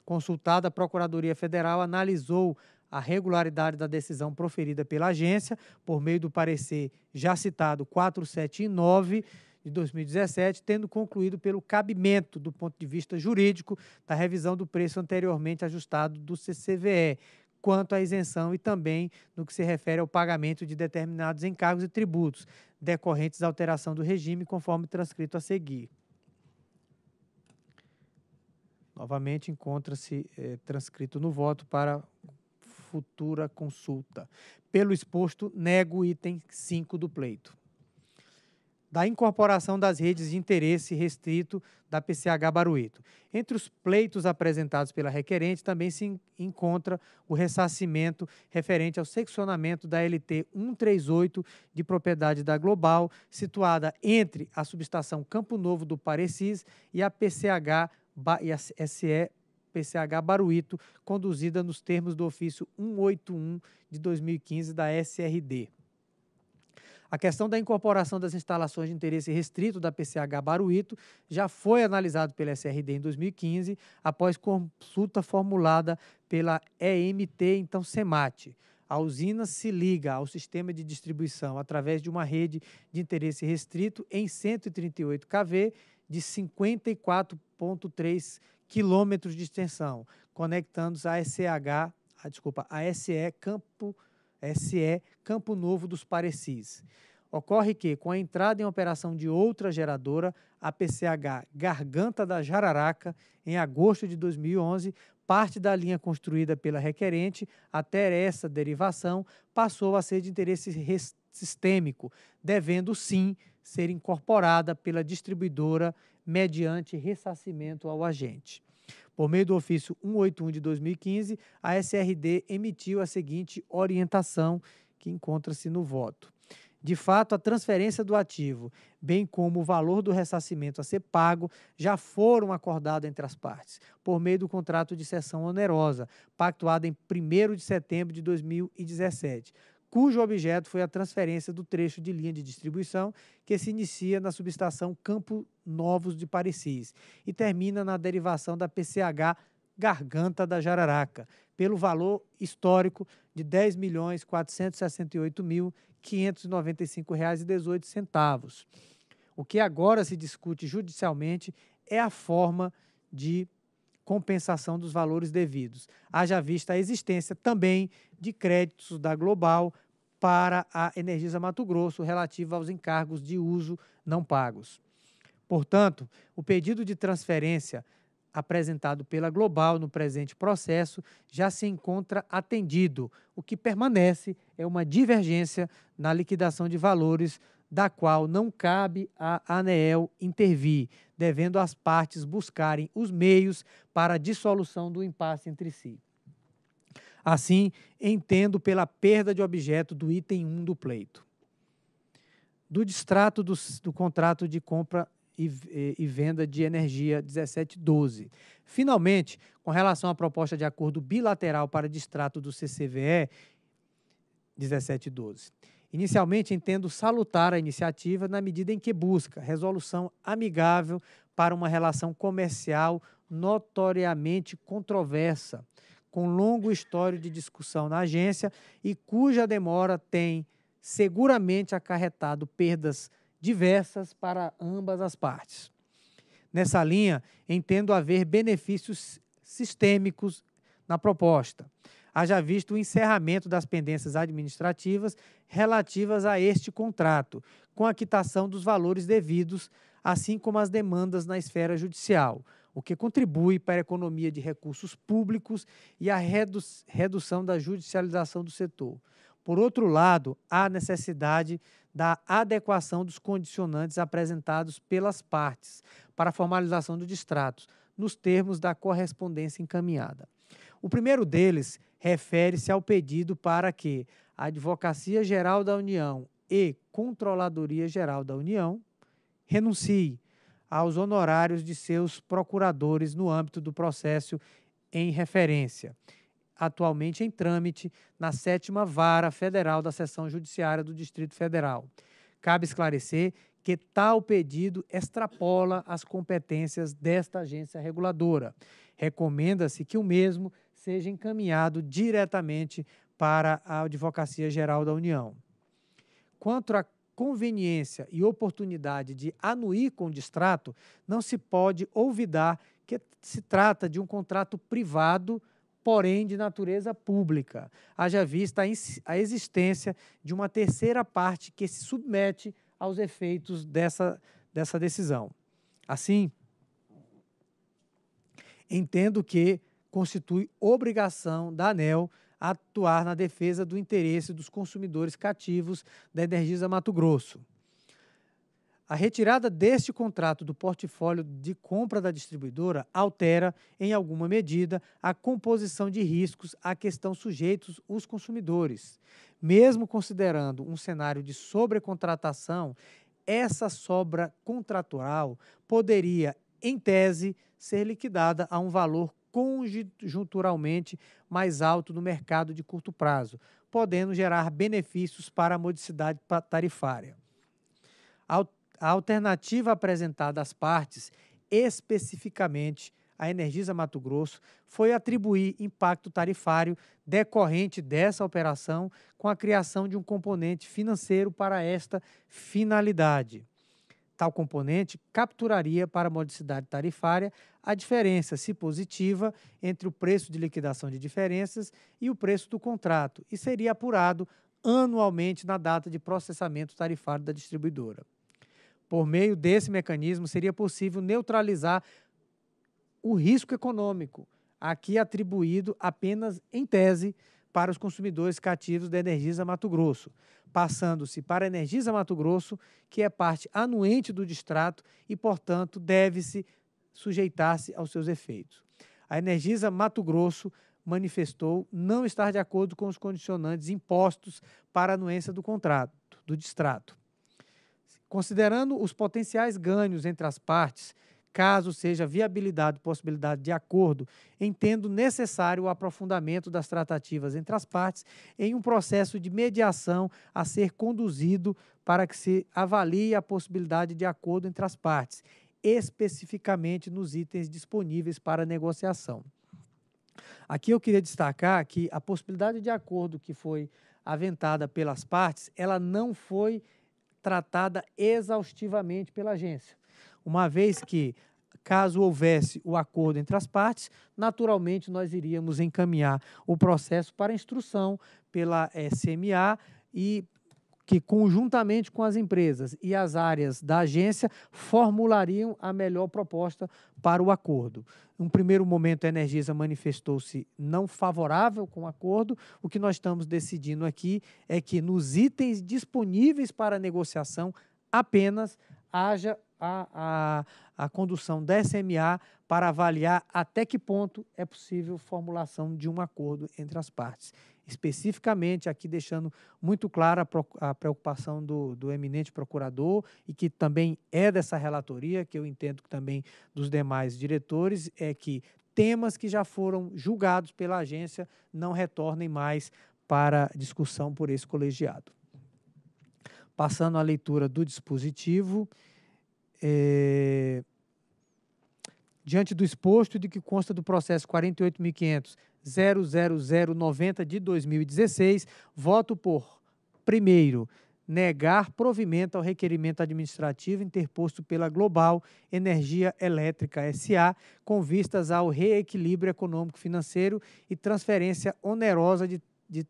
Consultada, a Procuradoria Federal analisou a regularidade da decisão proferida pela agência por meio do parecer já citado 479 de 2017, tendo concluído pelo cabimento do ponto de vista jurídico da revisão do preço anteriormente ajustado do CCVE, quanto à isenção e também no que se refere ao pagamento de determinados encargos e tributos decorrentes da alteração do regime, conforme transcrito a seguir. Novamente, encontra-se é, transcrito no voto para futura consulta. Pelo exposto, nego o item 5 do pleito. Da incorporação das redes de interesse restrito da PCH Barueto. Entre os pleitos apresentados pela requerente também se encontra o ressarcimento referente ao seccionamento da LT 138 de propriedade da Global, situada entre a subestação Campo Novo do Parecis e a PCH e a SE PCH Baruíto, conduzida nos termos do ofício 181 de 2015 da SRD. A questão da incorporação das instalações de interesse restrito da PCH Baruíto já foi analisado pela SRD em 2015, após consulta formulada pela EMT, então Semate. A usina se liga ao sistema de distribuição através de uma rede de interesse restrito em 138 kV de 54,3 kV quilômetros de extensão, conectando-os à SEH, a ah, desculpa, a SE Campo, SE Campo Novo dos Parecis. Ocorre que, com a entrada em operação de outra geradora, a PCH Garganta da Jararaca, em agosto de 2011, parte da linha construída pela requerente, até essa derivação, passou a ser de interesse sistêmico, devendo sim ser incorporada pela distribuidora mediante ressarcimento ao agente. Por meio do ofício 181 de 2015, a SRD emitiu a seguinte orientação que encontra-se no voto. De fato, a transferência do ativo, bem como o valor do ressarcimento a ser pago, já foram acordados entre as partes, por meio do contrato de cessão onerosa, pactuado em 1 de setembro de 2017, cujo objeto foi a transferência do trecho de linha de distribuição que se inicia na subestação Campo Novos de Parecis e termina na derivação da PCH Garganta da Jararaca, pelo valor histórico de R$ 10.468.595,18. O que agora se discute judicialmente é a forma de compensação dos valores devidos, haja vista a existência também de créditos da Global para a Energisa Mato Grosso relativa aos encargos de uso não pagos. Portanto, o pedido de transferência apresentado pela Global no presente processo já se encontra atendido. O que permanece é uma divergência na liquidação de valores, da qual não cabe a ANEEL intervir, devendo as partes buscarem os meios para a dissolução do impasse entre si. Assim, entendo pela perda de objeto do item 1 do pleito. Do distrato do, do contrato de compra e, e, e, venda de energia 1712. Finalmente, com relação à proposta de acordo bilateral para distrato do CCVE 1712. Inicialmente, entendo salutar a iniciativa na medida em que busca resolução amigável para uma relação comercial notoriamente controversa, com longo histórico de discussão na agência e cuja demora tem seguramente acarretado perdas diversas para ambas as partes. Nessa linha, entendo haver benefícios sistêmicos na proposta, haja visto o encerramento das pendências administrativas relativas a este contrato, com a quitação dos valores devidos, assim como as demandas na esfera judicial, o que contribui para a economia de recursos públicos e a redução da judicialização do setor. Por outro lado, há necessidade da adequação dos condicionantes apresentados pelas partes para a formalização do distrato, nos termos da correspondência encaminhada. O primeiro deles refere-se ao pedido para que a Advocacia Geral da União e Controladoria Geral da União renuncie aos honorários de seus procuradores no âmbito do processo em referência, atualmente em trâmite na sétima vara federal da seção judiciária do Distrito Federal. Cabe esclarecer que tal pedido extrapola as competências desta agência reguladora. Recomenda-se que o mesmo seja encaminhado diretamente para a Advocacia Geral da União. Quanto à conveniência e oportunidade de anuir com distrato, não se pode olvidar que se trata de um contrato privado, porém de natureza pública. Haja vista a existência de uma terceira parte que se submete aos efeitos dessa, dessa decisão. Assim, entendo que constitui obrigação da ANEL atuar na defesa do interesse dos consumidores cativos da Energisa Mato Grosso. A retirada deste contrato do portfólio de compra da distribuidora altera, em alguma medida, a composição de riscos a que estão sujeitos os consumidores. Mesmo considerando um cenário de sobrecontratação, essa sobra contratual poderia, em tese, ser liquidada a um valor conjunturalmente mais alto no mercado de curto prazo, podendo gerar benefícios para a modicidade tarifária. A alternativa apresentada às partes, especificamente a Energisa Mato Grosso, foi atribuir impacto tarifário decorrente dessa operação com a criação de um componente financeiro para esta finalidade. Tal componente capturaria para a modicidade tarifária a diferença, se positiva, entre o preço de liquidação de diferenças e o preço do contrato e seria apurado anualmente na data de processamento tarifário da distribuidora. Por meio desse mecanismo, seria possível neutralizar o risco econômico, aqui é atribuído apenas em tese para os consumidores cativos da Energisa Mato Grosso, passando-se para a Energisa Mato Grosso, que é parte anuente do distrato e, portanto, deve-se sujeitar-se aos seus efeitos. A Energisa Mato Grosso manifestou não estar de acordo com os condicionantes impostos para a anuência do contrato, do distrato. Considerando os potenciais ganhos entre as partes, caso seja viabilidade e possibilidade de acordo, entendo necessário o aprofundamento das tratativas entre as partes em um processo de mediação a ser conduzido para que se avalie a possibilidade de acordo entre as partes, especificamente nos itens disponíveis para negociação. Aqui eu queria destacar que a possibilidade de acordo que foi aventada pelas partes, ela não foi tratada exaustivamente pela agência uma vez que, caso houvesse o acordo entre as partes, naturalmente nós iríamos encaminhar o processo para instrução pela SMA eh, e que conjuntamente com as empresas e as áreas da agência formulariam a melhor proposta para o acordo. Num primeiro momento, a Energisa manifestou-se não favorável com o acordo. O que nós estamos decidindo aqui é que nos itens disponíveis para negociação apenas haja a, a, a condução da SMA para avaliar até que ponto é possível formulação de um acordo entre as partes. Especificamente, aqui deixando muito clara a preocupação do, do eminente procurador e que também é dessa relatoria, que eu entendo que também dos demais diretores, é que temas que já foram julgados pela agência não retornem mais para discussão por esse colegiado. Passando à leitura do dispositivo, é, diante do exposto de que consta do processo 48.500.00090 de 2016, voto por, primeiro, negar provimento ao requerimento administrativo interposto pela Global Energia Elétrica SA, com vistas ao reequilíbrio econômico-financeiro e transferência onerosa de, de,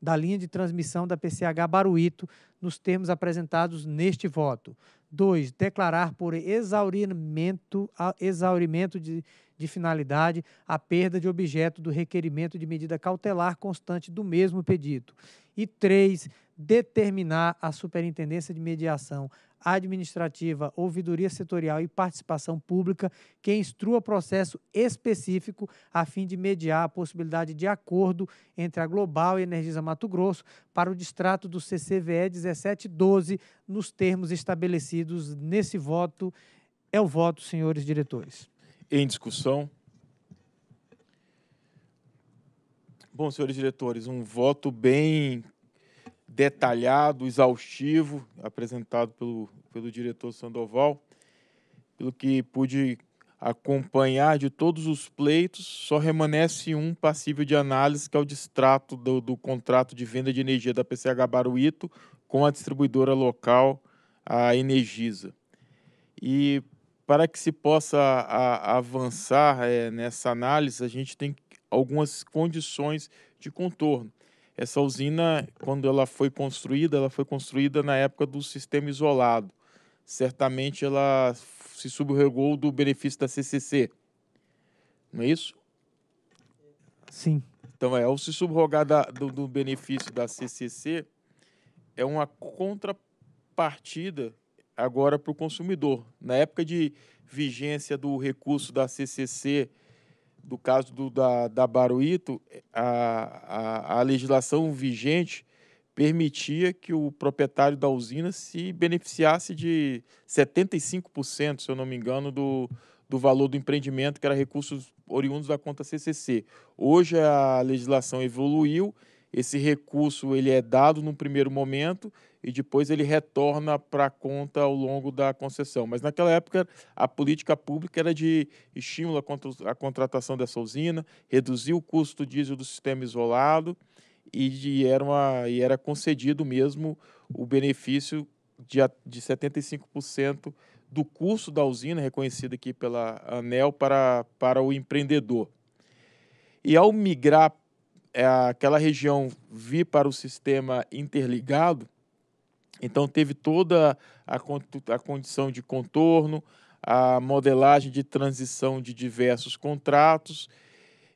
da linha de transmissão da PCH Baruíto, nos termos apresentados neste voto. 2. Declarar por exaurimento, exaurimento de, de finalidade a perda de objeto do requerimento de medida cautelar constante do mesmo pedido. E 3. Determinar a superintendência de mediação administrativa, ouvidoria setorial e participação pública que instrua processo específico a fim de mediar a possibilidade de acordo entre a Global e Energisa Mato Grosso para o distrato do CCVE 1712 nos termos estabelecidos nesse voto. É o voto, senhores diretores. Em discussão. Bom, senhores diretores, um voto bem detalhado, exaustivo, apresentado pelo, pelo diretor Sandoval. Pelo que pude acompanhar de todos os pleitos, só remanesce um passível de análise, que é o distrato do, do contrato de venda de energia da PCH Baruito com a distribuidora local, a Energisa. E para que se possa a, avançar é, nessa análise, a gente tem algumas condições de contorno. Essa usina, quando ela foi construída, ela foi construída na época do sistema isolado. Certamente ela se subregou do benefício da CCC. Não é isso? Sim. Então, é, ao se subrogar da, do, do benefício da CCC, é uma contrapartida agora para o consumidor. Na época de vigência do recurso da CCC do caso do, da, da Baruíto, a, a, a legislação vigente permitia que o proprietário da usina se beneficiasse de 75%, se eu não me engano, do, do valor do empreendimento, que era recursos oriundos da conta CCC. Hoje a legislação evoluiu esse recurso ele é dado num primeiro momento e depois ele retorna para a conta ao longo da concessão. Mas naquela época a política pública era de estímulo à contratação dessa usina, reduzir o custo do diesel do sistema isolado e, de, era, uma, e era concedido mesmo o benefício de, de 75% do custo da usina, reconhecido aqui pela ANEL, para, para o empreendedor. E ao migrar é aquela região vir para o sistema interligado, então teve toda a, a condição de contorno, a modelagem de transição de diversos contratos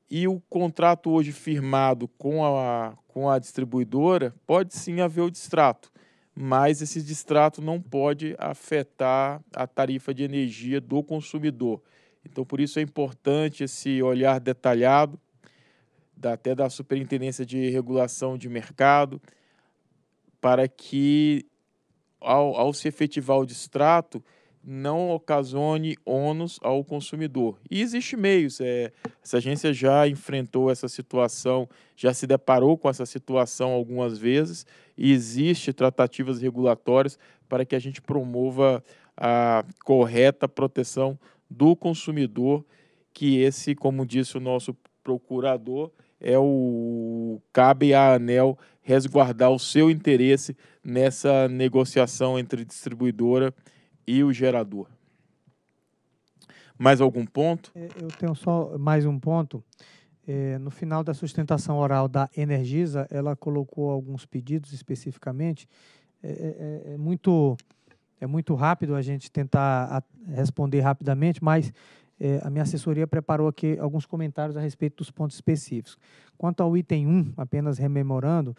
e o contrato hoje firmado com a, com a distribuidora pode sim haver o distrato, mas esse distrato não pode afetar a tarifa de energia do consumidor. Então, por isso é importante esse olhar detalhado da, até da Superintendência de Regulação de Mercado, para que, ao, ao se efetivar o distrato, não ocasione ônus ao consumidor. E existe meios. É, essa agência já enfrentou essa situação, já se deparou com essa situação algumas vezes e existe tratativas regulatórias para que a gente promova a correta proteção do consumidor, que esse, como disse o nosso procurador, é o cabe à ANEL resguardar o seu interesse nessa negociação entre distribuidora e o gerador. Mais algum ponto? É, eu tenho só mais um ponto. É, no final da sustentação oral da Energisa, ela colocou alguns pedidos especificamente. É, é, é, é muito é muito rápido a gente tentar responder rapidamente, mas é, a minha assessoria preparou aqui alguns comentários a respeito dos pontos específicos. Quanto ao item 1, apenas rememorando,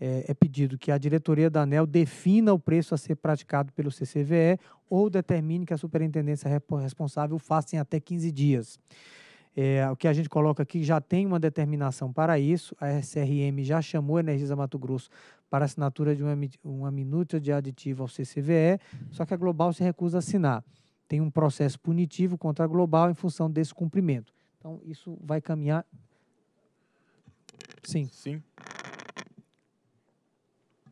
é, é, pedido que a diretoria da ANEL defina o preço a ser praticado pelo CCVE ou determine que a superintendência responsável faça em até 15 dias. É, o que a gente coloca aqui já tem uma determinação para isso. A SRM já chamou a Energisa Mato Grosso para assinatura de uma, uma minuta de aditivo ao CCVE, só que a Global se recusa a assinar tem um processo punitivo contra a Global em função desse cumprimento. Então, isso vai caminhar. Sim. Sim.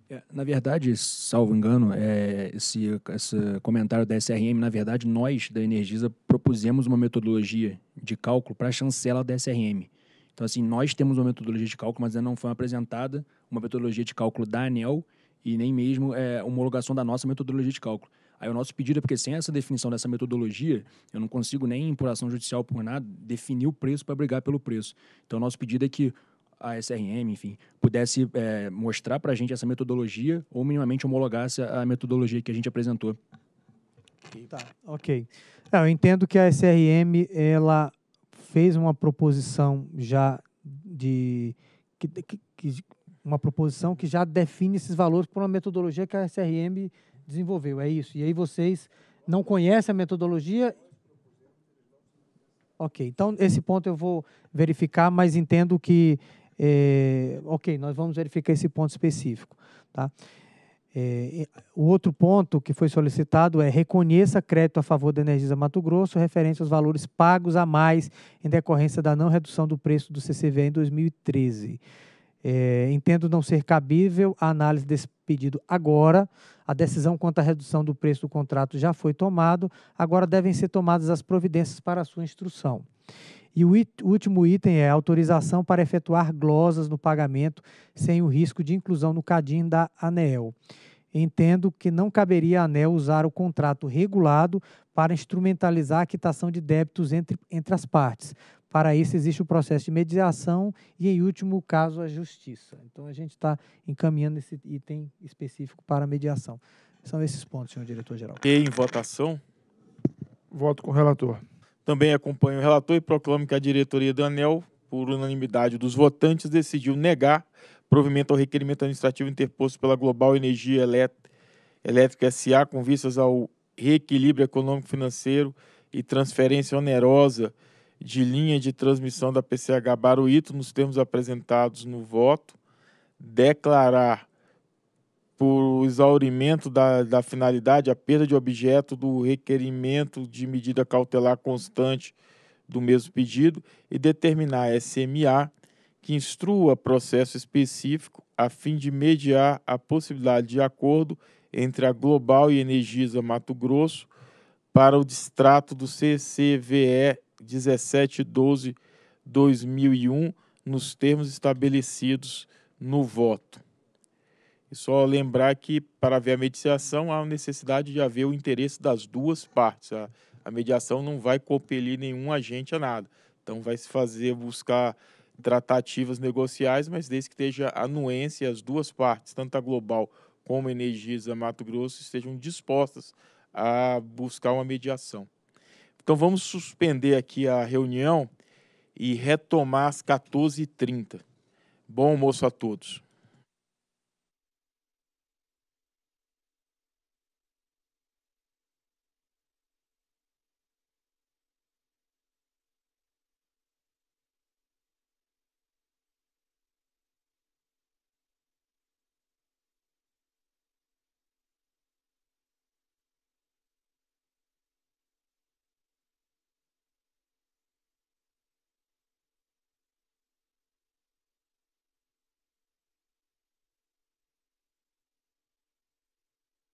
É, na verdade, salvo engano, é, esse, esse comentário da SRM, na verdade, nós da Energisa propusemos uma metodologia de cálculo para a chancela da SRM. Então, assim, nós temos uma metodologia de cálculo, mas ainda não foi apresentada uma metodologia de cálculo da ANEL e nem mesmo é, homologação da nossa metodologia de cálculo. Aí o nosso pedido é porque sem essa definição dessa metodologia, eu não consigo nem por ação judicial por nada definir o preço para brigar pelo preço. Então o nosso pedido é que a SRM, enfim, pudesse é, mostrar para a gente essa metodologia ou minimamente homologasse a metodologia que a gente apresentou. Tá, ok. É, eu entendo que a SRM ela fez uma proposição já de que, que, uma proposição que já define esses valores por uma metodologia que a SRM desenvolveu. É isso. E aí vocês não conhecem a metodologia. Ok, então esse ponto eu vou verificar, mas entendo que. É, ok, nós vamos verificar esse ponto específico. Tá? É, o outro ponto que foi solicitado é reconheça crédito a favor da Energisa Mato Grosso referente aos valores pagos a mais em decorrência da não redução do preço do CCV em 2013. É, eh, entendo não ser cabível a análise desse pedido agora, a decisão quanto à redução do preço do contrato já foi tomada, agora devem ser tomadas as providências para a sua instrução. E o it, último item é autorização para efetuar glosas no pagamento sem o risco de inclusão no cadinho da ANEEL. Entendo que não caberia à ANEL usar o contrato regulado para instrumentalizar a quitação de débitos entre, entre as partes, para isso, existe o processo de mediação e, em último caso, a justiça. Então, a gente está encaminhando esse item específico para a mediação. São esses pontos, senhor diretor-geral. E em votação? Voto com o relator. Também acompanho o relator e proclamo que a diretoria da ANEL, por unanimidade dos votantes, decidiu negar provimento ao requerimento administrativo interposto pela Global Energia Elétrica SA com vistas ao reequilíbrio econômico-financeiro e transferência onerosa de linha de transmissão da PCH Baruíto, nos termos apresentados no voto, declarar por exaurimento da, da finalidade a perda de objeto do requerimento de medida cautelar constante do mesmo pedido e determinar a SMA que instrua processo específico a fim de mediar a possibilidade de acordo entre a Global e Energisa Mato Grosso para o distrato do CCVE 12, 2001, nos termos estabelecidos no voto. E só lembrar que, para haver a mediação, há necessidade de haver o interesse das duas partes. A, a mediação não vai compelir nenhum agente a nada. Então, vai se fazer buscar tratativas negociais, mas desde que esteja anuência as duas partes, tanto a Global como a Energisa Mato Grosso, estejam dispostas a buscar uma mediação. Então vamos suspender aqui a reunião e retomar às 14h30. Bom almoço a todos.